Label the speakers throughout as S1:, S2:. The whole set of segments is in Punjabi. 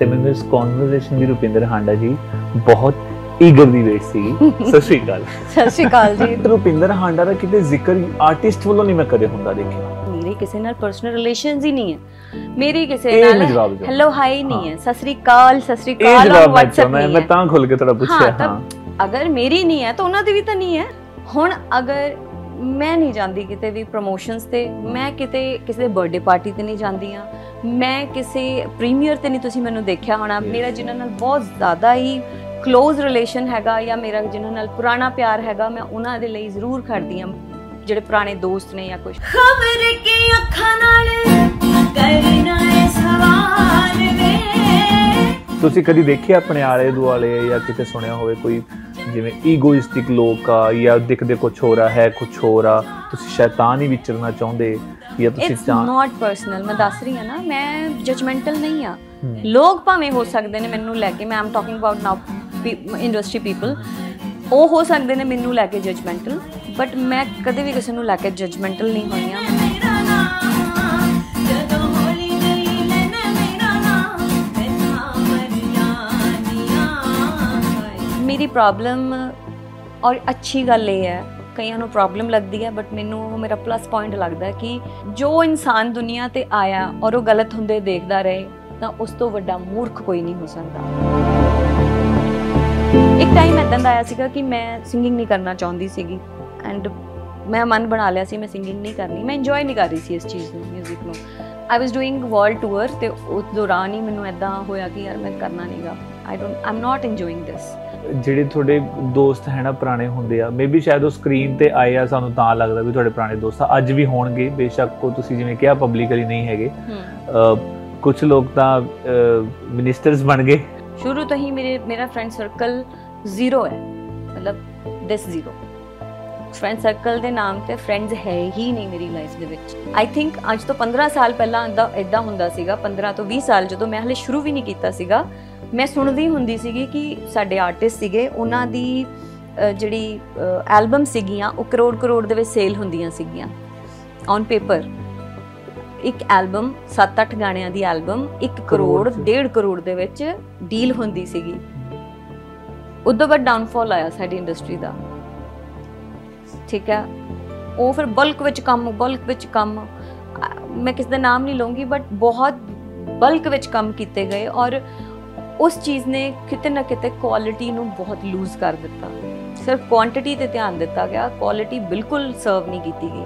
S1: ਤੇ ਮੈਨੂੰ ਇਸ ਕਨਵਰਸੇਸ਼ਨ ਦੀ ਰੁਪਿੰਦਰ ਹਾਂਡਾ ਜੀ ਬਹੁਤ ਈਗਰ ਵੀ ਵੇਟ ਸੀ ਸਤਿ ਸ਼੍ਰੀ ਅਕਾਲ ਸਤਿ ਸ਼੍ਰੀ ਅਕਾਲ ਜੀ ਰੁਪਿੰਦਰ ਹਾਂਡਾ ਦਾ ਕਿਤੇ ਜ਼ਿਕਰ ਆਰਟਿਸਟ ਵੱਲੋਂ ਨਹੀਂ ਮੈਂ ਕਦੇ ਹੁੰਦਾ ਦੇਖਿਆ
S2: ਮੇਰੇ ਕਿਸੇ ਨਾਲ ਪਰਸਨਲ ਰਿਲੇਸ਼ਨਸ ਹੀ ਨਹੀਂ ਹੈ ਮੇਰੀ ਕਿਸੇ ਨਾਲ ਹੈਲੋ ਹਾਈ ਨਹੀਂ ਹੈ ਸਤਿ ਸ਼੍ਰੀ ਅਕਾਲ ਸਤਿ ਸ਼੍ਰੀ ਅਕਾਲ ਔਰ WhatsApp ਮੈਂ ਮੈਂ
S1: ਤਾਂ ਖੁੱਲ ਕੇ ਤੁਹਾਡਾ ਪੁੱਛਿਆ ਹਾਂ
S2: ਅਗਰ ਮੇਰੀ ਨਹੀਂ ਹੈ ਤਾਂ ਉਹਨਾਂ ਦੀ ਵੀ ਤਾਂ ਨਹੀਂ ਹੈ ਹੁਣ ਅਗਰ ਮੈਂ ਨਹੀਂ ਜਾਂਦੀ ਕਿਤੇ ਵੀ ਪ੍ਰੋਮੋਸ਼ਨਸ ਤੇ ਮੈਂ ਕਿਤੇ ਕਿਸੇ ਦੇ ਬਰਥਡੇ ਪਾਰਟੀ ਤੇ ਨਹੀਂ ਜਾਂਦੀ ਆ ਮੈਂ ਕਿਸੇ ਪ੍ਰੀਮੀਅਰ ਤੇ ਨਹੀਂ ਤੁਸੀਂ ਮੈਨੂੰ ਦੇਖਿਆ ਹੋਣਾ ਮੇਰਾ ਜਿਨ੍ਹਾਂ ਨਾਲ ਬਹੁਤ ਜ਼ਿਆਦਾ ਹੀ ক্লোਜ਼ ਰਿਲੇਸ਼ਨ ਹੈਗਾ ਜਾਂ ਮੇਰਾ ਜਿਨ੍ਹਾਂ ਨਾਲ ਪੁਰਾਣਾ ਪਿਆਰ ਹੈਗਾ ਮੈਂ ਉਹਨਾਂ ਦੇ ਲਈ ਜ਼ਰੂਰ ਖੜਦੀ ਆ ਜਿਹੜੇ ਪੁਰਾਣੇ ਦੋਸਤ ਨੇ ਜਾਂ ਕੁਝ ਖਬਰ ਕੀ ਅੱਖਾਂ ਨਾਲ ਕਰਨਾ ਹੈ ਸਵਾਲ ਵੇ
S1: ਤੁਸੀਂ ਕਦੀ ਦੇਖਿਆ ਆਪਣੇ ਆਲੇ ਦੁਆਲੇ ਜਾਂ ਕਿਤੇ ਸੁਣਿਆ ਹੋਵੇ ਕੋਈ ਜਿਵੇਂ ਈਗੋਇਸਟਿਕ ਲੋਕ ਆ ਜਾਂ ਦਿਖਦੇ ਕੁਝ ਹੋ ਰਿਹਾ ਹੈ ਕੁਝ ਹੋ ਰਿਹਾ ਤੁਸੀਂ ਸ਼ੈਤਾਨ ਹੀ ਵਿਚਰਨਾ ਚਾਹੁੰਦੇ ਜਾਂ ਤੁਸੀਂ ਚਾਹ ਇਟਸ
S2: ਨਾਟ ਪਰਸਨਲ ਮੈਂ ਦੱਸ ਰਹੀ ਹਾਂ ਨਾ ਮੈਂ ਜਜਮੈਂਟਲ ਨਹੀਂ ਆ ਲੋਕ ਭਾਵੇਂ ਹੋ ਸਕਦੇ ਨੇ ਮੈਨੂੰ ਲੈ ਕੇ ਮੈਂ am talking about now industry people ਉਹ ਹੋ ਸਕਦੇ ਨੇ ਮੈਨੂੰ ਲੈ ਕੇ ਜਜਮੈਂਟਲ ਬਟ ਮੈਂ ਕਦੇ ਵੀ ਕਿਸੇ ਨੂੰ ਲੈ ਕੇ ਜਜਮੈਂਟਲ ਨਹੀਂ ਹੋਈ ਆ ਦੀ ਪ੍ਰੋਬਲਮ ਔਰ ਅੱਛੀ ਗੱਲ ਇਹ ਹੈ ਕਈਆਂ ਨੂੰ ਪ੍ਰੋਬਲਮ ਲੱਗਦੀ ਹੈ ਬਟ ਮੈਨੂੰ ਉਹ ਮੇਰਾ ਪਲੱਸ ਪੁਆਇੰਟ ਲੱਗਦਾ ਕਿ ਜੋ ਇਨਸਾਨ ਦੁਨੀਆ ਤੇ ਆਇਆ ਔਰ ਉਹ ਗਲਤ ਹੁੰਦੇ ਦੇਖਦਾ ਰਹੇ ਤਾਂ ਉਸ ਤੋਂ ਵੱਡਾ ਮੂਰਖ ਕੋਈ ਨਹੀਂ ਹੋ ਸਕਦਾ ਇੱਕ ਟਾਈਮ ਇਦਾਂ ਦਾ ਆਇਆ ਸੀਗਾ ਕਿ ਮੈਂ ਸਿੰਗਿੰਗ ਨਹੀਂ ਕਰਨਾ ਚਾਹੁੰਦੀ ਸੀਗੀ ਐਂਡ ਮੈਂ ਮਨ ਬਣਾ ਲਿਆ ਸੀ ਮੈਂ ਸਿੰਗਿੰਗ ਨਹੀਂ ਕਰਨੀ ਮੈਂ ਇੰਜੋਏ ਨਹੀਂ ਕਰ ਰਹੀ ਸੀ ਇਸ ਚੀਜ਼ ਨੂੰ 뮤직 ਨੂੰ I was doing world tour ਤੇ ਉਸ ਦੌਰਾਨ ਹੀ ਮੈਨੂੰ ਇਦਾਂ ਹੋਇਆ ਕਿ ਯਾਰ ਮੈਂ ਕਰਨਾ ਨਹੀਂਗਾ I don't Aam not enjoying ਦਿਸ
S1: ਜਿਹੜੇ ਤੁਹਾਡੇ ਦੋਸਤ ਹੈ ਨਾ ਪੁਰਾਣੇ ਹੁੰਦੇ ਆ ਮੇਬੀ ਸ਼ਾਇਦ ਉਹ ਸਕਰੀਨ ਤੇ ਆਏ ਆ ਸਾਨੂੰ ਤਾਂ ਲੱਗਦਾ ਵੀ ਤੁਹਾਡੇ ਪੁਰਾਣੇ ਦੋਸਤ ਅੱਜ ਵੀ ਹੋਣਗੇ ਬੇਸ਼ੱਕ ਉਹ ਤੁਸੀਂ ਜਿਵੇਂ ਕਿਹਾ ਪਬਲਿਕਲੀ ਨਹੀਂ ਹੈਗੇ ਕੁਝ ਲੋਕ ਤਾਂ ਮਿਨਿਸਟਰਸ ਬਣ ਗਏ
S2: ਸ਼ੁਰੂ ਤੋਂ ਹੀ ਮੇਰੇ ਮੇਰਾ ਫਰੈਂਡ ਸਰਕਲ ਜ਼ੀਰੋ ਹੈ ਮਤਲਬ ਦਿਸ ਜ਼ੀਰੋ ਫਰੈਂਡ ਸਰਕਲ ਦੇ ਨਾਮ ਤੇ ਫਰੈਂਡਸ ਹੈ ਹੀ ਨਹੀਂ ਮੇਰੀ ਲਾਈਫ ਦੇ ਵਿੱਚ ਆਈ ਥਿੰਕ ਅੱਜ ਤੋਂ 15 ਸਾਲ ਪਹਿਲਾਂ ਇਦਾਂ ਹੁੰਦਾ ਸੀਗਾ 15 ਤੋਂ 20 ਸਾਲ ਜਦੋਂ ਮੈਂ ਹਲੇ ਸ਼ੁਰੂ ਵੀ ਨਹੀਂ ਕੀਤਾ ਸੀਗਾ ਮੈਂ ਸੁਣਦੀ ਹੁੰਦੀ ਸੀਗੀ ਕਿ ਸਾਡੇ ਆਰਟਿਸਟ ਸੀਗੇ ਉਹਨਾਂ ਦੀ ਜਿਹੜੀ ਐਲਬਮ ਸੀਗੀਆਂ ਉਹ ਕਰੋੜ ਕਰੋੜ ਦੇ ਵਿੱਚ ਸੇਲ ਹੁੰਦੀਆਂ ਸੀਗੀਆਂ ਔਨ ਪੇਪਰ ਇੱਕ ਐਲਬਮ 7-8 ਗਾਣਿਆਂ ਦੀ ਐਲਬਮ 1 ਕਰੋੜ 1.5 ਕਰੋੜ ਦੇ ਵਿੱਚ ਡੀਲ ਹੁੰਦੀ ਸੀਗੀ ਉਦੋਂ ਬਾਅਦ ਡਾਊਨਫਾਲ ਆਇਆ ਸਾਡੀ ਇੰਡਸਟਰੀ ਦਾ ਠੀਕ ਹੈ ਉਹ ਫਿਰ ਬਲਕ ਵਿੱਚ ਕੰਮ ਬਲਕ ਵਿੱਚ ਕੰਮ ਮੈਂ ਕਿਸ ਦਾ ਨਾਮ ਨਹੀਂ ਲਵਾਂਗੀ ਬਟ ਬਹੁਤ ਬਲਕ ਵਿੱਚ ਕੰਮ ਕੀਤੇ ਗਏ ਔਰ ਉਸ ਚੀਜ਼ ਨੇ ਕਿਤੇ ਨਾ ਕਿਤੇ ਕੁਆਲਿਟੀ ਨੂੰ ਬਹੁਤ ਲੂਜ਼ ਕਰ ਦਿੱਤਾ ਸਿਰਫ ਕੁਆਂਟੀਟੀ ਤੇ ਧਿਆਨ ਦਿੱਤਾ ਗਿਆ ਕੁਆਲਿਟੀ ਬਿਲਕੁਲ ਸਰਵ ਨਹੀਂ ਕੀਤੀ ਗਈ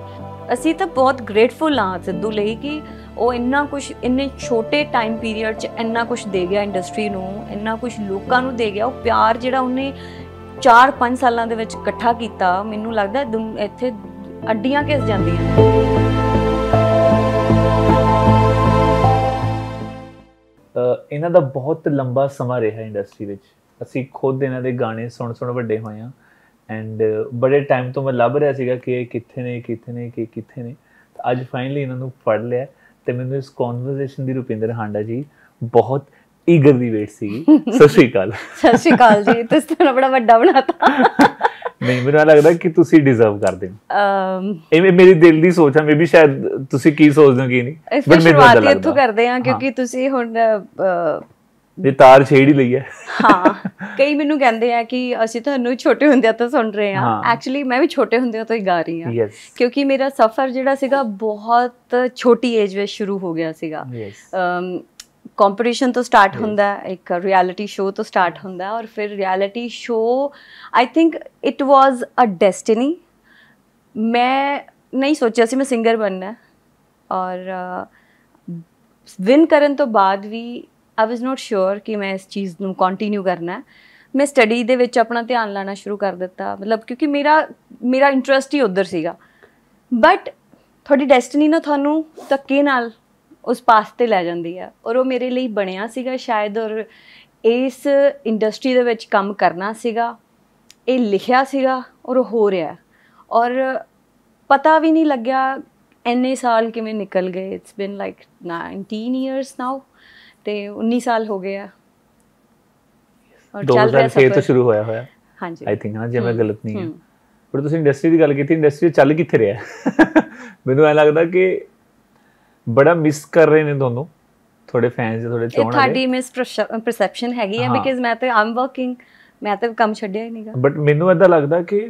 S2: ਅਸੀਂ ਤਾਂ ਬਹੁਤ ਗ੍ਰੇਟਫੁਲ ਹਾਂ ਸਿੱਧੂ ਲਈ ਕਿ ਉਹ ਇੰਨਾ ਕੁਝ ਇੰਨੇ ਛੋਟੇ ਟਾਈਮ ਪੀਰੀਅਡ 'ਚ ਇੰਨਾ ਕੁਝ ਦੇ ਗਿਆ ਇੰਡਸਟਰੀ ਨੂੰ ਇੰਨਾ ਕੁਝ ਲੋਕਾਂ ਨੂੰ ਦੇ ਗਿਆ ਉਹ ਪਿਆਰ ਜਿਹੜਾ ਉਹਨੇ 4-5 ਸਾਲਾਂ ਦੇ ਵਿੱਚ ਇਕੱਠਾ ਕੀਤਾ ਮੈਨੂੰ ਲੱਗਦਾ ਇੱਥੇ ਅੱਡੀਆਂ ਕਿਸ ਜਾਂਦੀਆਂ ਨੇ
S1: ਇਹਨਾਂ ਦਾ ਬਹੁਤ ਲੰਬਾ ਸਮਾਂ ਰਿਹਾ ਇੰਡਸਟਰੀ ਵਿੱਚ ਅਸੀਂ ਖੁਦ ਇਹਨਾਂ ਦੇ ਗਾਣੇ ਸੁਣ ਸੁਣ ਵੱਡੇ ਹੋਏ ਆ ਐਂਡ ਬੜੇ ਟਾਈਮ ਤੋਂ ਮੈਂ ਲੱਭ ਰਿਹਾ ਸੀਗਾ ਕਿ ਇਹ ਕਿੱਥੇ ਨੇ ਕਿੱਥੇ ਨੇ ਕਿ ਕਿੱਥੇ ਨੇ ਅੱਜ ਫਾਈਨਲੀ ਇਹਨਾਂ ਨੂੰ ਫੜ ਲਿਆ ਤੇ ਮੈਨੂੰ ਇਸ ਕਨਵਰਸੇਸ਼ਨ ਦੀ ਰੁਪਿੰਦਰ ਹਾਂਡਾ ਜੀ ਬਹੁਤ ਈਗਰਲੀ ਵੇਟ ਸੀ ਸਤਿ ਸ਼੍ਰੀ ਅਕਾਲ
S2: ਸਤਿ ਸ਼੍ਰੀ ਅਕਾਲ ਜੀ ਤੁਸੀਂ ਤਾਂ ਬੜਾ ਵੱਡਾ ਬਣਾਤਾ
S1: ਨਹੀਂ ਮੈਨੂੰ ਲੱਗਦਾ ਕਿ ਤੁਸੀਂ ਡਿਜ਼ਰਵ ਕਰਦੇ
S2: ਹੋ
S1: ਇਹ ਮੇਰੀ ਦਿਲ ਦੀ ਸੋਚ ਹੈ ਮੇਬੀ ਸ਼ਾਇਦ ਤੁਸੀਂ ਕੀ ਸੋਚਦੇ ਹੋ ਕੀ ਨਹੀਂ ਬਟ ਮੈਨੂੰ ਲੱਗਦਾ ਇੱਥੋਂ ਕਰਦੇ
S2: ਆ ਕਿਉਂਕਿ ਤੁਸੀਂ ਹੁਣ
S1: ਇਹ ਤਾਰ ਛੇੜ ਹੀ ਲਈ ਹੈ
S2: ਹਾਂ ਕਈ ਮੈਨੂੰ ਕਹਿੰਦੇ ਆ ਕਿ ਅਸੀਂ ਤੁਹਾਨੂੰ ਛੋਟੇ ਹੁੰਦਿਆਂ ਤੋਂ ਸੁਣ ਰਹੇ ਆ ਐਕਚੁਅਲੀ ਮੈਂ ਵੀ ਛੋਟੇ ਹੁੰਦਿਆਂ ਤੋਂ ਹੀ ਗਾ ਰਹੀ ਆ ਕਿਉਂਕਿ ਮੇਰਾ ਸਫ਼ਰ ਜਿਹੜਾ ਸੀਗਾ ਬਹੁਤ ਛੋਟੀ ਏਜ ਵਿੱਚ ਸ਼ੁਰੂ ਹੋ ਗਿਆ ਸੀਗਾ ਕੰਪੀਟੀਸ਼ਨ ਤੋਂ ਸਟਾਰਟ ਹੁੰਦਾ ਇੱਕ ਰਿਐਲਿਟੀ ਸ਼ੋਅ ਤੋਂ ਸਟਾਰਟ ਹੁੰਦਾ ਔਰ ਫਿਰ reality show I think it was a destiny ਮੈਂ ਨਹੀਂ ਸੋਚਿਆ ਸੀ ਮੈਂ ਸਿੰਗਰ ਬਣਨਾ ਔਰ ਵਿਨ ਕਰਨ ਤੋਂ ਬਾਅਦ ਵੀ ਆਈ ਵਾਸ ਨਾਟ ਸ਼ੋਰ ਕਿ ਮੈਂ ਇਸ ਚੀਜ਼ ਨੂੰ ਕੰਟੀਨਿਊ ਕਰਨਾ ਮੈਂ ਸਟੱਡੀ ਦੇ ਵਿੱਚ ਆਪਣਾ ਧਿਆਨ ਲਾਣਾ ਸ਼ੁਰੂ ਕਰ ਦਿੱਤਾ ਮਤਲਬ ਕਿਉਂਕਿ ਮੇਰਾ ਮੇਰਾ ਇੰਟਰਸਟ ਹੀ ਉਧਰ ਸੀਗਾ ਬਟ ਤੁਹਾਡੀ ਡੈਸਟੀਨੀ ਨਾ ਤੁਹਾਨੂੰ ਤੱਕੇ ਨਾਲ ਉਸ ਪਾਸ ਤੇ ਲੈ ਜਾਂਦੀ ਆ ਔਰ ਉਹ ਮੇਰੇ ਲਈ ਬਣਿਆ ਸੀਗਾ ਸ਼ਾਇਦ ਔਰ ਇਸ ਇੰਡਸਟਰੀ ਦੇ ਵਿੱਚ ਕੰਮ ਕਰਨਾ ਸੀਗਾ ਇਹ ਲਿਖਿਆ ਸੀਗਾ ਔਰ ਹੋ ਰਿਹਾ ਔਰ ਪਤਾ ਵੀ ਨਹੀਂ ਲੱਗਿਆ ਇੰਨੇ ਸਾਲ ਕਿਵੇਂ ਨਿਕਲ ਗਏ it's been like 19 years now ਤੇ 19 ਸਾਲ ਹੋ ਗਏ ਆ ਔਰ ਚੱਲ ਰਿਹਾ ਸਫਰ ਤੋਂ ਸ਼ੁਰੂ ਹੋਇਆ ਹੋਇਆ ਹਾਂਜੀ ਆਈ ਥਿੰਕ ਨਾ ਜੇ ਮੈਂ ਗਲਤ
S1: ਨਹੀਂ ਹਾਂ ਪਰ ਤੁਸੀਂ ਇੰਡਸਟਰੀ ਦੀ ਗੱਲ ਕੀਤੀ ਇੰਡਸਟਰੀ ਚੱਲ ਕਿੱਥੇ ਰਿਹਾ ਮੈਨੂੰ ਐ ਲੱਗਦਾ ਕਿ ਬੜਾ ਮਿਸ ਕਰ ਰਹੇ ਨੇ ਦੋਨੋਂ ਤੁਹਾਡੇ ਫੈਨਸ ਤੁਹਾਡੇ ਚਾਹਣ ਵਾਲੇ ਤੁਹਾਡੀ
S2: ਮਿਸ ਪਰਸੈਪਸ਼ਨ ਹੈਗੀ ਹੈ ਬਿਕਾਜ਼ ਮੈਂ ਤੇ ਆਮ ਵਰਕਿੰਗ ਮੈਂ ਤਾਂ ਕੰਮ ਛੱਡਿਆ ਹੀ ਨਹੀਂਗਾ ਬਟ
S1: ਮੈਨੂੰ ਇਦਾਂ ਲੱਗਦਾ ਕਿ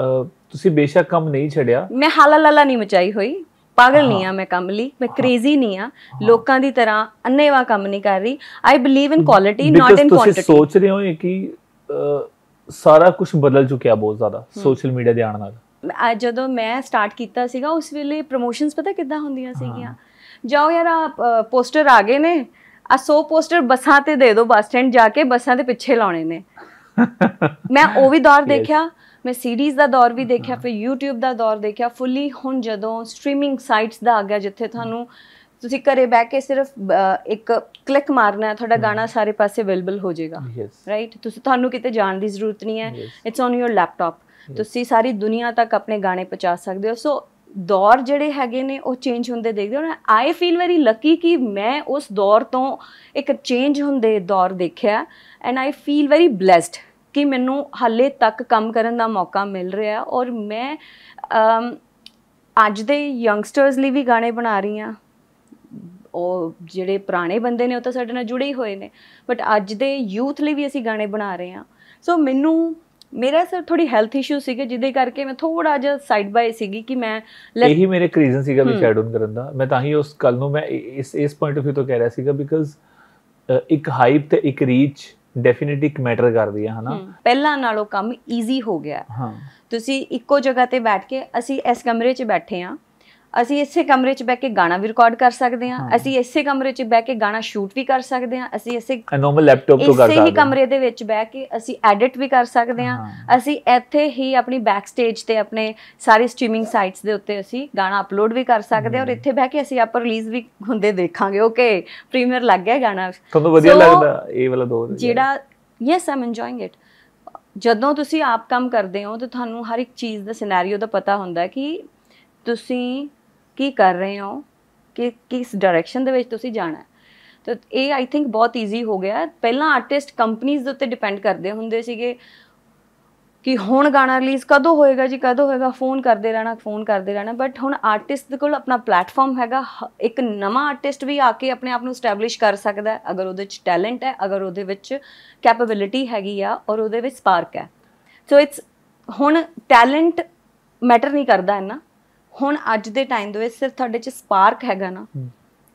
S1: ਤੁਸੀਂ ਬੇਸ਼ੱਕ ਕੰਮ ਨਹੀਂ ਛੱਡਿਆ
S2: ਮੈਂ ਲਾਲਾ ਨਹੀਂ ਮਚਾਈ ਹੋਈ ਪਾਗਲ ਨਹੀਂ ਆ ਮੈਂ ਕੰਮ ਲਈ ਮੈਂ ਕ੍ਰੇਜ਼ੀ ਨਹੀਂ ਆ ਲੋਕਾਂ ਦੀ ਤਰ੍ਹਾਂ ਅੰਨੇਵਾ ਕੰਮ ਨਹੀਂ ਕਰ ਰਹੀ I believe in quality not in quantity ਤੁਸੀਂ ਸੋਚ
S1: ਰਹੇ ਹੋ ਕਿ ਸਾਰਾ ਕੁਝ ਬਦਲ ਚੁੱਕਿਆ ਬਹੁਤ ਜ਼ਿਆਦਾ ਸੋਸ਼ਲ ਮੀਡੀਆ ਦੇ ਆਣ ਨਾਲ
S2: ਅੱਜ ਜਦੋਂ ਮੈਂ ਸਟਾਰਟ ਕੀਤਾ ਸੀਗਾ ਉਸ ਵੇਲੇ ਪ੍ਰੋਮੋਸ਼ਨਸ ਪਤਾ ਕਿੱਦਾਂ ਹੁੰਦੀਆਂ ਸੀਗੀਆਂ ਜਾਓ ਯਾਰ ਆ ਪੋਸਟਰ ਆ ਗਏ ਨੇ ਆ ਸੋ ਪੋਸਟਰ ਬੱਸਾਂ ਤੇ ਦੇ ਦਿਓ ਬੱਸ ਸਟੈਂਡ ਜਾ ਕੇ ਬੱਸਾਂ ਦੇ ਪਿੱਛੇ ਲਾਉਣੇ ਨੇ ਮੈਂ ਉਹ ਵੀ ਦੌਰ ਦੇਖਿਆ ਮੈਂ ਸੀਰੀਜ਼ ਦਾ ਦੌਰ ਵੀ ਦੇਖਿਆ ਫਿਰ YouTube ਦਾ ਦੌਰ ਦੇਖਿਆ ਫੁੱਲੀ ਹੁਣ ਜਦੋਂ ਸਟ੍ਰੀਮਿੰਗ ਸਾਈਟਸ ਦਾ ਆ ਗਿਆ ਜਿੱਥੇ ਤੁਹਾਨੂੰ ਤੁਸੀਂ ਘਰੇ ਬੈ ਕੇ ਸਿਰਫ ਇੱਕ ਕਲਿੱਕ ਮਾਰਨਾ ਹੈ ਤੁਹਾਡਾ ਗਾਣਾ ਸਾਰੇ ਪਾਸੇ ਅਵੇਲੇਬਲ ਹੋ ਜਾਏਗਾ ਰਾਈਟ ਤੁਸੀਂ ਤੁਹਾਨੂੰ ਕਿਤੇ ਜਾਣ ਦੀ ਜ਼ਰੂਰਤ ਨਹੀਂ ਹੈ ਇਟਸ ਔਨ ਯੋਰ ਲੈਪਟਾਪ ਤੁਸੀਂ ਸਾਰੀ ਦੁਨੀਆ ਤੱਕ ਆਪਣੇ ਗਾਣੇ ਪਹੁੰਚਾ ਸਕਦੇ ਹੋ ਸੋ ਦੌਰ ਜਿਹੜੇ ਹੈਗੇ ਨੇ ਉਹ ਚੇਂਜ ਹੁੰਦੇ ਦੇਖਦੇ ਹੋ ਆਈ ਫੀਲ ਵੈਰੀ ਲੱਕੀ ਕਿ ਮੈਂ ਉਸ ਦੌਰ ਤੋਂ ਇੱਕ ਚੇਂਜ ਹੁੰਦੇ ਦੌਰ ਦੇਖਿਆ and I feel very blessed ਕਿ ਮੈਨੂੰ ਹੱਲੇ ਤੱਕ ਕੰਮ ਕਰਨ ਦਾ ਮੌਕਾ ਮਿਲ ਰਿਹਾ ਔਰ ਮੈਂ ਅੱਜ ਦੇ ਯੰਗਸਟਰਸ ਲਈ ਵੀ ਗਾਣੇ ਬਣਾ ਰਹੀ ਆ ਉਹ ਜਿਹੜੇ ਪੁਰਾਣੇ ਬੰਦੇ ਨੇ ਉਹ ਤਾਂ ਸਾਡੇ ਨਾਲ ਜੁੜੇ ਹੀ ਹੋਏ ਨੇ ਬਟ ਅੱਜ ਦੇ ਯੂਥ ਲਈ ਵੀ ਅਸੀਂ ਗਾਣੇ ਬਣਾ ਰਹੇ ਆ ਸੋ ਮੈਨੂੰ ਮੇਰਾ ਸਰ ਥੋੜੀ ਹੈਲਥ ਇਸ਼ੂ ਸੀਗੇ ਜਿਹਦੇ ਕਰਕੇ ਮੈਂ ਥੋੜਾ ਜਿਹਾ ਸਾਈਡ ਬਾਈ ਸੀਗੀ ਕਿ ਮੈਂ ਇਹੀ
S1: ਮੇਰੇ ਰੀਜ਼ਨ ਸੀਗਾ ਵੀ ਸ਼ੈਡੋਨ ਕਰਨ ਦਾ ਮੈਂ ਤਾਂ ਹੀ ਉਸ ਕੱਲ ਨੂੰ ਮੈਂ ਇਸ ਇਸ ਪੁਆਇੰਟ ਆਫ View ਤੋਂ ਕਹਿ ਰਿਹਾ ਸੀਗਾ ਬਿਕਾਜ਼ ਇੱਕ ਹਾਈਪ ਤੇ ਇੱਕ ਰੀਚ ਡੈਫੀਨਿਟਲੀ ਇੱਕ ਮੈਟਰ ਕਰਦੀ ਹੈ ਹਨਾ
S2: ਪਹਿਲਾਂ ਨਾਲੋਂ ਕੰਮ ਈਜ਼ੀ ਹੋ ਗਿਆ ਹਾਂ ਤੁਸੀਂ ਇੱਕੋ ਜਗ੍ਹਾ ਤੇ ਬੈਠ ਕੇ ਅਸੀਂ ਇਸ ਕਮਰੇ 'ਚ ਬੈਠੇ ਆਂ ਅਸੀਂ ਇਸੇ ਕਮਰੇ 'ਚ ਬੈ ਕੇ ਗਾਣਾ ਵੀ ਰਿਕਾਰਡ ਕਰ ਸਕਦੇ ਹਾਂ ਅਸੀਂ ਇਸੇ ਕਮਰੇ 'ਚ ਬੈ ਕੇ ਗਾਣਾ ਸ਼ੂਟ ਵੀ ਕਰ ਸਕਦੇ ਹਾਂ ਅਸੀਂ ਇਸੇ
S1: ਨੋਰਮਲ ਲੈਪਟਾਪ ਤੋਂ ਕਰ ਸਕਦੇ ਹਾਂ ਇਸੇ ਹੀ ਕਮਰੇ
S2: ਦੇ ਵਿੱਚ ਬੈ ਕੇ ਅਸੀਂ ਐਡਿਟ ਵੀ ਕਰ ਸਕਦੇ ਹਾਂ ਅਸੀਂ ਇੱਥੇ ਹੀ ਆਪਣੀ ਬੈਕ ਸਟੇਜ ਤੇ ਆਪਣੇ ਸਾਰੇ ਸਟ੍ਰੀਮਿੰਗ ਸਾਈਟਸ ਦੇ ਉੱਤੇ ਅਸੀਂ ਗਾਣਾ ਅਪਲੋਡ ਵੀ ਕਰ ਸਕਦੇ ਹਾਂ ਔਰ ਇੱਥੇ ਬੈ ਕੇ ਅਸੀਂ ਆਪ ਰਿਲੀਜ਼ ਵੀ ਹੁੰਦੇ ਦੇਖਾਂਗੇ ਓਕੇ ਪ੍ਰੀਮੀਅਰ ਲੱਗ ਗਿਆ ਗਾਣਾ ਤੁਹਾਨੂੰ ਵਧੀਆ ਲੱਗਦਾ
S1: ਇਹ ਵਾਲਾ ਦੌਰ ਜਿਹੜਾ
S2: ਯੈਸ ਆਮ ਇੰਜੋਇੰਗ ਇਟ ਜਦੋਂ ਤੁਸੀਂ ਆਪ ਕੰਮ ਕਰਦੇ ਹੋ ਤਾਂ ਤੁਹਾਨੂੰ ਹਰ ਇੱਕ ਚੀਜ਼ ਦਾ ਸਿਨੈਰੀਓ ਦਾ ਪਤਾ ਹੁੰਦਾ ਕਿ ਤੁਸੀਂ ਕੀ ਕਰ ਰਹੇ ਹੋ ਕਿ ਕਿਸ ਡਾਇਰੈਕਸ਼ਨ ਦੇ ਵਿੱਚ ਤੁਸੀਂ ਜਾਣਾ ਤਾਂ ਇਹ ਆਈ ਥਿੰਕ ਬਹੁਤ ਈਜ਼ੀ ਹੋ ਗਿਆ ਪਹਿਲਾਂ ਆਰਟਿਸਟ ਕੰਪਨੀਆਂ ਦੇ ਉੱਤੇ ਡਿਪੈਂਡ ਕਰਦੇ ਹੁੰਦੇ ਸੀਗੇ ਕਿ ਹੁਣ ਗਾਣਾ ਰਿਲੀਜ਼ ਕਦੋਂ ਹੋਏਗਾ ਜੀ ਕਦੋਂ ਹੋਏਗਾ ਫੋਨ ਕਰਦੇ ਰਹਿਣਾ ਫੋਨ ਕਰਦੇ ਰਹਿਣਾ ਬਟ ਹੁਣ ਆਰਟਿਸਟ ਦੇ ਕੋਲ ਆਪਣਾ ਪਲੇਟਫਾਰਮ ਹੈਗਾ ਇੱਕ ਨਵਾਂ ਆਰਟਿਸਟ ਵੀ ਆ ਕੇ ਆਪਣੇ ਆਪ ਨੂੰ ਸਟੈਬਲਿਸ਼ ਕਰ ਸਕਦਾ ਹੈ ਅਗਰ ਉਹਦੇ ਵਿੱਚ ਟੈਲੈਂਟ ਹੈ ਅਗਰ ਉਹਦੇ ਵਿੱਚ ਕੈਪੇਬਿਲਿਟੀ ਹੈਗੀ ਆ ਔਰ ਉਹਦੇ ਵਿੱਚ ਸਪਾਰਕ ਹੈ ਸੋ ਇਟਸ ਹੁਣ ਟੈਲੈਂਟ ਮੈਟਰ ਨਹੀਂ ਕਰਦਾ ਇੰਨਾ ਹੁਣ ਅੱਜ ਦੇ ਟਾਈਮ ਦੇ ਵਿੱਚ ਸਿਰਫ ਤੁਹਾਡੇ 'ਚ ਸਪਾਰਕ ਹੈਗਾ ਨਾ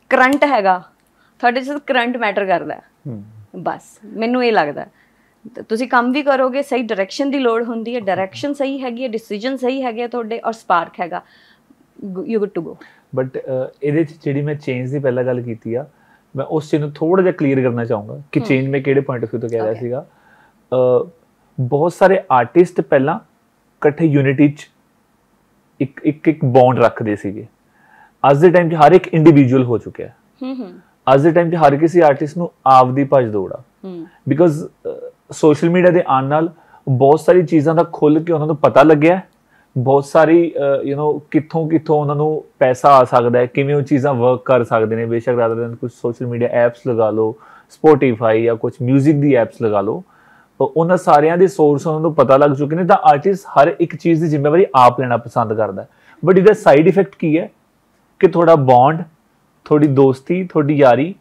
S2: ਕਰੰਟ ਹੈਗਾ ਤੁਹਾਡੇ 'ਚ ਕਰੰਟ ਮੈਟਰ ਕਰਦਾ ਬਸ ਮੈਨੂੰ ਇਹ ਲੱਗਦਾ ਤੁਸੀਂ ਕੰਮ ਵੀ ਕਰੋਗੇ ਸਹੀ ਡਾਇਰੈਕਸ਼ਨ ਦੀ ਲੋੜ ਹੁੰਦੀ ਹੈ ਡਾਇਰੈਕਸ਼ਨ ਸਹੀ ਹੈਗੀ ਹੈ ਡਿਸੀਜਨ ਸਹੀ ਹੈਗੇ ਤੁਹਾਡੇ ਔਰ ਸਪਾਰਕ ਹੈਗਾ you good to go
S1: but ਇਹਦੇ ਚ ਜਿਹੜੀ ਮੈਂ ਚੇਂਜ ਦੀ ਪਹਿਲਾਂ ਗੱਲ ਕੀਤੀ ਆ ਮੈਂ ਉਸ ਚੀਜ਼ ਨੂੰ ਥੋੜਾ ਜਿਹਾ ਕਲੀਅਰ ਕਰਨਾ ਚਾਹੂੰਗਾ ਕਿ ਚੇਂਜ ਮੈਂ ਕਿਹੜੇ ਪੁਆਇੰਟ ਆਫ View ਤੋਂ ਕਹਿ ਰਿਹਾ ਸੀਗਾ ਬਹੁਤ ਸਾਰੇ ਆਰਟਿਸਟ ਪਹਿਲਾਂ ਇਕੱਠੇ ਯੂਨਿਟੀ ਚ ਇੱਕ ਇੱਕ ਇੱਕ ਬੌਂਡ ਰੱਖਦੇ ਸੀਗੇ ਅੱਜ ਦੇ ਟਾਈਮ 'ਚ ਹਰ ਇੱਕ ਇੰਡੀਵਿਜੂਅਲ ਹੋ ਚੁੱਕਿਆ ਹੈ ਹੂੰ ਹੂੰ ਅੱਜ ਦੇ ਟਾਈਮ 'ਚ ਹਰ ਕਿਸੇ ਆਰਟਿਸਟ ਨੂੰ ਆਪਦੀ ਭਜ ਦੌੜਾ ਹੂੰ ਬਿਕੋਜ਼ ਸੋਸ਼ਲ ਮੀਡੀਆ ਦੇ ਆਣ ਨਾਲ ਬਹੁਤ ਸਾਰੀ ਚੀਜ਼ਾਂ ਦਾ ਖੁੱਲ ਕੇ ਉਹਨਾਂ ਨੂੰ ਪਤਾ ਲੱਗਿਆ ਬਹੁਤ ਸਾਰੀ ਯੂ نو ਕਿੱਥੋਂ ਕਿੱਥੋਂ ਉਹਨਾਂ ਨੂੰ ਪੈਸਾ ਆ ਸਕਦਾ ਹੈ ਕਿਵੇਂ ਉਹ ਚੀਜ਼ਾਂ ਵਰਕ ਕਰ ਸਕਦੇ ਨੇ ਬੇਸ਼ੱਕ ਰਾਦਰ ਦਨ ਕੁਝ ਸੋਸ਼ਲ ਮੀਡੀਆ ਐਪਸ ਲਗਾ ਲਓ ਸਪੋਟੀਫਾਈ ਜਾਂ ਕੁਝ 뮤직 ਦੀ ਐਪਸ ਲਗਾ ਲਓ ਉਹਨਾਂ ਸਾਰਿਆਂ ਦੇ ਸੋਰਸ ਉਹਨਾਂ ਨੂੰ ਪਤਾ ਲੱਗ ਚੁੱਕੇ ਨੇ ਤਾਂ ਆਰਟਿਸਟ ਹਰ ਇੱਕ ਚੀਜ਼ ਦੀ ਜ਼ਿੰਮੇਵਾਰੀ ਆਪ ਲੈਣਾ ਪਸੰਦ ਕਰਦਾ ਬਟ ਇਹਦਾ ਸਾਈਡ ਇਫੈਕਟ ਕੀ ਹੈ ਕਿ ਤੁਹਾਡਾ ਬੌਂਡ ਤੁਹਾਡੀ ਦੋਸਤੀ ਤੁਹਾਡੀ ਯਾਰੀ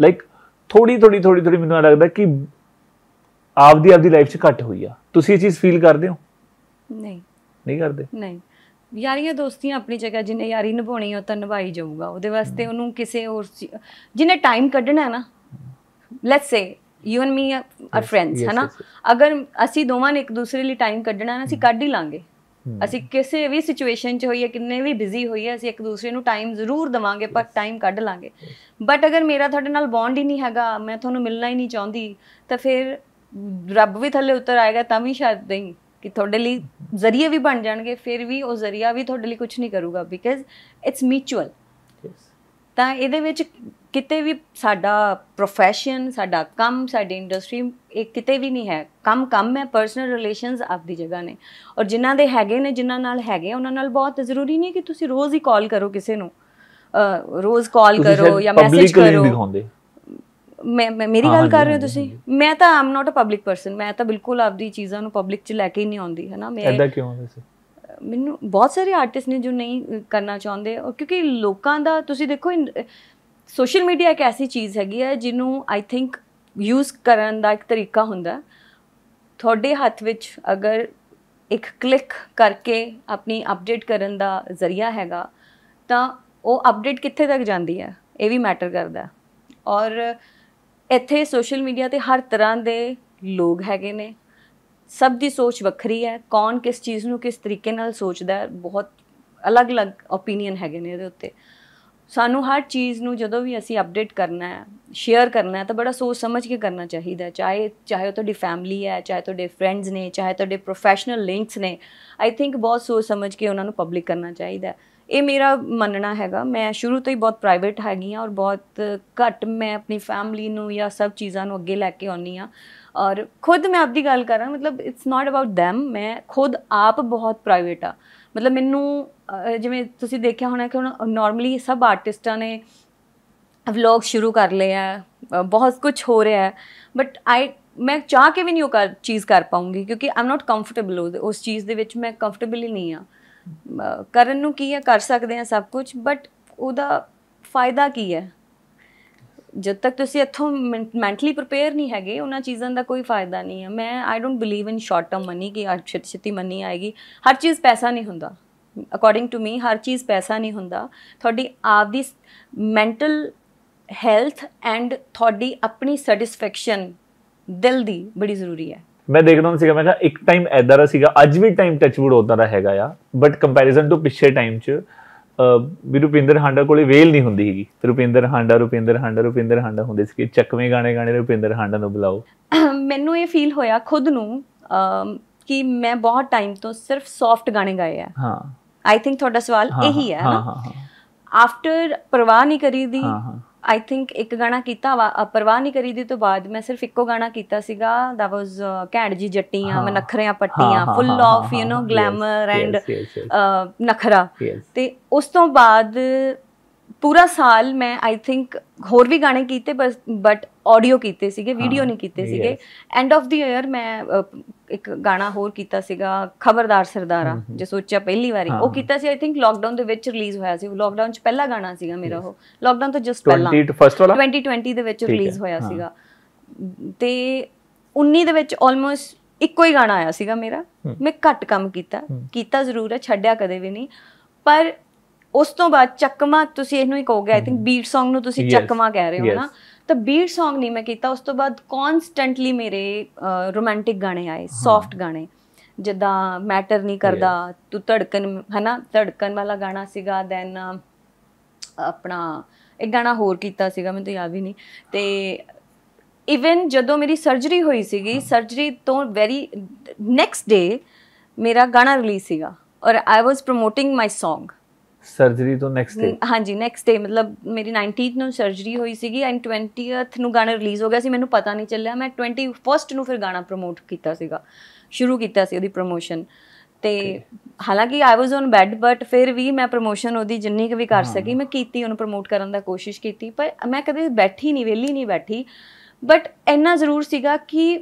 S1: ਲਾਈਕ ਥੋੜੀ ਥੋੜੀ ਥੋੜੀ ਥੋੜੀ ਮੈਨੂੰ ਲੱਗਦਾ ਕਿ ਆਪਦੀ ਆਪਦੀ ਲਾਈਫ 'ਚ ਘਟ ਹੋਈ ਆ ਤੁਸੀਂ ਇਹ ਚੀਜ਼ ਫੀਲ ਕਰਦੇ ਹੋ ਨਹੀਂ ਨਹੀਂ ਕਰਦੇ
S2: ਨਹੀਂ ਯਾਰੀਆਂ ਦੋਸਤੀਆਂ ਆਪਣੀ ਜਗ੍ਹਾ ਜਿੰਨੇ ਯਾਰੀ ਨਿਭਾਉਣੀ ਉਹ ਤਾਂ ਨਿਭਾਈ ਜਾਊਗਾ ਉਹਦੇ ਵਾਸਤੇ ਉਹਨੂੰ ਕਿਸੇ ਹੋਰ ਜਿਹਨੇ ਟਾਈਮ ਕੱਢਣਾ ਹੈ ਨਾ let's say you and me are friends ਹੈਨਾ ਅਗਰ ਅਸੀਂ ਦੋਵਾਂ ਨੇ ਇੱਕ ਦੂਸਰੇ ਲਈ ਟਾਈਮ ਕੱਢਣਾ ਨਾ ਅਸੀਂ ਕੱਢ ਹੀ ਲਾਂਗੇ ਅਸੀਂ ਕਿਸੇ ਵੀ ਸਿਚੁਏਸ਼ਨ 'ਚ ਹੋਈਏ ਕਿੰਨੇ ਵੀ ਬਿਜ਼ੀ ਹੋਈਏ ਅਸੀਂ ਇੱਕ ਦੂਸਰੇ ਨੂੰ ਟਾਈਮ ਜ਼ਰੂਰ ਦਵਾਂਗੇ ਪਰ ਟਾਈਮ ਕੱਢ ਲਾਂਗੇ ਬਟ ਅਗਰ ਮੇਰਾ ਤੁਹਾਡੇ ਨਾਲ ਬੌਂਡ ਹੀ ਨਹੀਂ ਹੈਗਾ ਮੈਂ ਤੁਹਾਨੂੰ ਮਿਲਣਾ ਹੀ ਨਹੀਂ ਚਾਹੁੰਦੀ ਤਾਂ ਫਿਰ ਰੱਬ ਵੀ ਥੱਲੇ ਉਤਰ ਆਏਗਾ ਤਾਂ ਵੀ ਸ਼ਾਇਦ ਨਹੀਂ ਕਿ ਤੁਹਾਡੇ ਲਈ ਜ਼ਰੀਏ ਵੀ ਬਣ ਜਾਣਗੇ ਫਿਰ ਵੀ ਉਹ ਜ਼ਰੀਆ ਵੀ ਤੁਹਾਡੇ ਲਈ ਕੁਝ ਨਹੀਂ ਕਰੂਗਾ ਬਿਕਾਜ਼ ਇਟਸ ਮਿਊਚੁਅਲ ਤਾਂ ਇਹਦੇ ਵਿੱਚ ਕਿਤੇ ਵੀ ਸਾਡਾ profession ਸਾਡਾ ਕੰਮ ਸਾਡੀ ਇੰਡਸਟਰੀ ਇਹ ਕਿਤੇ ਵੀ ਨਹੀਂ ਹੈ ਕੰਮ ਕੰਮ ਹੈ ਪਰਸਨਲ ਰਿਲੇਸ਼ਨਸ ਆਪਦੀ ਜਗ੍ਹਾ ਨੇ ਔਰ ਜਿਨ੍ਹਾਂ ਦੇ ਹੈਗੇ ਨੇ ਜਿਨ੍ਹਾਂ ਨਾਲ ਹੈਗੇ ਉਹਨਾਂ ਨਾਲ ਬਹੁਤ ਜ਼ਰੂਰੀ ਨਹੀਂ ਕਿ ਤੁਸੀਂ ਰੋਜ਼ ਹੀ ਕਾਲ ਕਰੋ ਕਿਸੇ ਨੂੰ ਰੋਜ਼ ਕਾਲ ਕਰੋ ਜਾਂ ਮੈਸੇਜ ਕਰੋ ਮੈਂ ਮੇਰੀ ਗੱਲ ਕਰ ਰਹੇ ਹੋ ਤੁਸੀਂ ਮੈਂ ਤਾਂ ਆਮ ਨਾਟ ਅ ਪਬਲਿਕ ਪਰਸਨ ਮੈਂ ਤਾਂ ਬਿਲਕੁਲ ਆਪਦੀ ਚੀਜ਼ਾਂ ਨੂੰ ਪਬਲਿਕ 'ਚ ਲੈ ਕੇ ਨਹੀਂ ਆਉਂਦੀ ਹੈ ਨਾ ਮੈਂ ਐਦਾਂ ਕਿਉਂ ਸੀ ਮੈਨੂੰ ਬਹੁਤ ਸਾਰੇ ਆਰਟਿਸਟ ਨੇ ਜੋ ਨਹੀਂ ਕਰਨਾ ਚਾਹੁੰਦੇ ਕਿਉਂਕਿ ਲੋਕਾਂ ਦਾ ਤੁਸੀਂ ਦੇਖੋ ਸੋਸ਼ਲ ਮੀਡੀਆ ਇੱਕ ਐਸੀ ਚੀਜ਼ ਹੈਗੀ ਹੈ ਜਿਹਨੂੰ ਆਈ ਥਿੰਕ ਯੂਜ਼ ਕਰਨ ਦਾ ਇੱਕ ਤਰੀਕਾ ਹੁੰਦਾ ਤੁਹਾਡੇ ਹੱਥ ਵਿੱਚ ਅਗਰ ਇੱਕ ਕਲਿੱਕ ਕਰਕੇ ਆਪਣੀ ਅਪਡੇਟ ਕਰਨ ਦਾ ਜ਼ਰੀਆ ਹੈਗਾ ਤਾਂ ਉਹ ਅਪਡੇਟ ਕਿੱਥੇ ਤੱਕ ਜਾਂਦੀ ਹੈ ਇਹ ਵੀ ਮੈਟਰ ਕਰਦਾ ਔਰ ਇੱਥੇ ਸੋਸ਼ਲ ਮੀਡੀਆ ਤੇ ਹਰ ਤਰ੍ਹਾਂ ਦੇ ਲੋਕ ਹੈਗੇ ਨੇ ਸਭ ਦੀ ਸੋਚ ਵੱਖਰੀ ਹੈ ਕੌਣ ਕਿਸ ਚੀਜ਼ ਨੂੰ ਕਿਸ ਤਰੀਕੇ ਨਾਲ ਸੋਚਦਾ ਹੈ ਬਹੁਤ ਅਲੱਗ-ਅਲੱਗ ਓਪੀਨੀਅਨ ਹੈਗੇ ਨੇ ਇਹਦੇ ਉੱਤੇ ਸਾਨੂੰ ਹਰ ਚੀਜ਼ ਨੂੰ ਜਦੋਂ ਵੀ ਅਸੀਂ ਅਪਡੇਟ ਕਰਨਾ ਹੈ ਸ਼ੇਅਰ ਕਰਨਾ ਹੈ ਤਾਂ ਬੜਾ ਸੋਚ ਸਮਝ ਕੇ ਕਰਨਾ ਚਾਹੀਦਾ ਹੈ ਚਾਹੇ ਚਾਹੇ ਉਹ ਤੁਹਾਡੀ ਫੈਮਿਲੀ ਹੈ ਚਾਹੇ ਤੁਹਾਡੇ ਫਰੈਂਡਸ ਨੇ ਚਾਹੇ ਤੁਹਾਡੇ ਪ੍ਰੋਫੈਸ਼ਨਲ ਲਿੰਕਸ ਨੇ ਆਈ ਥਿੰਕ ਬਹੁਤ ਸੋਚ ਸਮਝ ਕੇ ਉਹਨਾਂ ਨੂੰ ਪਬਲਿਕ ਕਰਨਾ ਚਾਹੀਦਾ ਹੈ ਇਹ ਮੇਰਾ ਮੰਨਣਾ ਹੈਗਾ ਮੈਂ ਸ਼ੁਰੂ ਤੋਂ ਹੀ ਬਹੁਤ ਪ੍ਰਾਈਵੇਟ ਹੈਗੀ ਆ ਔਰ ਬਹੁਤ ਘੱਟ ਮੈਂ ਆਪਣੀ ਫੈਮਿਲੀ ਨੂੰ ਜਾਂ ਸਭ ਚੀਜ਼ਾਂ ਨੂੰ ਅੱਗੇ ਲੈ ਕੇ ਆਉਣੀ ਆ ਔਰ ਖੁਦ ਮੈਂ ਆਪਦੀ ਗੱਲ ਕਰਾਂ ਮਤਲਬ ਇਟਸ ਨਾਟ ਅਬਾਊਟ them ਮੈਂ ਖੁਦ ਆਪ ਬਹੁਤ ਪ੍ਰਾਈਵੇਟ ਆ ਮਤਲਬ ਮੈਨੂੰ ਜਿਵੇਂ ਤੁਸੀਂ ਦੇਖਿਆ ਹੋਣਾ ਕਿ ਹੁਣ ਨਾਰਮਲੀ ਸਭ ਆਰਟਿਸਟਾਂ ਨੇ ਵਲੌਗ ਸ਼ੁਰੂ ਕਰ ਲਏ ਆ ਬਹੁਤ ਕੁਝ ਹੋ ਰਿਹਾ ਹੈ ਬਟ ਆਈ ਮੈਂ ਚਾਹ ਕੇ ਵੀ ਨਹੀਂ ਉਹ ਕਰ ਚੀਜ਼ ਕਰ ਪਾਉਂਗੀ ਕਿਉਂਕਿ ਆਮ ਨਾਟ ਕੰਫਰਟੇਬਲ ਉਸ ਚੀਜ਼ ਦੇ ਵਿੱਚ ਮੈਂ ਕੰਫਰਟੇਬਲ ਹੀ ਨਹੀਂ ਆ ਕਰਨ ਨੂੰ ਕੀ ਹੈ ਕਰ ਸਕਦੇ ਆ ਸਭ ਕੁਝ ਬਟ ਉਹਦਾ ਫਾਇਦਾ ਕੀ ਹੈ ਜਦ ਤੱਕ ਤੁਸੀਂ ਇੱਥੋਂ ਮੈਂਟਲੀ ਪ੍ਰਪੇਅਰ ਨਹੀਂ ਹੈਗੇ ਉਹਨਾਂ ਚੀਜ਼ਾਂ ਦਾ ਕੋਈ ਫਾਇਦਾ ਨਹੀਂ ਹੈ ਮੈਂ I don't believe in short term money ਕਿ ਅੱਜ ਛੇਤੀ ਛੇਤੀ ਮਨੀ ਆਏਗੀ ਹਰ ਚੀਜ਼ ਪੈਸਾ ਨਹੀਂ ਹੁੰਦਾ ਅਕੋਰਡਿੰਗ ਟੂ ਮੀ ਹਰ ਚੀਜ਼ ਪੈਸਾ ਨਹੀਂ ਹੁੰਦਾ ਤੁਹਾਡੀ ਆਪ ਦੀ ਮੈਂਟਲ ਹੈਲਥ ਐਂਡ ਤੁਹਾਡੀ ਆਪਣੀ ਸੈਟੀਸਫੈਕਸ਼ਨ ਦਿਲ ਦੀ ਬੜੀ ਜ਼ਰੂਰੀ ਹੈ
S1: ਮੈਂ ਦੇਖਦਾ ਹਾਂ ਸੀਗਾ ਮੈਂ ਕਿਹਾ ਇੱਕ ਟਾਈਮ ਐਦਾਂ ਦਾ ਸੀਗਾ ਅੱਜ ਵੀ ਟਾਈਮ ਟੱਚਵੁੱਡ ਉਦਾਂ ਦਾ ਹੈਗਾ ਆ ਬਟ ਕੰਪੈਰੀਜ਼ਨ ਟੂ ਪਿਛਲੇ ਟਾਈਮ 'ਚ ਵੀ ਰੁਪਿੰਦਰ ਹਾਂਡਾ ਕੋਲੇ ਵੇਲ ਨਹੀਂ ਹੁੰਦੀ ਹੈਗੀ ਰੁਪਿੰਦਰ ਹਾਂਡਾ ਰੁਪਿੰਦਰ ਹਾਂਡਾ ਰੁਪਿੰਦਰ ਹਾਂਡਾ ਹੁੰਦੇ ਸੀ ਕਿ ਚੱਕਵੇਂ ਗਾਣੇ ਗਾਣੇ ਰੁਪਿੰਦਰ ਹਾਂਡਾ ਨੂੰ ਬੁਲਾਓ
S2: ਮੈਨੂੰ ਇਹ ਫੀਲ ਹੋਇਆ ਖੁਦ ਨੂੰ ਕਿ ਮੈਂ ਬਹੁਤ ਟਾਈਮ ਤੋਂ ਸਿਰਫ ਸੌਫਟ ਗਾਣੇ ਗਾਏ ਆ ਹਾਂ ਆਈ ਥਿੰਕ ਤੁਹਾਡਾ ਸਵਾਲ ਇਹੀ ਹੈ ਨਾ ਆਫਟਰ ਪਰਵਾਹ ਨਹੀਂ ਕਰੀਦੀ ਹਾਂ ਹਾਂ ਆਈ ਥਿੰਕ ਇੱਕ ਗਾਣਾ ਕੀਤਾ ਪਰਵਾਹ ਨਹੀਂ ਕਰੀਦੀ ਤੋਂ ਬਾਅਦ ਮੈਂ ਸਿਰਫ ਇੱਕੋ ਗਾਣਾ ਕੀਤਾ ਸੀਗਾ ਦਾ ਵਾਸ ਘੈਂਟ ਜੀ ਜੱਟੀਆਂ ਮੈਂ ਨਖਰਿਆਂ ਪੱਟੀਆਂ full of you know glamour and ਨਖਰਾ ਤੇ ਉਸ ਤੋਂ ਬਾਅਦ ਪੂਰਾ ਸਾਲ ਮੈਂ ਆਈ ਥਿੰਕ ਹੋਰ ਵੀ ਗਾਣੇ ਕੀਤੇ ਬਸ ਬਟ ਆਡੀਓ ਕੀਤੇ ਸੀਗੇ ਵੀਡੀਓ ਨਹੀਂ ਕੀਤੇ ਸੀਗੇ ਐਂਡ ਆਫ ਦੀ ਇਅਰ ਮੈਂ ਇੱਕ ਗਾਣਾ ਹੋਰ ਕੀਤਾ ਸੀਗਾ ਖਬਰਦਾਰ ਸਰਦਾਰਾ ਜੇ ਸੋਚਿਆ ਪਹਿਲੀ ਵਾਰੀ ਉਹ ਕੀਤਾ ਸੀ ਆਈ ਥਿੰਕ ਲਾਕਡਾਊਨ ਦੇ ਵਿੱਚ ਰਿਲੀਜ਼ ਹੋਇਆ ਸੀ ਲਾਕਡਾਊਨ ਚ ਪਹਿਲਾ ਗਾਣਾ ਸੀਗਾ ਮੇਰਾ ਉਹ ਲਾਕਡਾਊਨ ਤੋਂ ਜਸਟ ਪਹਿਲਾਂ 2020 ਦੇ ਵਿੱਚ ਰਿਲੀਜ਼ ਹੋਇਆ ਸੀਗਾ ਤੇ 19 ਦੇ ਵਿੱਚ ਆਲਮੋਸਟ ਇੱਕੋ ਹੀ ਗਾਣਾ ਆਇਆ ਸੀਗਾ ਮੇਰਾ ਮੈਂ ਘੱਟ ਕੰਮ ਕੀਤਾ ਕੀਤਾ ਜ਼ਰੂਰ ਹੈ ਛੱਡਿਆ ਕਦੇ ਵੀ ਨਹੀਂ ਪਰ ਉਸ ਤੋਂ ਬਾਅਦ ਚੱਕਮਾ ਤੁਸੀਂ ਇਹਨੂੰ ਹੀ ਕਹੋਗੇ ਆਈ ਥਿੰਕ ਬੀਟ Song ਨੂੰ ਤੁਸੀਂ ਚੱਕਮਾ ਕਹਿ ਰਹੇ ਹੋ ਨਾ ਤਾਂ ਬੀਟ Song ਨਹੀਂ ਮੈਂ ਕੀਤਾ ਉਸ ਤੋਂ ਬਾਅਦ ਕਨਸਟੈਂਟਲੀ ਮੇਰੇ ਰੋਮਾਂਟਿਕ ਗਾਣੇ ਆਏ ਸੌਫਟ ਗਾਣੇ ਜਿੱਦਾਂ ਮੈਟਰ ਨਹੀਂ ਕਰਦਾ ਤੂੰ ਧੜਕਨ ਹਨਾ ਧੜਕਨ ਵਾਲਾ ਗਾਣਾ ਸੀਗਾ ਦੈਨ ਆਪਣਾ ਇੱਕ ਗਾਣਾ ਹੋਰ ਕੀਤਾ ਸੀਗਾ ਮੈਨੂੰ ਯਾਦ ਵੀ ਨਹੀਂ ਤੇ ਇਵਨ ਜਦੋਂ ਮੇਰੀ ਸਰਜਰੀ ਹੋਈ ਸੀਗੀ ਸਰਜਰੀ ਤੋਂ ਵੈਰੀ ਨੈਕਸਟ ਡੇ ਮੇਰਾ ਗਾਣਾ ਰਿਲੀਜ਼ ਸੀਗਾ ਔਰ I was promoting my Song
S1: surgery ਤੋਂ ਨੈਕਸਟ ਡੇ
S2: ਹਾਂਜੀ ਨੈਕਸਟ ਡੇ ਮਤਲਬ ਮੇਰੀ 19th ਨੂੰ ਸਰਜਰੀ ਹੋਈ ਸੀਗੀ ਐਂਡ 20th ਨੂੰ ਗਾਣਾ ਰਿਲੀਜ਼ ਹੋ ਗਿਆ ਸੀ ਮੈਨੂੰ ਪਤਾ ਨਹੀਂ ਚੱਲਿਆ ਮੈਂ 21st ਨੂੰ ਫਿਰ ਗਾਣਾ ਪ੍ਰੋਮੋਟ ਕੀਤਾ ਸੀਗਾ ਸ਼ੁਰੂ ਕੀਤਾ ਸੀ ਉਹਦੀ ਪ੍ਰੋਮੋਸ਼ਨ ਤੇ ਹਾਲਾਂਕਿ I was on bed but ਫਿਰ ਵੀ ਮੈਂ ਪ੍ਰੋਮੋਸ਼ਨ ਉਹਦੀ ਜਿੰਨੀ ਕੁ ਵੀ ਕਰ ਸਕੀ ਮੈਂ ਕੀਤੀ ਉਹਨੂੰ ਪ੍ਰੋਮੋਟ ਕਰਨ ਦਾ ਕੋਸ਼ਿਸ਼ ਕੀਤੀ ਪਰ ਮੈਂ ਕਦੇ ਬੈਠੀ ਨਹੀਂ ਵਿਹਲੀ ਨਹੀਂ ਬੈਠੀ ਬਟ ਇੰਨਾ ਜ਼ਰੂਰ ਸੀਗਾ ਕਿ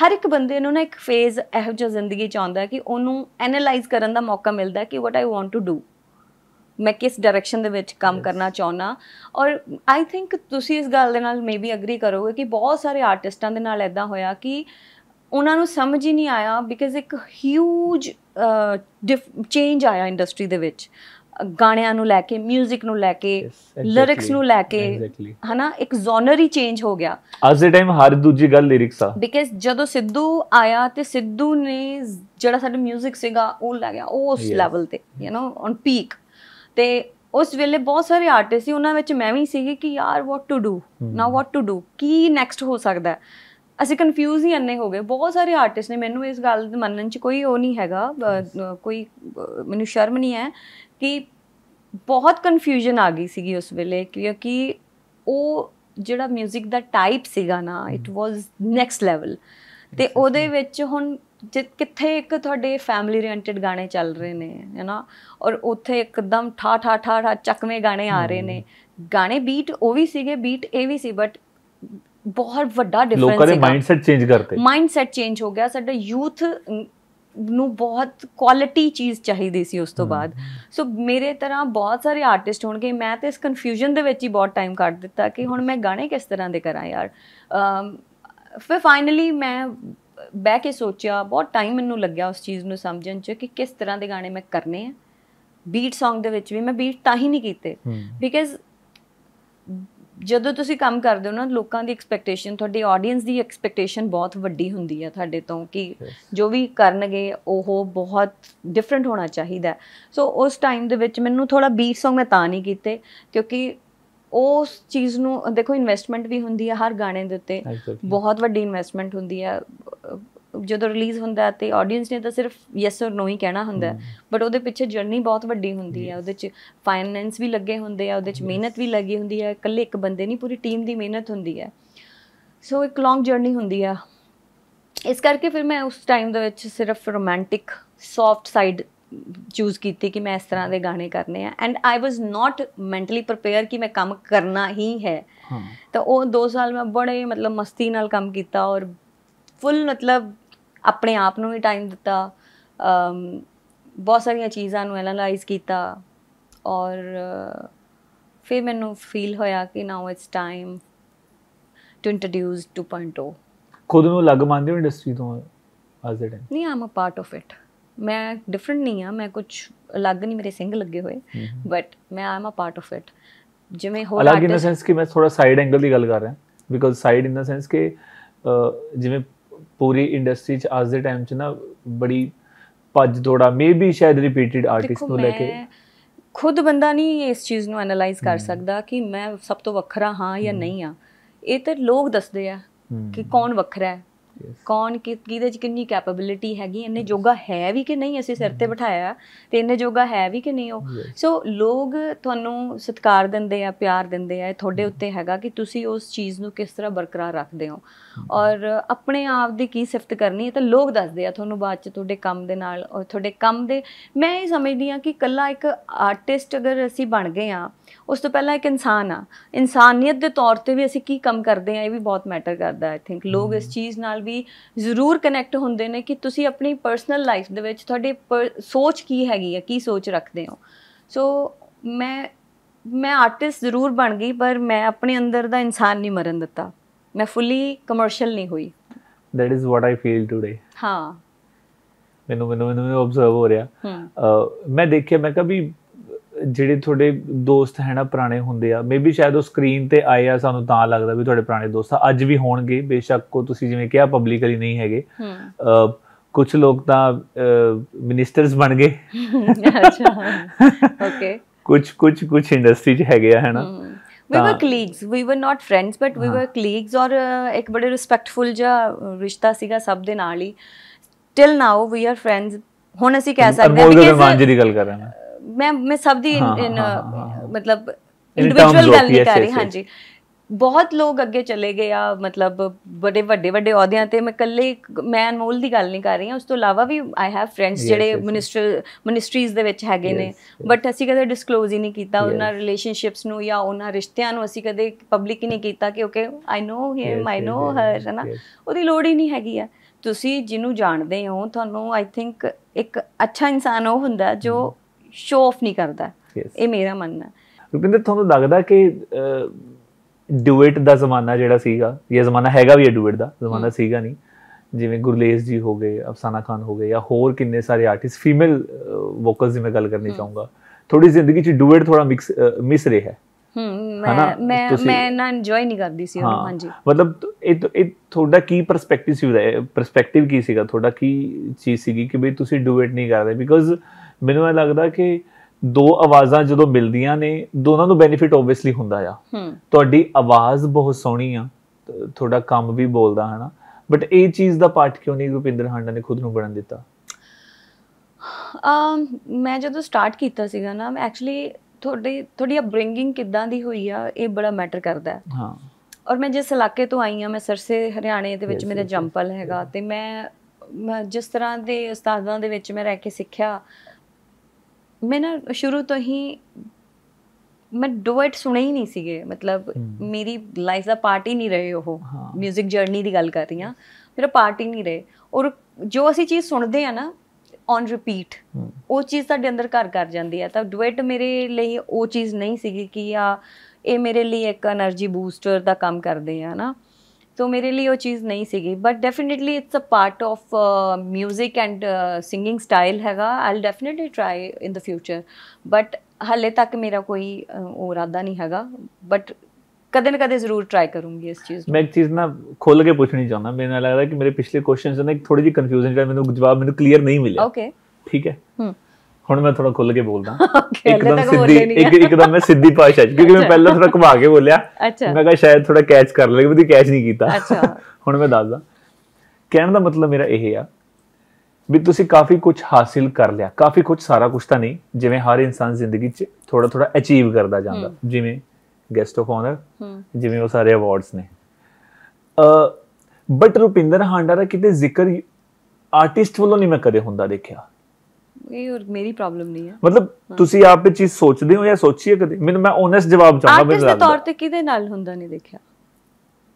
S2: ਹਰ ਇੱਕ ਬੰਦੇ ਨੂੰ ਨਾ ਇੱਕ ਫੇਜ਼ ਇਹੋ ਜਿਹਾ ਜ਼ਿੰਦਗੀ ਚ ਆਉਂਦਾ ਕਿ ਉਹਨੂੰ ਐਨਲਾਈਜ਼ ਕਰਨ ਦਾ ਮੌਕਾ ਮਿਲਦਾ ਕਿ what I want to do ਮੈਂ ਕਿਸ ਡਾਇਰੈਕਸ਼ਨ ਦੇ ਵਿੱਚ ਕੰਮ ਕਰਨਾ ਚਾਹੁੰਨਾ ਔਰ ਆਈ ਥਿੰਕ ਤੁਸੀਂ ਇਸ ਗੱਲ ਦੇ ਨਾਲ ਮੇਬੀ ਐਗਰੀ ਕਰੋਗੇ ਕਿ ਬਹੁਤ ਸਾਰੇ ਆਰਟਿਸਟਾਂ ਦੇ ਨਾਲ ਐਦਾਂ ਹੋਇਆ ਕਿ ਉਹਨਾਂ ਨੂੰ ਸਮਝ ਹੀ ਨਹੀਂ ਆਇਆ ਬਿਕਾਜ਼ ਇੱਕ ਹਿਊਜ ਚੇਂਜ ਆਇਆ ਇੰਡਸਟਰੀ ਦੇ ਵਿੱਚ ਗਾਣਿਆਂ ਨੂੰ ਲੈ ਕੇ 뮤직 ਨੂੰ ਲੈ ਕੇ ਲਿਰਿਕਸ ਨੂੰ ਲੈ ਕੇ ਹਨਾ ਇੱਕ ਜ਼ੋਨਰੀ ਚੇਂਜ ਹੋ ਗਿਆ
S1: ਅੱਜ ਦੇ ਟਾਈਮ ਹਰ ਦੂਜੀ ਗੱਲ ਲਿਰਿਕਸ ਆ
S2: ਬਿਕਾਜ਼ ਜਦੋਂ ਸਿੱਧੂ ਆਇਆ ਤੇ ਸਿੱਧੂ ਨੇ ਜਿਹੜਾ ਸਾਡਾ 뮤직 ਸੀਗਾ ਉਹ ਲੈ ਗਿਆ ਉਸ ਲੈਵਲ ਤੇ ਯੂ نو ਔਨ ਪੀਕ ਤੇ ਉਸ ਵੇਲੇ ਬਹੁਤ ਸਾਰੇ ਆਰਟਿਸਟ ਸੀ ਉਹਨਾਂ ਵਿੱਚ ਮੈਂ ਵੀ ਸੀਗੀ ਕਿ ਯਾਰ ਵਾਟ to do now what to do ਕੀ ਨੈਕਸਟ ਹੋ ਸਕਦਾ ਅਸੀਂ ਕਨਫਿਊਜ਼ ਹੀ ਅੰਨੇ ਹੋ ਗਏ ਬਹੁਤ ਸਾਰੇ ਆਰਟਿਸਟ ਨੇ ਮੈਨੂੰ ਇਸ ਗੱਲ ਦੇ ਮੰਨਣ 'ਚ ਕੋਈ ਉਹ ਨਹੀਂ ਹੈਗਾ ਕੋਈ ਮੈਨੂੰ ਸ਼ਰਮ ਨਹੀਂ ਹੈ ਕਿ ਬਹੁਤ ਕਨਫਿਊਜ਼ਨ ਆ ਗਈ ਸੀਗੀ ਉਸ ਵੇਲੇ ਕਿਉਂਕਿ ਉਹ ਜਿਹੜਾ 뮤직 ਦਾ ਟਾਈਪ ਸੀਗਾ ਨਾ ਇਟ ਵਾਸ ਨੈਕਸਟ ਲੈਵਲ ਤੇ ਉਹਦੇ ਵਿੱਚ ਹੁਣ ਕਿੱਥੇ ਇੱਕ ਤੁਹਾਡੇ ਫੈਮਿਲੀ oriented ਗਾਣੇ ਚੱਲ ਰਹੇ ਨੇ ਹੈਨਾ ਔਰ ਉੱਥੇ ਇੱਕਦਮ ਠਾ ਠਾ ਠਾ ਠਾ ਚੱਕਵੇਂ ਗਾਣੇ ਆ ਰਹੇ ਨੇ ਗਾਣੇ ਬੀਟ ਉਹ ਵੀ ਸੀਗੇ ਬੀਟ ਇਹ ਵੀ ਸੀ ਬਟ ਬਹੁਤ ਵੱਡਾ ਡਿਫਰੈਂਸ ਹੈ ਲੋਕਾਂ ਦੇ ਮਾਈਂਡਸੈਟ ਚੇਂਜ ਕਰਤੇ ਮਾਈਂਡਸੈਟ ਚੇਂਜ ਹੋ ਗਿਆ ਸਾਡਾ ਯੂਥ ਨੂੰ ਬਹੁਤ ਕੁਆਲਿਟੀ ਚੀਜ਼ ਚਾਹੀਦੀ ਸੀ ਉਸ ਤੋਂ ਬਾਅਦ ਸੋ ਮੇਰੇ ਤਰ੍ਹਾਂ ਬਹੁਤ ਸਾਰੇ ਆਰਟਿਸਟ ਹੋਣਗੇ ਮੈਂ ਤੇ ਇਸ ਕਨਫਿਊਜ਼ਨ ਦੇ ਵਿੱਚ ਹੀ ਬਹੁਤ ਟਾਈਮ ਕੱਢ ਦਿੱਤਾ ਕਿ ਹੁਣ ਮੈਂ ਗਾਣੇ ਕਿਸ ਤਰ੍ਹਾਂ ਦੇ ਕਰਾਂ ਯਾਰ ਫਿਰ ਫਾਈਨਲੀ ਮੈਂ ਬਹਿ ਕੇ ਸੋਚਿਆ ਬਹੁਤ ਟਾਈਮ ਮੈਨੂੰ ਲੱਗਿਆ ਉਸ ਚੀਜ਼ ਨੂੰ ਸਮਝਣ 'ਚ ਕਿ ਕਿਸ ਤਰ੍ਹਾਂ ਦੇ ਗਾਣੇ ਮੈਂ ਕਰਨੇ ਆ ਬੀਟ Song ਦੇ ਵਿੱਚ ਵੀ ਮੈਂ ਬੀਟ ਤਾਂ ਹੀ ਨਹੀਂ ਕੀਤੇ ਬਿਕਾਜ਼ ਜਦੋਂ ਤੁਸੀਂ ਕੰਮ ਕਰਦੇ ਹੋ ਨਾ ਲੋਕਾਂ ਦੀ ਐਕਸਪੈਕਟੇਸ਼ਨ ਤੁਹਾਡੀ ਆਡੀਅנס ਦੀ ਐਕਸਪੈਕਟੇਸ਼ਨ ਬਹੁਤ ਵੱਡੀ ਹੁੰਦੀ ਹੈ ਤੁਹਾਡੇ ਤੋਂ ਕਿ ਜੋ ਵੀ ਕਰਨਗੇ ਉਹ ਬਹੁਤ ਡਿਫਰੈਂਟ ਹੋਣਾ ਚਾਹੀਦਾ ਸੋ ਉਸ ਟਾਈਮ ਦੇ ਵਿੱਚ ਮੈਨੂੰ ਥੋੜਾ ਬੀਟ Song ਮੈਂ ਤਾਂ ਨਹੀਂ ਕੀਤੇ ਕਿਉਂਕਿ ਉਸ ਚੀਜ਼ ਨੂੰ ਦੇਖੋ ਇਨਵੈਸਟਮੈਂਟ ਵੀ ਹੁੰਦੀ ਹੈ ਹਰ ਗਾਣੇ ਦੇ ਉੱਤੇ ਬਹੁਤ ਵੱਡੀ ਇਨਵੈਸਟਮੈਂਟ ਹੁੰਦੀ ਹੈ ਜਦੋਂ ਰਿਲੀਜ਼ ਹੁੰਦਾ ਤੇ ਆਡੀਅנס ਨੇ ਤਾਂ ਸਿਰਫ ਯੈਸ অর ਨੋ ਹੀ ਕਹਿਣਾ ਹੁੰਦਾ ਬਟ ਉਹਦੇ ਪਿੱਛੇ ਜਰਨੀ ਬਹੁਤ ਵੱਡੀ ਹੁੰਦੀ ਹੈ ਉਹਦੇ ਚ ਫਾਈਨੈਂਸ ਵੀ ਲੱਗੇ ਹੁੰਦੇ ਆ ਉਹਦੇ ਚ ਮਿਹਨਤ ਵੀ ਲੱਗੀ ਹੁੰਦੀ ਹੈ ਇਕੱਲੇ ਇੱਕ ਬੰਦੇ ਨਹੀਂ ਪੂਰੀ ਟੀਮ ਦੀ ਮਿਹਨਤ ਹੁੰਦੀ ਹੈ ਸੋ ਇੱਕ ਲੌਂਗ ਜਰਨੀ ਹੁੰਦੀ ਆ ਇਸ ਕਰਕੇ ਫਿਰ ਮੈਂ ਉਸ ਟਾਈਮ ਦੇ ਵਿੱਚ ਸਿਰਫ ਰੋਮਾਂਟਿਕ ਸੌਫਟ ਸਾਈਡ ਚੂਜ਼ ਕੀਤੀ ਕਿ ਮੈਂ ਇਸ ਤਰ੍ਹਾਂ ਦੇ ਗਾਣੇ ਕਰਨੇ ਆ and I was not mentally prepare ਕਿ ਮੈਂ ਕੰਮ ਕਰਨਾ ਹੀ ਹੈ ਤਾਂ ਉਹ 2 ਸਾਲ ਮੈਂ ਬੜੇ ਮਤਲਬ ਮਸਤੀ ਨਾਲ ਕੰਮ ਕੀਤਾ ਔਰ ਫੁੱਲ ਮਤਲਬ ਆਪਣੇ ਆਪ ਨੂੰ ਹੀ ਟਾਈਮ ਦਿੱਤਾ ਬਹੁਤ ਸਾਰੀਆਂ ਚੀਜ਼ਾਂ ਨੂੰ ਐਨਲਾਈਜ਼ ਕੀਤਾ ਔਰ ਫਿਰ ਮੈਨੂੰ ਫੀਲ ਹੋਇਆ ਕਿ now it's time to introduce 2.0
S1: ਖੁਦ ਨੂੰ ਲੱਗ ਮੰਨਦੇ ਹੋ ਇੰਡਸਟਰੀ ਤੋਂ ਆਜ਼ਾਦ
S2: ਨਹੀਂ I'm a part of it ਮੈਂ ਡਿਫਰੈਂਟ ਨਹੀਂ ਆ ਮੈਂ ਕੁਝ ਅਲੱਗ ਨਹੀਂ ਮੇਰੇ ਸਿੰਘ ਲੱਗੇ ਹੋਏ ਬਟ ਮੈਂ am a part of it ਜਿਵੇਂ ਹੋਰ ਅਲੱਗ ਇਨ ਸੈਂਸ
S1: ਕਿ ਮੈਂ ਥੋੜਾ ਸਾਈਡ ਐਂਗਲ ਦੀ ਗੱਲ ਕਰ ਰਿਹਾ because side in the sense ਕਿ ਜਿਵੇਂ ਪੂਰੀ ਇੰਡਸਟਰੀ ਚ ਅੱਜ ਦੇ ਟਾਈਮ ਚ ਨਾ ਬੜੀ ਭੱਜ ਦੋੜਾ ਮੇਬੀ ਸ਼ਾਇਦ ਰਿਪੀਟਿਡ ਆਰਟਿਸਟ ਨੂੰ ਲੈ ਕੇ
S2: ਖੁਦ ਬੰਦਾ ਨਹੀਂ ਇਸ ਚੀਜ਼ ਨੂੰ ਐਨਲਾਈਜ਼ ਕਰ ਸਕਦਾ ਕਿ ਮੈਂ ਸਭ ਤੋਂ ਵੱਖਰਾ ਹਾਂ ਜਾਂ ਨਹੀਂ ਆ ਇਹ ਤਾਂ ਲੋਕ ਦੱਸਦੇ ਆ ਕਿ ਕੌਣ ਵੱਖਰਾ ਹੈ ਕੌਣ ਕਿਹਦੇ ਚ ਕਿੰਨੀ ਕੈਪੇਬਿਲਿਟੀ ਹੈਗੀ ਇਹਨੇ ਜੋਗਾ ਹੈ ਵੀ ਕਿ ਨਹੀਂ ਅਸੀਂ ਸਿਰ ਤੇ mm-hmm. ਬਿਠਾਇਆ ਤੇ ਇਹਨੇ ਜੋਗਾ ਹੈ ਵੀ ਕਿ ਨਹੀਂ ਉਹ ਸੋ ਲੋਕ ਤੁਹਾਨੂੰ ਸਤਿਕਾਰ ਦਿੰਦੇ ਆ ਪਿਆਰ ਦਿੰਦੇ ਆ ਤੁਹਾਡੇ mm-hmm. ਉੱਤੇ ਹੈਗਾ ਕਿ ਤੁਸੀਂ ਉਸ ਚੀਜ਼ ਨੂੰ ਕਿਸ ਤਰ੍ਹਾਂ ਬਰਕਰਾਰ ਰੱਖਦੇ ਹੋ mm-hmm. ਔਰ ਆਪਣੇ ਆਪ ਦੀ ਕੀ ਸਿਫਤ ਕਰਨੀ ਹੈ ਤਾਂ ਲੋਕ ਦੱਸਦੇ ਆ ਤੁਹਾਨੂੰ ਬਾਅਦ ਚ ਤੁਹਾਡੇ ਕੰਮ ਦੇ ਨਾਲ ਔਰ ਤੁਹਾਡੇ ਕੰਮ ਦੇ ਮੈਂ ਇਹ ਸਮਝਦੀ ਆ ਕਿ ਕੱਲਾ ਇੱਕ ਆਰਟਿਸਟ ਅਗਰ ਅਸੀਂ ਬਣ ਗਏ ਆ ਉਸ ਤੋਂ ਪਹਿਲਾਂ ਇੱਕ ਇਨਸਾਨ ਆ ਇਨਸਾਨੀਅਤ ਦੇ ਤੌਰ ਤੇ ਵੀ ਅਸੀਂ ਕੀ ਕੰਮ ਕਰਦੇ ਆ ਇਹ ਵੀ ਬਹੁਤ ਮੈਟਰ ਕਰਦਾ ਆਈ ਥਿੰਕ ਲੋਕ ਇਸ ਚੀਜ਼ ਨਾਲ ਵੀ ਜ਼ਰੂਰ ਕਨੈਕਟ ਹੁੰਦੇ ਨੇ ਕਿ ਤੁਸੀਂ ਆਪਣੀ ਪਰਸਨਲ ਲਾਈਫ ਦੇ ਵਿੱਚ ਤੁਹਾਡੀ ਸੋਚ ਕੀ ਹੈਗੀ ਆ ਕੀ ਸੋਚ ਰੱਖਦੇ ਹੋ ਸੋ ਮੈਂ ਮੈਂ ਆਰਟਿਸਟ ਜ਼ਰੂਰ ਬਣ ਗਈ ਪਰ ਮੈਂ ਆਪਣੇ ਅੰਦਰ ਦਾ ਇਨਸਾਨ ਨਹੀਂ ਮਰਨ ਦਿੱਤਾ ਮੈਂ ਫੁੱਲੀ ਕਮਰਸ਼ੀਅਲ ਨਹੀਂ ਹੋਈ
S1: that is what I feel today ਹਾਂ ਮੈਨੂੰ ਮੈਨੂੰ ਮੈਨੂੰ ਆਬਜ਼ਰਵ ਹੋ
S2: ਰਿਹਾ
S1: ਮੈਂ ਦੇਖਿਆ ਮੈਂ ਕਦੀ ਜਿਹੜੇ ਤੁਹਾਡੇ ਦੋਸਤ ਹੈ ਨਾ ਪੁਰਾਣੇ ਹੁੰਦੇ ਆ ਮੇਬੀ ਸ਼ਾਇਦ ਉਹ ਸਕਰੀਨ ਤੇ ਆਏ ਆ ਸਾਨੂੰ ਤਾਂ ਲੱਗਦਾ ਵੀ ਤੁਹਾਡੇ ਪੁਰਾਣੇ ਦੋਸਤ ਆ ਅੱਜ ਵੀ ਹੋਣਗੇ ਬੇਸ਼ੱਕ ਕੋ ਤੁਸੀਂ ਜਿਵੇਂ ਕਿਹਾ ਪਬਲਿਕਲੀ ਨਹੀਂ ਹੈਗੇ ਕੁਝ ਲੋਕ ਤਾਂ ਮਿਨਿਸਟਰਸ ਬਣ ਗਏ
S2: ਅੱਛਾ ਓਕੇ
S1: ਕੁਝ ਕੁਝ ਕੁਝ ਇੰਡਸਟਰੀ 'ਚ ਹੈਗੇ ਆ ਹੈ ਨਾ
S2: we ਕਲੀਗਸ ਵੀ ਵਰ ਨਾਟ ਫਰੈਂਡਸ ਬਟ ਵੀ ਵਰ ਕਲੀਗਸ colleagues ਔਰ ਇੱਕ ਬੜੇ ਰਿਸਪੈਕਟਫੁਲ ਜਿਹਾ ਰਿਸ਼ਤਾ ਸੀਗਾ ਸਭ ਦੇ ਨਾਲ ਹੀ till now we are friends ਹੁਣ ਅਸੀਂ ਕਹਿ ਸਕਦੇ ਹਾਂ ਕਿ ਅਨਮੋਲ ਦੇ ਰੋਮਾਂਚ ਦੀ ਗੱਲ ਕਰ ਰਹੇ ਹਾਂ ਮੈਂ ਸਭ ਦੀ ਇਨ ਮਤਲਬ ਇੰਡੀਵਿਜੂਅਲ ਗੱਲ ਨਹੀਂ ਕਰ ਰਹੀ ਹਾਂਜੀ ਬਹੁਤ ਲੋਕ ਅੱਗੇ ਚਲੇ ਗਏ ਆ ਮਤਲਬ ਬੜੇ ਵੱਡੇ ਵੱਡੇ ਅਹੁਦਿਆਂ ਤੇ ਮੈਂ ਕੱਲੇ ਮੈਂ ਅਨਮੋਲ ਦੀ ਗੱਲ ਨਹੀਂ ਕਰ ਰਹੀ ਹਾਂ ਉਸ ਤੋਂ ਇਲਾਵਾ ਵੀ ਆਈ ਹੈਵ ਫਰੈਂਡਸ ਜਿਹੜੇ ਮਿਨਿਸਟਰ ਮਿਨਿਸਟਰੀਜ਼ ਦੇ ਵਿੱਚ ਹੈਗੇ ਨੇ ਬਟ ਅਸੀਂ ਕਦੇ ਡਿਸਕਲੋਜ਼ ਹੀ ਨਹੀਂ ਕੀਤਾ ਉਹਨਾਂ ਰਿਲੇਸ਼ਨਸ਼ਿਪਸ ਨੂੰ ਜਾਂ ਉਹਨਾਂ ਰਿਸ਼ਤਿਆਂ ਨੂੰ ਅਸੀਂ ਕਦੇ ਪਬਲਿਕ ਹੀ ਨਹੀਂ ਕੀਤਾ ਕਿਉਂਕਿ ਆਈ ਨੋ ਹਿਮ ਆਈ ਨੋ ਹਰ ਨਾ ਉਹਦੀ ਲੋੜ ਹੀ ਨਹੀਂ ਹੈਗੀ ਆ ਤੁਸੀਂ ਜਿਹਨੂੰ ਜਾਣਦੇ ਹੋ ਤੁਹਾਨੂੰ ਆਈ ਥਿੰਕ ਇੱਕ ਅੱਛਾ ਇਨਸਾਨ ਉਹ ਹੁੰਦਾ ਜੋ ਸ਼ੋ ਆਫ ਨਹੀਂ ਕਰਦਾ ਇਹ ਮੇਰਾ ਮੰਨਣਾ
S1: ਰੁਪਿੰਦਰ ਤੁਹਾਨੂੰ ਲੱਗਦਾ ਕਿ ਡੂਇਟ ਦਾ ਜ਼ਮਾਨਾ ਜਿਹੜਾ ਸੀਗਾ ਇਹ ਜ਼ਮਾਨਾ ਹੈਗਾ ਵੀ ਡੂਇਟ ਦਾ ਜ਼ਮਾਨਾ ਸੀਗਾ ਨਹੀਂ ਜਿਵੇਂ ਗੁਰਲੇਸ ਜੀ ਹੋ ਗਏ ਅਫਸਾਨਾ ਖਾਨ ਹੋ ਗਏ ਜਾਂ ਹੋਰ ਕਿੰਨੇ ਸਾਰੇ ਆਰਟਿਸਟ ਫੀਮੇਲ ਵੋਕਲਸ ਦੀ ਮੈਂ ਗੱਲ ਕਰਨੀ ਚਾਹੂੰਗਾ ਥੋੜੀ ਜ਼ਿੰਦਗੀ ਚ ਡੂਇਟ ਥੋੜਾ ਮਿਕਸ ਮਿਸ ਰਿਹਾ ਹੈ
S2: ਮੈਂ ਮੈਂ ਮੈਂ ਨਾ ਇੰਜੋਏ ਨਹੀਂ ਕਰਦੀ ਸੀ ਉਹਨੂੰ ਹਾਂਜੀ
S1: ਮਤਲਬ ਇਹ ਇਹ ਤੁਹਾਡਾ ਕੀ ਪਰਸਪੈਕਟਿਵ ਸੀ ਪਰਸਪੈਕਟਿਵ ਕੀ ਸੀਗਾ ਤੁਹਾਡਾ ਕੀ ਚੀਜ਼ ਸੀਗੀ ਕਿ ਵੀ ਤੁਸੀਂ ਡੂਇਟ ਨਹੀਂ ਕਰਦੇ ਬਿਕੋਜ਼ ਮੈਨੂੰ ਇਹ ਲੱਗਦਾ ਕਿ ਦੋ ਆਵਾਜ਼ਾਂ ਜਦੋਂ ਮਿਲਦੀਆਂ ਨੇ ਦੋਨਾਂ ਨੂੰ ਬੈਨੀਫਿਟ ਆਬਵੀਅਸਲੀ ਹੁੰਦਾ ਆ ਤੁਹਾਡੀ ਆਵਾਜ਼ ਬਹੁਤ ਸੋਹਣੀ ਆ ਤੁਹਾਡਾ ਕੰਮ ਵੀ ਬੋਲਦਾ ਹਨਾ ਬਟ ਇਹ ਚੀਜ਼ ਦਾ ਪਾਰਟ ਕਿਉਂ ਨਹੀਂ ਰੁਪਿੰਦਰ ਹਾਂਡਾ ਨੇ ਖੁਦ ਨੂੰ ਬਣਨ ਦਿੱਤਾ
S2: ਅਮ ਮੈਂ ਜਦੋਂ ਸਟਾਰਟ ਕੀਤਾ ਸੀਗਾ ਨਾ ਮੈਂ ਐਕਚੁਅਲੀ ਤੁਹਾਡੀ ਤੁਹਾਡੀ ਅਪਬ੍ਰਿੰਗਿੰਗ ਕਿੱਦਾਂ ਦੀ ਹੋਈ ਆ ਇਹ ਬੜਾ ਮੈਟਰ ਕਰਦਾ ਹੈ ਹਾਂ ਔਰ ਮੈਂ ਜਿਸ ਇਲਾਕੇ ਤੋਂ ਆਈ ਆ ਮੈਂ ਸਰਸੇ ਹਰਿਆਣੇ ਦੇ ਵਿੱਚ ਮੇਰਾ ਜੰਪਲ ਹੈਗਾ ਤੇ ਮੈਂ ਜਿਸ ਤਰ੍ਹਾਂ ਦੇ ਉਸਤਾਦਾਂ ਦੇ ਵਿੱਚ ਮੈਂ ਰਹਿ ਕੇ ਸਿੱਖਿਆ ਮੈਂ ਨਾ ਸ਼ੁਰੂ ਤੋਂ ਹੀ ਮੈਂ ਡੂਇਟ ਸੁਣੇ ਹੀ ਨਹੀਂ ਸੀਗੇ ਮਤਲਬ ਮੇਰੀ ਲਾਈਫ ਦਾ ਪਾਰਟ ਹੀ ਨਹੀਂ ਰਹੇ ਉਹ ਮਿਊਜ਼ਿਕ ਜਰਨੀ ਦੀ ਗੱਲ ਕਰ ਰਹੀ ਆ ਮੇਰਾ ਪਾਰਟ ਹੀ ਨਹੀਂ ਰਹੇ ਔਰ ਜੋ ਅਸੀਂ ਚੀਜ਼ ਸੁਣਦੇ ਆ ਨਾ ਔਨ ਰਿਪੀਟ ਉਹ ਚੀਜ਼ ਸਾਡੇ ਅੰਦਰ ਘਰ ਕਰ ਜਾਂਦੀ ਹੈ ਤਾਂ ਡੂਇਟ ਮੇਰੇ ਲਈ ਉਹ ਚੀਜ਼ ਨਹੀਂ ਸੀਗੀ ਕਿ ਆ ਇਹ ਮੇਰੇ ਲਈ ਇੱਕ એનર્ਜੀ ਬੂਸਟਰ ਦਾ ਕੰਮ ਕਰਦੇ ਆ ਨਾ ਤੋ ਮੇਰੇ ਲਈ ਉਹ ਚੀਜ਼ ਨਹੀਂ ਸੀਗੀ but definitely it's a part of music and singing style ਹੈਗਾ I will definitely try in the future but ਹਾਲੇ ਤੱਕ ਮੇਰਾ ਕੋਈ ਉਹ ਇਰਾਦਾ ਨਹੀਂ ਹੈਗਾ ਬਟ ਕਦੇ ਨਾ ਕਦੇ ਜ਼ਰੂਰ ਟਰਾਈ ਕਰੂੰਗੀ ਇਸ ਚੀਜ਼ ਨੂੰ
S1: ਮੈਂ ਇੱਕ ਚੀਜ਼ ਨਾ ਖੋਲ ਕੇ ਪੁੱਛਣੀ ਚਾਹੁੰਦਾ ਮੈਨੂੰ ਲੱਗਦਾ ਕਿ ਮੇਰੇ ਪਿਛਲੇ ਕੁਐਸਚਨਸ ਨੇ ਇੱਕ ਥੋੜੀ ਜਿਹੀ ਕਨਫਿਊਜ਼ਨ ਜਿਹੜਾ ਮੈਨੂੰ ਜਵਾਬ ਮੈਨੂੰ ਕਲੀਅਰ ਨਹੀਂ ਮਿਲਿਆ ਓਕੇ ਠੀਕ ਹੈ ਹੂੰ ਹੁਣ ਮੈਂ ਥੋੜਾ ਖੁੱਲ ਕੇ ਬੋਲਦਾ
S2: ਇੱਕਦਮ ਸਿੱਧੀ ਇੱਕ
S1: ਇੱਕਦਮ ਮੈਂ ਸਿੱਧੀ ਭਾਸ਼ਾ ਚ ਕਿਉਂਕਿ ਮੈਂ ਪਹਿਲਾਂ ਥੋੜਾ ਘੁਮਾ ਕੇ ਬੋਲਿਆ ਮੈਂ ਕਿਹਾ ਸ਼ਾਇਦ ਥੋੜਾ ਕੈਚ ਕਰ ਲੇਗਾ ਮੈਂ ਕੈਚ ਨਹੀਂ ਕੀਤਾ ਅੱਛਾ ਹੁਣ ਮੈਂ ਦੱਸਦਾ ਕਹਿਣ ਦਾ ਮਤਲਬ ਮੇਰਾ ਇਹ ਆ ਵੀ ਤੁਸੀਂ ਕਾਫੀ ਕੁਝ ਹਾਸਿਲ ਕਰ ਲਿਆ ਕਾਫੀ ਕੁਝ ਸਾਰਾ ਕੁਝ ਤਾਂ ਨਹੀਂ ਜਿਵੇਂ ਹਰ ਇਨਸਾਨ ਜ਼ਿੰਦਗੀ 'ਚ ਥੋੜਾ ਥੋੜਾ ਅਚੀਵ ਕਰਦਾ ਜਾਂਦਾ ਜਿਵੇਂ ਗੈਸਟ ਆਫ ਆਨਰ ਜਿਵੇਂ ਉਹ ਸਾਰੇ ਅਵਾਰਡਸ ਨੇ ਅ ਬਟ ਰੁਪਿੰਦਰ ਹਾਂਡਾ ਦਾ ਕਿਤੇ ਜ਼ਿਕਰ ਆਰਟਿਸਟ ਵੱਲੋਂ ਨਹੀਂ ਮੈਂ ਕਦੇ ਹੁੰਦਾ ਦੇਖਿਆ
S2: ਇਹ ਹੋਰ ਮੇਰੀ ਪ੍ਰੋਬਲਮ ਨਹੀਂ ਹੈ
S1: ਮਤਲਬ ਤੁਸੀਂ ਆਪ ਇਹ ਚੀਜ਼ ਸੋਚਦੇ ਹੋ ਜਾਂ ਸੋਚੀਏ ਕਦੇ ਮੈਨੂੰ ਮੈਂ ਓਨੈਸਟ ਜਵਾਬ ਚਾਹੁੰਦਾ ਆਰਟਿਸਟ ਦੇ ਤੌਰ
S2: ਤੇ ਕਿਹਦੇ ਨਾਲ ਹੁੰਦਾ ਨਹੀਂ ਦੇਖਿਆ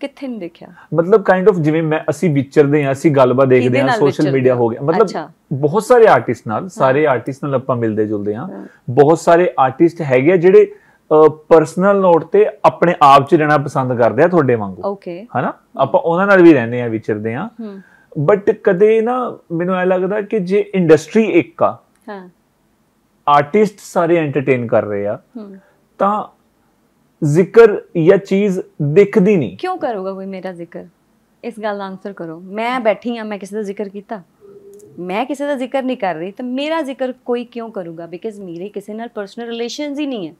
S2: ਕਿੱਥੇ ਨਹੀਂ ਦੇਖਿਆ
S1: ਮਤਲਬ ਕਾਈਂਡ ਆਫ ਜਿਵੇਂ ਮੈਂ ਅਸੀਂ ਵਿਚਰਦੇ ਆ ਅਸੀਂ ਗੱਲਬਾਤ ਦੇਖਦੇ ਆ ਸੋਸ਼ਲ ਮੀਡੀਆ ਹੋ ਗਿਆ ਮਤਲਬ ਬਹੁਤ ਸਾਰੇ ਆਰਟਿਸਟ ਨਾਲ ਸਾਰੇ ਆਰਟਿਸਟ ਨਾਲ ਆਪਾਂ ਮਿਲਦੇ ਜੁਲਦੇ ਆ ਬਹੁਤ ਸਾਰੇ ਆਰਟਿਸਟ ਹੈਗੇ ਆ ਜਿਹੜੇ ਪਰਸਨਲ ਨੋਟ ਤੇ ਆਪਣੇ ਆਪ 'ਚ ਰਹਿਣਾ ਪਸੰਦ ਕਰਦੇ ਆ ਤੁਹਾਡੇ ਵਾਂਗੂ ਓਕੇ ਆਪਾਂ ਉਹਨਾਂ ਨਾਲ ਵੀ ਰਹਿੰਦੇ ਆ ਵਿਚਰਦੇ ਆ ਬਟ ਕਦੇ ਨਾ ਮੈਨੂੰ ਐ ਲੱਗਦਾ ਕਿ ਜੇ ਇੰਡਸਟਰੀ ਇੱਕ ਆ ਹਾਂ ਆਰਟਿਸਟ ਸਾਰੇ ਐਂਟਰਟੇਨ ਕਰ ਰਹੇ ਆ ਤਾਂ ਜ਼ਿਕਰ ਜਾਂ ਚੀਜ਼ ਦਿਖਦੀ ਨਹੀਂ
S2: ਕਿਉਂ ਕਰੂਗਾ ਕੋਈ ਮੇਰਾ ਜ਼ਿਕਰ ਇਸ ਗੱਲ ਦਾ ਆਨਸਰ ਕਰੋ ਮੈਂ ਬੈਠੀ ਆ ਮੈਂ ਕਿਸੇ ਦਾ ਜ਼ਿਕਰ ਕੀਤਾ ਮੈਂ ਕਿਸੇ ਦਾ ਜ਼ਿਕਰ ਨਹੀਂ ਕਰ ਰਹੀ ਤਾਂ ਮੇਰਾ ਜ਼ਿਕਰ ਕੋਈ ਕਿਉਂ ਕਰੂਗਾ ਬਿਕਾਜ਼ ਮੇਰੇ ਕਿਸੇ ਨਾਲ ਪਰਸਨਲ ਰਿਲੇਸ਼ਨਸ ਹੀ ਨਹੀਂ ਹੈ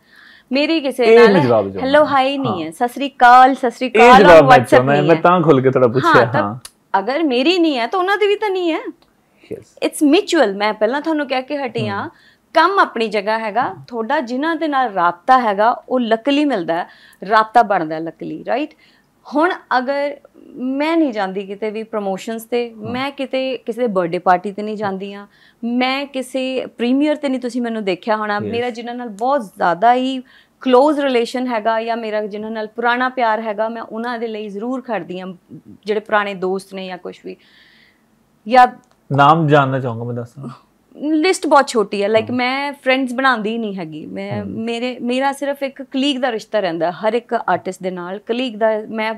S2: ਮੇਰੀ ਕਿਸੇ ਨਾਲ ਹੈਲੋ ਹਾਈ ਨਹੀਂ ਹੈ ਸਸਰੀ ਕਾਲ ਸਸਰੀ ਕਾਲ WhatsApp ਨਹੀਂ ਮੈਂ
S1: ਤਾਂ ਖੁੱਲ ਕੇ ਤੜਾ ਪੁੱਛਿਆ ਹਾਂ
S2: ਅਗਰ ਮੇਰੀ ਨਹੀਂ ਹੈ ਤਾਂ ਉਹਨਾਂ ਦੀ ਵੀ ਤਾਂ ਨਹੀਂ ਹੈ ਯੈਸ ਇਟਸ ਮਿਚੁਅਲ ਮੈਂ ਪਹਿਲਾਂ ਤੁਹਾਨੂੰ ਕਹਿ ਕੇ ਹਟੀ ਆ ਕੰਮ ਆਪਣੀ ਜਗ੍ਹਾ ਹੈਗਾ ਤੁਹਾਡਾ ਜਿਨ੍ਹਾਂ ਦੇ ਨਾਲ ਰਾਪਤਾ ਹੈਗਾ ਉਹ ਲੱਕਲੀ ਮਿਲਦਾ ਰਾਪਤਾ ਬਣਦਾ ਲੱਕਲੀ ਰਾਈਟ ਹੁਣ ਅਗਰ ਮੈਂ ਨਹੀਂ ਜਾਂਦੀ ਕਿਤੇ ਵੀ ਪ੍ਰੋਮੋਸ਼ਨਸ ਤੇ ਮੈਂ ਕਿਤੇ ਕਿਸੇ ਦੇ ਬਰਥਡੇ ਪਾਰਟੀ ਤੇ ਨਹੀਂ ਜਾਂਦੀ ਆ ਮੈਂ ਕਿਸੇ ਪ੍ਰੀਮੀਅਰ ਤੇ ਨਹੀਂ ਤੁਸੀਂ ਮੈਨੂੰ ਦੇਖਿਆ ਹੋਣਾ ਮੇਰਾ ਜਿਨ੍ਹਾਂ ਨਾਲ ਬਹੁਤ ਜ਼ਿਆਦਾ ਹੀ ਕਲੋਜ਼ ਰਿਲੇਸ਼ਨ ਹੈਗਾ ਜਾਂ ਮੇਰਾ ਜਿਨ੍ਹਾਂ ਨਾਲ ਪੁਰਾਣਾ ਪਿਆਰ ਹੈਗਾ ਮੈਂ ਉਹਨਾਂ ਦੇ ਲਈ ਜ਼ਰੂਰ ਖੜਦੀ ਆ ਜਿਹੜੇ ਪੁਰਾਣੇ ਦੋਸਤ ਨੇ ਜਾਂ ਕੁਝ ਵੀ ਜਾਂ
S1: ਨਾਮ ਜਾਨਣਾ ਚਾਹੂੰਗਾ ਮੈਂ ਦੱਸਾਂ
S2: ਲਿਸਟ ਬਹੁਤ ਛੋਟੀ ਹੈ ਲਾਈਕ ਮੈਂ ਫਰੈਂਡਸ ਬਣਾਉਂਦੀ ਨਹੀਂ ਹੈਗੀ ਮੈਂ ਮੇਰੇ ਮੇਰਾ ਸਿਰਫ ਇੱਕ ਕਲੀਗ ਦਾ ਰਿਸ਼ਤਾ ਰਹਿੰਦਾ ਹਰ ਇੱਕ ਆਰਟਿਸਟ ਦੇ ਨਾਲ ਕਲੀਗ ਦਾ ਮੈਂ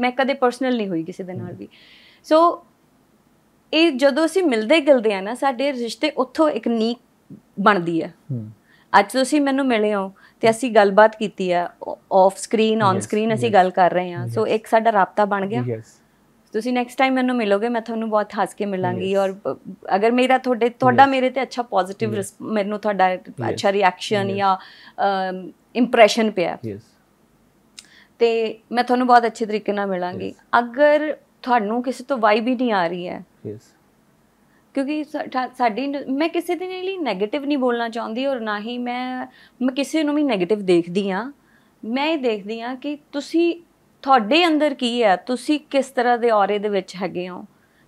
S2: ਮੈਂ ਕਦੇ ਪਰਸਨਲ ਨਹੀਂ ਹੋਈ ਕਿਸੇ ਦੇ ਨਾਲ ਵੀ ਸੋ ਇਹ ਜਦੋਂ ਅਸੀਂ ਮਿਲਦੇ ਗਿਲਦੇ ਆ ਨਾ ਸਾਡੇ ਰਿਸ਼ਤੇ ਉੱਥੋਂ ਇੱਕ ਨੀਕ ਬਣਦੀ ਹੈ ਅੱਜ ਤੁਸੀਂ ਮੈਨੂੰ ਮਿਲੇ ਹੋ ਤੇ ਅਸੀਂ ਗੱਲਬਾਤ ਕੀਤੀ ਆ ਆਫ ਸਕਰੀਨ ਔਨ ਸਕਰੀਨ ਅਸੀਂ ਗੱਲ ਕਰ ਰਹੇ ਆ ਸੋ ਇੱਕ ਸਾਡਾ ਰਾਪਤਾ ਬਣ ਗਿਆ ਤੁਸੀਂ ਨੈਕਸਟ ਟਾਈਮ ਮੈਨੂੰ ਮਿਲੋਗੇ ਮੈਂ ਤੁਹਾਨੂੰ ਬਹੁਤ ਹੱਸ ਕੇ ਮਿਲਾਂਗੀ ਔਰ ਅਗਰ ਮੇਰਾ ਤੁਹਾਡੇ ਤੁਹਾਡਾ ਮੇਰੇ ਤੇ ਅੱਛਾ ਪੋਜ਼ਿਟਿਵ ਮੈਨੂੰ ਤੁਹਾਡਾ ਅੱਛਾ ਰਿਐਕਸ਼ਨ ਜਾਂ ਇੰਪ੍ਰੈਸ਼ਨ ਪਿਆ ਤੇ ਮੈਂ ਤੁਹਾਨੂੰ ਬਹੁਤ ਅੱਛੇ ਤਰੀਕੇ ਨਾਲ ਮਿਲਾਂਗੀ ਅਗਰ ਤੁਹਾਨੂੰ ਕਿਸੇ ਤੋਂ ਵਾਈਬ ਹੀ ਨਹੀਂ ਆ ਰਹੀ ਹੈ ਕਿਉਂਕਿ ਸਾਡੀ ਮੈਂ ਕਿਸੇ ਦੇ ਲਈ 네ਗੇਟਿਵ ਨਹੀਂ ਬੋਲਣਾ ਚਾਹੁੰਦੀ ਔਰ ਨਾ ਹੀ ਮੈਂ ਮੈਂ ਕਿਸੇ ਨੂੰ ਵੀ 네ਗੇਟਿਵ ਦੇਖਦੀ ਆ ਮੈਂ ਇਹ ਦੇਖਦੀ ਆ ਕਿ ਤੁਸੀਂ ਤੁਹਾਡੇ ਅੰਦਰ ਕੀ ਹੈ ਤੁਸੀਂ ਕਿਸ ਤਰ੍ਹਾਂ ਦੇ ਔਰੇ ਦੇ ਵਿੱਚ ਹੈਗੇ ਹੋ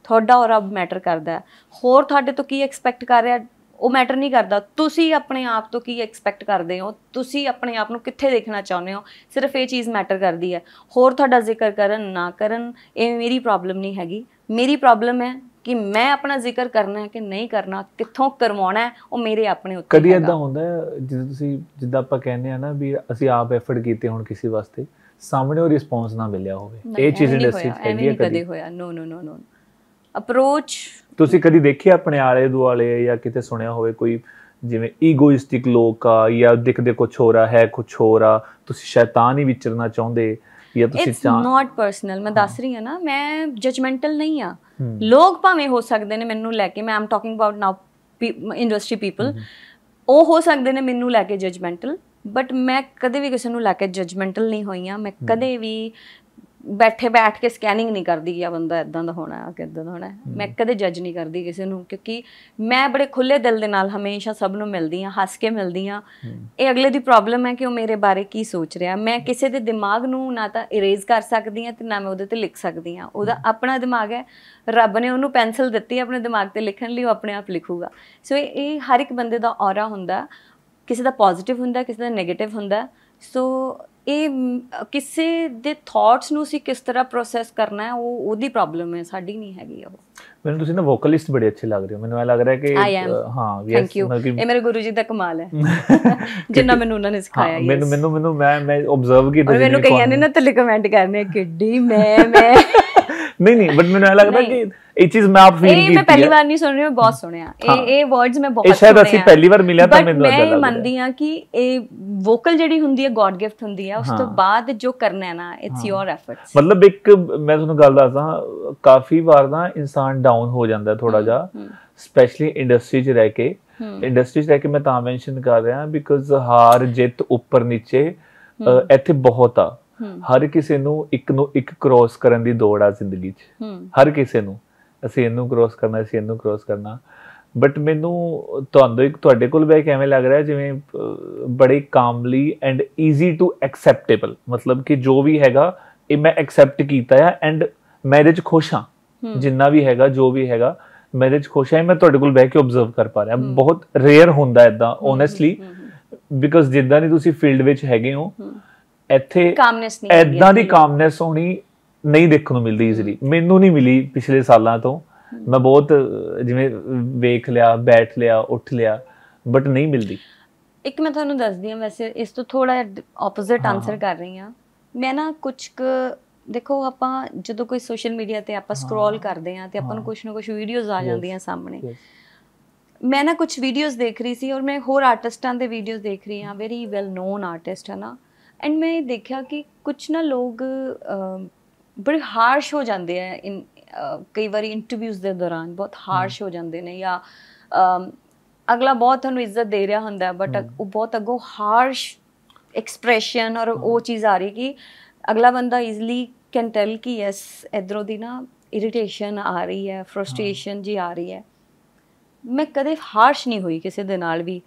S2: ਤੁਹਾਡਾ ਔਰਾ ਮੈਟਰ ਕਰਦਾ ਹੋਰ ਤੁਹਾਡੇ ਤੋਂ ਕੀ ਐਕਸਪੈਕਟ ਕਰ ਰਿਹਾ ਉਹ ਮੈਟਰ ਨਹੀਂ ਕਰਦਾ ਤੁਸੀਂ ਆਪਣੇ ਆਪ ਤੋਂ ਕੀ ਐਕਸਪੈਕਟ ਕਰਦੇ ਹੋ ਤੁਸੀਂ ਆਪਣੇ ਆਪ ਨੂੰ ਕਿੱਥੇ ਦੇਖਣਾ ਚਾਹੁੰਦੇ ਹੋ ਸਿਰਫ ਇਹ ਚੀਜ਼ ਮੈਟਰ ਕਰਦੀ ਹੈ ਹੋਰ ਤੁਹਾਡਾ ਜ਼ਿਕਰ ਕਰਨ ਨਾ ਕਰਨ ਇਹ ਮੇਰੀ ਪ੍ਰੋਬਲਮ ਨਹੀਂ ਹੈਗੀ ਮੇਰੀ ਪ੍ਰੋਬਲਮ ਹੈ ਕਿ ਮੈਂ ਆਪਣਾ ਜ਼ਿਕਰ ਕਰਨਾ ਹੈ ਕਿ ਨਹੀਂ ਕਰਨਾ ਕਿੱਥੋਂ ਕਰਵਾਉਣਾ ਹੈ ਉਹ ਮੇਰੇ ਆਪਣੇ ਉੱਤੇ ਕਦੀ ਇਦਾਂ
S1: ਹੁੰਦਾ ਜਿਵੇਂ ਤੁਸੀਂ ਜਿੱਦਾਂ ਆਪਾਂ ਕਹਿੰਦੇ ਆ ਨਾ ਵੀ ਅਸੀਂ ਆਪ ਐਫਰਟ ਕੀਤੇ ਹੁਣ ਕਿਸੇ ਵਾਸਤੇ ਸਾਹਮਣੇ ਉਹ ਰਿਸਪੌਂਸ ਨਾ ਮਿਲਿਆ ਹੋਵੇ ਇਹ ਚੀਜ਼ ਇੰਡਸਟਰੀ ਕਦੀ ਹੈਗੀ ਕਦੀ
S2: ਹੋਇਆ ਨੋ ਨੋ ਨੋ ਨੋ ਅਪਰੋਚ
S1: ਤੁਸੀਂ ਕਦੀ ਦੇਖਿਆ ਆਪਣੇ ਆਲੇ ਦੁਆਲੇ ਜਾਂ ਕਿਤੇ ਸੁਣਿਆ ਹੋਵੇ ਕੋਈ ਜਿਵੇਂ ਈਗੋਇਸਟਿਕ ਲੋਕ ਆ ਜਾਂ ਦਿਖਦੇ ਕੁਝ ਹੋ ਰਹਾ ਹੈ ਕੁਝ ਹੋ ਰਿਹਾ ਤੁਸੀਂ ਸ਼ੈਤਾਨ ਹੀ ਵਿਚਰਨਾ ਚਾਹੁੰਦੇ ਜਾਂ ਤੁਸੀਂ ਚਾਹ ਇਟਸ
S2: ਨਾਟ ਪਰਸਨਲ ਮੈਂ ਦੱਸ ਰਹੀ ਹਾਂ ਨਾ ਮੈਂ ਜਜਮੈਂਟਲ ਨਹੀਂ ਆ ਲੋਕ ਭਾਵੇਂ ਹੋ ਸਕਦੇ ਨੇ ਮੈਨੂੰ ਲੈ ਕੇ ਮੈਂ am talking about now industry people ਉਹ ਹੋ ਸਕਦੇ ਨੇ ਮੈਨੂੰ ਲੈ ਕੇ ਜਜਮੈਂਟਲ ਬਟ ਮੈਂ ਕਦੇ ਵੀ ਕਿਸੇ ਨੂੰ ਲੈ ਕੇ ਜਜਮੈਂਟਲ ਨਹੀਂ ਹੋਈ ਆ ਮੈਂ ਕਦੇ ਵੀ ਬੈਠੇ ਬੈਠ ਕੇ ਸਕੈਨਿੰਗ ਨਹੀਂ ਕਰਦੀ ਕਿ ਆ ਬੰਦਾ ਇਦਾਂ ਦਾ ਹੋਣਾ ਆ ਕਿਦਾਂ ਦਾ ਹੋਣਾ ਮੈਂ ਕਦੇ ਜੱਜ ਨਹੀਂ ਕਰਦੀ ਕਿਸੇ ਨੂੰ ਕਿਉਂਕਿ ਮੈਂ ਬੜੇ ਖੁੱਲੇ ਦਿਲ ਦੇ ਨਾਲ ਹਮੇਸ਼ਾ ਸਭ ਨੂੰ ਮਿਲਦੀ ਆ ਹੱਸ ਕੇ ਮਿਲਦੀ ਆ ਇਹ ਅਗਲੇ ਦੀ ਪ੍ਰੋਬਲਮ ਹੈ ਕਿ ਉਹ ਮੇਰੇ ਬਾਰੇ ਕੀ ਸੋਚ ਰਿਹਾ ਮੈਂ ਕਿਸੇ ਦੇ ਦਿਮਾਗ ਨੂੰ ਨਾ ਤਾਂ ਇਰੇਜ਼ ਕਰ ਸਕਦੀ ਆ ਤੇ ਨਾ ਮੈਂ ਉਹਦੇ ਤੇ ਲਿਖ ਸਕਦੀ ਆ ਉਹਦਾ ਆਪਣਾ ਦਿਮਾਗ ਹੈ ਰੱਬ ਨੇ ਉਹਨੂੰ ਪੈਨਸਲ ਦਿੱਤੀ ਆਪਣੇ ਦਿਮਾਗ ਤੇ ਲਿਖਣ ਲਈ ਉਹ ਆਪਣੇ ਆਪ ਲਿਖੂਗਾ ਸੋ ਇਹ ਹਰ ਇੱਕ ਬੰਦੇ ਦਾ ਔਰਾ ਹੁੰਦਾ ਕਿਸੇ ਦਾ ਪੋਜ਼ਿਟਿਵ ਹੁੰਦਾ ਕਿਸੇ ਦਾ ਨੈਗੇਟਿਵ ਹੁੰਦਾ ਸੋ ਇਹ ਕਿਸੇ ਦੇ ਥਾਟਸ ਨੂੰ ਸੀ ਕਿਸ ਤਰ੍ਹਾਂ ਪ੍ਰੋਸੈਸ ਕਰਨਾ ਹੈ ਉਹ ਉਹਦੀ ਪ੍ਰੋਬਲਮ ਹੈ ਸਾਡੀ ਨਹੀਂ ਹੈਗੀ ਉਹ
S1: ਮੈਨੂੰ ਤੁਸੀਂ ਨਾ ਵੋਕਲਿਸਟ ਬੜੇ ਅੱਛੇ ਲੱਗ ਰਹੇ ਹੋ ਮੈਨੂੰ ਐ ਲੱਗ ਰਿਹਾ ਕਿ ਹਾਂ ਯੈਸ ਥੈਂਕ ਯੂ ਇਹ ਮੇਰੇ
S2: ਗੁਰੂ ਜੀ ਦਾ ਕਮਾਲ ਹੈ ਜਿੰਨਾ ਮੈਨੂੰ ਉਹਨਾਂ ਨੇ ਸਿਖਾਇਆ ਮੈਨੂੰ ਮੈਨੂੰ
S1: ਮੈਨੂੰ ਮੈਂ ਮੈਂ ਆਬਜ਼ਰਵ ਕੀਤਾ ਮੈਨੂੰ ਕਈਆਂ ਨੇ
S2: ਨਾ ਤੇ ਕਮੈਂਟ ਕਰਨੇ ਕਿੱਡੀ ਮੈਂ ਮੈਂ
S1: ਨਹੀਂ ਨਹੀਂ ਬਟ ਮੈਨੂੰ ਇਹ ਲੱਗਦਾ ਕਿ ਇਹ ਚੀਜ਼ ਮੈਂ ਆਪ ਫੀਲ ਕੀਤੀ ਹੈ ਇਹ ਮੈਂ ਪਹਿਲੀ ਵਾਰ
S2: ਨਹੀਂ ਸੁਣ ਰਹੀ ਮੈਂ ਬਹੁਤ ਸੁਣਿਆ ਇਹ ਇਹ ਵਰਡਸ ਮੈਂ ਬਹੁਤ ਸੁਣਿਆ ਇਹ ਸ਼ਾਇਦ ਅਸੀਂ ਪਹਿਲੀ ਵਾਰ ਮਿਲਿਆ ਤਾਂ ਮੈਨੂੰ ਲੱਗਦਾ ਮੈਂ ਮੰਨਦੀ ਆ ਕਿ ਇਹ ਵੋਕਲ ਜਿਹੜੀ ਹੁੰਦੀ ਹੈ ਗੋਡ ਗਿਫਟ ਹੁੰਦੀ ਹੈ ਉਸ ਤੋਂ ਬਾਅਦ ਜੋ ਕਰਨਾ ਹੈ ਨਾ ਇਟਸ ਯੋਰ ਐਫਰਟਸ
S1: ਮਤਲਬ ਇੱਕ ਮੈਂ ਤੁਹਾਨੂੰ ਗੱਲ ਦੱਸਾਂ ਕਾਫੀ ਵਾਰ ਨਾ ਇਨਸਾਨ ਡਾਊਨ ਹੋ ਜਾਂਦਾ ਥੋੜਾ ਜਿਹਾ ਸਪੈਸ਼ਲੀ ਇੰਡਸਟਰੀ 'ਚ ਰਹਿ ਕੇ ਇੰਡਸਟਰੀ 'ਚ ਰਹਿ ਕੇ ਮੈਂ ਤਾਂ ਮੈਂਸ਼ਨ ਕਰ ਰਿਹਾ ਬਿਕੋਜ਼ ਹਾਰ ਜਿੱਤ ਉੱਪਰ ਨੀਚੇ ਇੱਥੇ ਬਹੁਤ ਆ ਹਰ ਕਿਸੇ ਨੂੰ ਇੱਕ ਨੂੰ ਇੱਕ ਕ੍ਰੋਸ ਕਰਨ ਦੀ ਦੌੜ ਆ ਜ਼ਿੰਦਗੀ 'ਚ ਹਰ ਕਿਸੇ ਨੂੰ ਅਸੀਂ ਇਹਨੂੰ ਕ੍ਰੋਸ ਕਰਨਾ ਅਸੀਂ ਇਹਨੂੰ ਕ੍ਰੋਸ ਕਰਨਾ ਬਟ ਮੈਨੂੰ ਤੁਹਾਨੂੰ ਇੱਕ ਤੁਹਾਡੇ ਕੋਲ ਬੈ ਕੇ ਐਵੇਂ ਲੱਗ ਰਿਹਾ ਜਿਵੇਂ ਬੜੇ commonly and easy to acceptable ਮਤਲਬ ਕਿ ਜੋ ਵੀ ਹੈਗਾ ਇਹ ਮੈਂ ਐਕਸੈਪਟ ਕੀਤਾ ਆ ਐਂਡ ਮੈਂ ਇਹਦੇ 'ਚ ਖੁਸ਼ ਹਾਂ ਜਿੰਨਾ ਵੀ ਹੈਗਾ ਜੋ ਵੀ ਹੈਗਾ ਮੈਂ ਇਹਦੇ 'ਚ ਖੁਸ਼ ਹਾਂ ਮੈਂ ਤੁਹਾਡੇ ਕੋਲ ਬੈ ਕੇ ਆਬਜ਼ਰਵ ਕਰ ਪਾ ਰਿਹਾ ਬਹੁਤ ਰੇਅਰ ਹੁੰਦਾ ਇਦਾਂ ਓਨੈਸਟਲੀ ਬਿਕਾਜ਼ ਜਿੱਦਾਂ ਨਹੀਂ ਤੁਸੀਂ ਫੀਲਡ ਵਿੱਚ ਹੈਗੇ ਹੋ ਇੱਥੇ ਕਾਮਨੈਸ ਨਹੀਂ ਐਦਾਂ ਦੀ ਕਾਮਨੈਸ ਹੋਣੀ ਨਹੀਂ ਦੇਖਣ ਨੂੰ ਮਿਲਦੀ ਈਜ਼ਲੀ ਮੈਨੂੰ ਨਹੀਂ ਮਿਲੀ ਪਿਛਲੇ ਸਾਲਾਂ ਤੋਂ ਮੈਂ ਬਹੁਤ ਜਿਵੇਂ ਵੇਖ ਲਿਆ ਬੈਠ ਲਿਆ ਉੱਠ ਲਿਆ ਬਟ ਨਹੀਂ ਮਿਲਦੀ
S2: ਇੱਕ ਮੈਂ ਤੁਹਾਨੂੰ ਦੱਸਦੀ ਹਾਂ ਵੈਸੇ ਇਸ ਤੋਂ ਥੋੜਾ ਆਪੋਜ਼ਿਟ ਆਨਸਰ ਕਰ ਰਹੀ ਹਾਂ ਮੈਂ ਨਾ ਕੁਝ ਕੁ ਦੇਖੋ ਆਪਾਂ ਜਦੋਂ ਕੋਈ ਸੋਸ਼ਲ ਮੀਡੀਆ ਤੇ ਆਪਾਂ ਸਕਰੋਲ ਕਰਦੇ ਆ ਤੇ ਆਪਾਂ ਨੂੰ ਕੁਝ ਨਾ ਕੁਝ ਵੀਡੀਓਜ਼ ਆ ਜਾਂਦੀਆਂ ਸਾਹਮਣੇ ਮੈਂ ਨਾ ਕੁਝ ਵੀਡੀਓਜ਼ ਦੇਖ ਰਹੀ ਸੀ ਔਰ ਮੈਂ ਹੋਰ ਆਰਟਿਸਟਾਂ ਦੇ ਵੀਡੀਓਜ਼ ਦੇਖ ਰਹੀ ਆ ਵੈਰੀ ਵੈਲ ਨੋਨ ਆਰਟਿਸਟ ਹਨਾ ਐਂਡ ਮੈਂ ਦੇਖਿਆ ਕਿ ਕੁਝ ਨਾ ਲੋਕ ਬੜੇ ਹਾਰਸ਼ ਹੋ ਜਾਂਦੇ ਆ ਇਨ ਕਈ ਵਾਰੀ ਇੰਟਰਵਿਊਜ਼ ਦੇ ਦੌਰਾਨ ਬਹੁਤ ਹਾਰਸ਼ ਹੋ ਜਾਂਦੇ ਨੇ ਜਾਂ ਅਗਲਾ ਬਹੁਤ ਤੁਹਾਨੂੰ ਇੱਜ਼ਤ ਦੇ ਰਿਹਾ ਹੁੰਦਾ ਬਟ ਉਹ ਬਹੁਤ ਅਗੋ ਹਾਰਸ਼ ਐਕਸਪ੍ਰੈਸ਼ਨ ਔਰ ਉਹ ਚੀਜ਼ ਆ ਰਹੀ ਕਿ ਅਗਲਾ ਬੰਦਾ ਈਜ਼ਲੀ ਕੈਨ ਟੈਲ ਕਿ ਯੈਸ ਇਧਰੋਂ ਦੀ ਨਾ ਇਰੀਟੇਸ਼ਨ ਆ ਰਹੀ ਹੈ ਫਰਸਟ੍ਰੇਸ਼ਨ ਜੀ ਆ ਰਹੀ ਹੈ ਮੈਂ ਕਦੇ ਹਾਰਸ਼ ਨਹੀਂ ਹੋਈ ਕਿਸੇ ਦੇ ਨਾਲ ਵੀ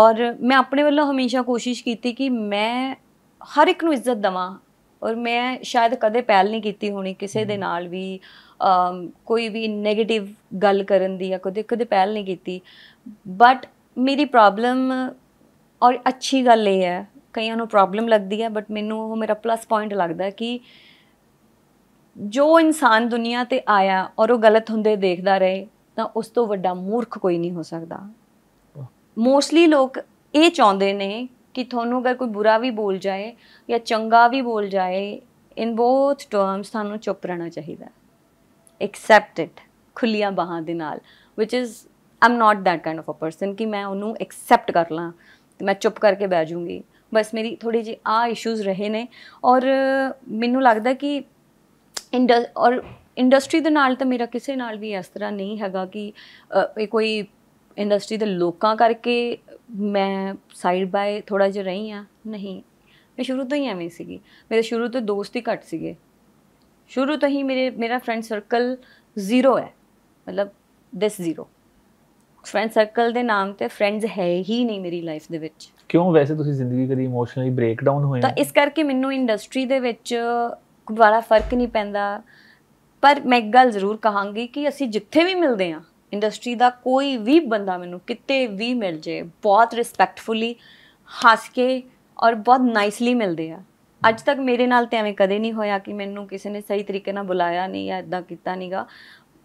S2: ਔਰ ਮੈਂ ਆਪਣੇ ਵੱਲੋਂ ਹਮੇਸ਼ਾ ਕੋਸ਼ਿਸ਼ ਕੀਤੀ ਕਿ ਮੈਂ ਹਰ ਇੱਕ ਨੂੰ ਇੱਜ਼ਤ ਦਵਾਂ ਔਰ ਮੈਂ ਸ਼ਾਇਦ ਕਦੇ ਪਹਿਲ ਨਹੀਂ ਕੀਤੀ ਹੋਣੀ ਕਿਸੇ ਦੇ ਨਾਲ ਵੀ ਕੋਈ ਵੀ 네ਗੇਟਿਵ ਗੱਲ ਕਰਨ ਦੀ ਜਾਂ ਕਦੇ ਕਦੇ ਪਹਿਲ ਨਹੀਂ ਕੀਤੀ ਬਟ ਮੇਰੀ ਪ੍ਰੋਬਲਮ ਔਰ ਅੱਛੀ ਗੱਲ ਇਹ ਹੈ ਕਈਆਂ ਨੂੰ ਪ੍ਰੋਬਲਮ ਲੱਗਦੀ ਹੈ ਬਟ ਮੈਨੂੰ ਉਹ ਮੇਰਾ ਪਲੱਸ ਪੁਆਇੰਟ ਲੱਗਦਾ ਕਿ ਜੋ ਇਨਸਾਨ ਦੁਨੀਆ ਤੇ ਆਇਆ ਔਰ ਉਹ ਗਲਤ ਹੁੰਦੇ ਦੇਖਦਾ ਰਹੇ ਤਾਂ ਉਸ ਤੋਂ ਵੱਡਾ ਮੂਰਖ ਕੋਈ ਨਹੀਂ ਹੋ ਸਕਦਾ ਮੋਸਟਲੀ ਲੋਕ ਇਹ ਚਾਹੁੰਦੇ ਨੇ ਕਿ ਤੁਹਾਨੂੰ ਅਗਰ ਕੋਈ ਬੁਰਾ ਵੀ ਬੋਲ ਜਾਏ ਜਾਂ ਚੰਗਾ ਵੀ ਬੋਲ ਜਾਏ ਇਨ ਬੋਥ ਟਰਮਸ ਤੁਹਾਨੂੰ ਚੁੱਪ ਰਹਿਣਾ ਚਾਹੀਦਾ ਐਕਸੈਪਟ ਇਟ ਖੁੱਲੀਆਂ ਬਾਹਾਂ ਦੇ ਨਾਲ ਵਿਚ is I'm not that kind of a person ਕਿ ਮੈਂ ਉਹਨੂੰ ਐਕਸੈਪਟ ਕਰ ਲਾਂ ਤੇ ਮੈਂ ਚੁੱਪ ਕਰਕੇ ਬਹਿ ਜਾਊਂਗੀ ਬਸ ਮੇਰੀ ਥੋੜੀ ਜੀ ਆ ਇਸ਼ੂਜ਼ ਰਹੇ ਨੇ ਔਰ ਮੈਨੂੰ ਲੱਗਦਾ ਕਿ ਇੰਡਸ ਔਰ ਇੰਡਸਟਰੀ ਦੇ ਨਾਲ ਤਾਂ ਮੇਰਾ ਕਿਸੇ ਨਾਲ ਵੀ ਇਸ ਤਰ੍ਹਾਂ ਨਹੀਂ ਹੈਗਾ ਕਿ ਇਹ ਕੋਈ ਇੰਡਸਟਰੀ ਦੇ ਲੋਕਾਂ ਕਰਕੇ ਮੈਂ ਸਾਈਡ ਬਾਈ ਥੋੜਾ ਜਿਹਾ ਰਹੀ ਆ ਨਹੀਂ ਮੈਂ ਸ਼ੁਰੂ ਤੋਂ ਹੀ ਐਵੇਂ ਸੀਗੀ ਮੇਰੇ ਸ਼ੁਰੂ ਤੋਂ ਦੋਸਤ ਹੀ ਘੱਟ ਸੀਗੇ ਸ਼ੁਰੂ ਤੋਂ ਹੀ ਮੇਰੇ ਮੇਰਾ ਫਰੈਂਡ ਸਰਕਲ ਜ਼ੀਰੋ ਹੈ ਮਤਲਬ ਦਿਸ ਜ਼ੀਰੋ ਫਰੈਂਡ ਸਰਕਲ ਦੇ ਨਾਮ ਤੇ ਫਰੈਂਡਸ ਹੈ ਹੀ ਨਹੀਂ ਮੇਰੀ ਲਾਈਫ ਦੇ ਵਿੱਚ
S1: ਕਿਉਂ ਵੈਸੇ ਤੁਸੀਂ ਜ਼ਿੰਦਗੀ ਕਰੀ ਇਮੋਸ਼ਨਲੀ ਬ੍ਰੇਕਡਾਊਨ
S2: ਹੋਏ ਤਾਂ ਇਸ ਕਰਕੇ ਮੈਨੂੰ ਇੰਡਸਟਰੀ ਦੇ ਵਿੱਚ ਦੁਬਾਰਾ ਫਰਕ ਨਹੀਂ ਪੈਂਦਾ ਪਰ ਮੈਂ ਗੱਲ ਜ਼ਰੂਰ ਕਹਾਂਗੀ ਕਿ ਅਸੀਂ ਜਿੱਥੇ ਵੀ ਮਿਲਦੇ ਆਂ ਇੰਡਸਟਰੀ ਦਾ ਕੋਈ ਵੀ ਬੰਦਾ ਮੈਨੂੰ ਕਿਤੇ ਵੀ ਮਿਲ ਜੇ ਬਹੁਤ ਰਿਸਪੈਕਟਫੁਲੀ ਹੱਸ ਕੇ ਔਰ ਬਹੁਤ ਨਾਈਸਲੀ ਮਿਲਦੇ ਆ ਅੱਜ ਤੱਕ ਮੇਰੇ ਨਾਲ ਤੇ ਐਵੇਂ ਕਦੇ ਨਹੀਂ ਹੋਇਆ ਕਿ ਮੈਨੂੰ ਕਿਸੇ ਨੇ ਸਹੀ ਤਰੀਕੇ ਨਾਲ ਬੁਲਾਇਆ ਨਹੀਂ ਜਾਂ ਇਦਾਂ ਕੀਤਾ ਨਹੀਂਗਾ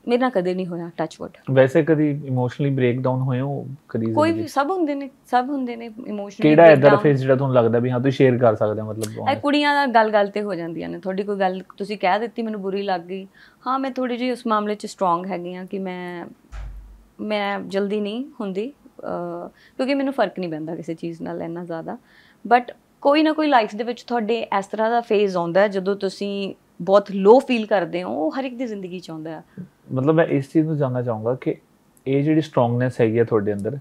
S2: ਮੇਰੇ ਨਾਲ ਕਦੇ ਨਹੀਂ ਹੋਇਆ ਟੱਚ ਵੁੱਡ
S1: ਵੈਸੇ ਕਦੀ ਇਮੋਸ਼ਨਲੀ ਬ੍ਰੇਕਡਾਊਨ ਹੋਏ ਹੋ ਕਦੀ ਕੋਈ ਵੀ
S2: ਸਭ ਹੁੰਦੇ ਨੇ ਸਭ ਹੁੰਦੇ ਨੇ ਇਮੋਸ਼ਨਲੀ ਕਿਹੜਾ ਇਦਾਂ ਫੇਸ
S1: ਜਿਹੜਾ ਤੁਹਾਨੂੰ ਲੱਗਦਾ ਵੀ ਹਾਂ ਤੁਸੀਂ ਸ਼ੇਅਰ ਕਰ
S2: ਸਕਦੇ ਹੋ ਮਤਲਬ ਇਹ ਕੁੜੀਆਂ ਦਾ ਗੱਲ-ਗੱਲ ਤੇ ਹੋ ਜਾਂਦੀਆਂ ਨੇ ਤੁਹਾਡੀ ਕੋਈ ਗੱਲ ਤੁਸੀਂ ਕਹਿ ਦਿੱਤੀ ਮੈਨੂੰ ਬੁਰੀ ਲੱਗ ਗਈ ਹਾਂ ਮੈਂ ਥੋੜੀ ਜਿਹੀ ਉਸ ਮਾਮਲੇ 'ਚ ਸਟਰੋਂਗ ਹੈਗੀ ਆ ਕਿ ਮੈਂ ਮੈਂ ਜਲਦੀ ਨਹੀਂ ਹੁੰਦੀ ਕਿਉਂਕਿ ਮੈਨੂੰ ਫਰਕ ਨਹੀਂ ਪੈਂਦਾ ਕਿਸੇ ਚੀਜ਼ ਨਾਲ ਇੰਨਾ ਜ਼ਿਆਦਾ ਬਟ ਕੋਈ ਨਾ ਕੋਈ ਲਾਈਫ ਦੇ ਵਿੱਚ ਤੁਹਾਡੇ ਇਸ ਤਰ੍ਹਾਂ ਦਾ ਫੇਜ਼ ਆਉਂਦਾ ਜਦੋਂ ਤੁਸੀਂ ਬਹੁਤ ਲੋ ਫੀਲ ਕਰਦੇ ਹੋ ਉਹ ਹਰ ਇੱਕ ਦੀ ਜ਼ਿੰਦਗੀ ਚ ਆਉਂਦਾ ਹੈ
S1: ਮਤਲਬ ਮੈਂ ਇਸ ਚੀਜ਼ ਨੂੰ ਜਾਨਣਾ ਚਾਹੂੰਗਾ ਕਿ ਇਹ ਜਿਹੜੀ ਸਟਰੋਂਗਨੈਸ ਹੈਗੀ ਹੈ ਤੁਹਾਡੇ ਅੰਦਰ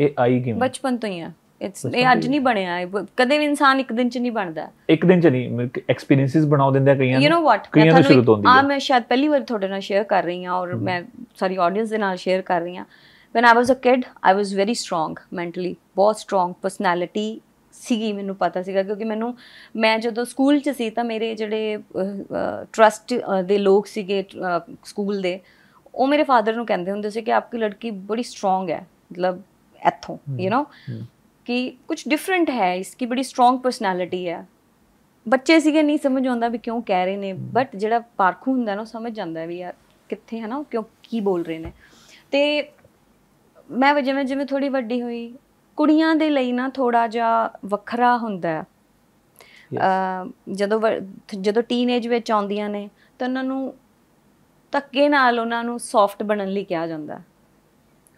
S1: ਇਹ ਆਈ ਕਿਵੇਂ
S2: ਬਚਪਨ ਤੋਂ ਹੀ ਹੈ
S1: ਇਟਸ ਇਹ ਅੱਜ ਨਹੀਂ
S2: ਬਣਿਆ ਕਦੇ ਵੀ ਇਨਸਾਨ ਇੱਕ ਦਿਨ ਚ ਨਹੀਂ ਬਣਦਾ
S1: ਇੱਕ ਦਿਨ ਚ ਨਹੀਂ ਐਕਸਪੀਰੀਐਂਸਸ ਬਣਾਉ ਦਿੰਦੇ ਆ ਕਈਆਂ ਯੂ نو ਵਾਟ ਕਈਆਂ ਤੋਂ ਸ਼ੁਰੂ ਤੋਂ ਹੁੰਦੀ ਆ ਮੈਂ
S2: ਸ਼ਾਇਦ ਪਹਿਲੀ ਵਾਰ ਤੁਹਾਡੇ ਨਾਲ ਸ਼ੇਅਰ ਕਰ ਰਹੀ ਹਾਂ ਔਰ ਮੈਂ ਸਾਰੀ ਆਡੀਅנס ਦੇ ਨਾਲ ਸ਼ੇਅਰ ਕਰ ਰਹੀ ਹਾਂ when I was a kid I was very strong mentally ਬਹੁਤ ਸਟਰੋਂਗ ਪਰਸਨੈਲਿਟੀ ਸੀਗੀ ਮੈਨੂੰ ਪਤਾ ਸੀਗਾ ਕਿਉਂਕਿ ਮੈਨੂੰ ਮੈਂ ਜਦੋਂ ਸਕੂਲ 'ਚ ਸੀ ਤਾਂ ਮੇਰੇ ਜਿਹੜੇ ਟਰਸਟ ਦੇ ਲੋਕ ਸੀਗੇ ਸਕੂਲ ਦੇ ਉਹ ਮੇਰੇ ਫਾਦਰ ਨੂੰ ਕਹਿੰਦੇ ਹੁੰਦੇ ਸੀ ਕਿ ਆਪਕੀ ਲੜਕੀ ਬੜੀ ਸਟਰੋਂਗ ਹੈ ਮਤਲਬ ਇੱਥੋਂ ਯੂ نو ਕਿ ਕੁਝ ਡਿਫਰੈਂਟ ਹੈ ਇਸकी ਬੜੀ ਸਟਰੋਂਗ ਪਰਸਨੈਲਿਟੀ ਹੈ ਬੱਚੇ ਸੀਗੇ ਨਹੀਂ ਸਮਝ ਆਉਂਦਾ ਵੀ ਕਿਉਂ ਕਹਿ ਰਹੇ ਨੇ ਬਟ ਜਿਹੜਾ ਪਾਰਖੂ ਹੁੰਦਾ ਨਾ ਉਹ ਸਮਝ ਜਾਂਦਾ ਵੀ ਯਾਰ ਕਿੱਥੇ ਹੈ ਨਾ ਉਹ ਕਿਉਂ ਕੀ ਬੋਲ ਰਹੇ ਨੇ ਤੇ ਮੈਂ ਜਿਵੇਂ ਜਿਵੇਂ ਥੋੜੀ ਵੱਡੀ ਹੋਈ ਕੁੜੀਆਂ ਦੇ ਲਈ ਨਾ ਥੋੜਾ ਜਿਹਾ ਵੱਖਰਾ ਹੁੰਦਾ ਹੈ ਜਦੋਂ ਜਦੋਂ ਟੀਨੇਜ ਵਿੱਚ ਆਉਂਦੀਆਂ ਨੇ ਤਾਂ ਉਹਨਾਂ ਨੂੰ ਤੱਕੇ ਨਾਲ ਉਹਨਾਂ ਨੂੰ ਸੌਫਟ ਬਣਨ ਲਈ ਕਿਹਾ ਜਾਂਦਾ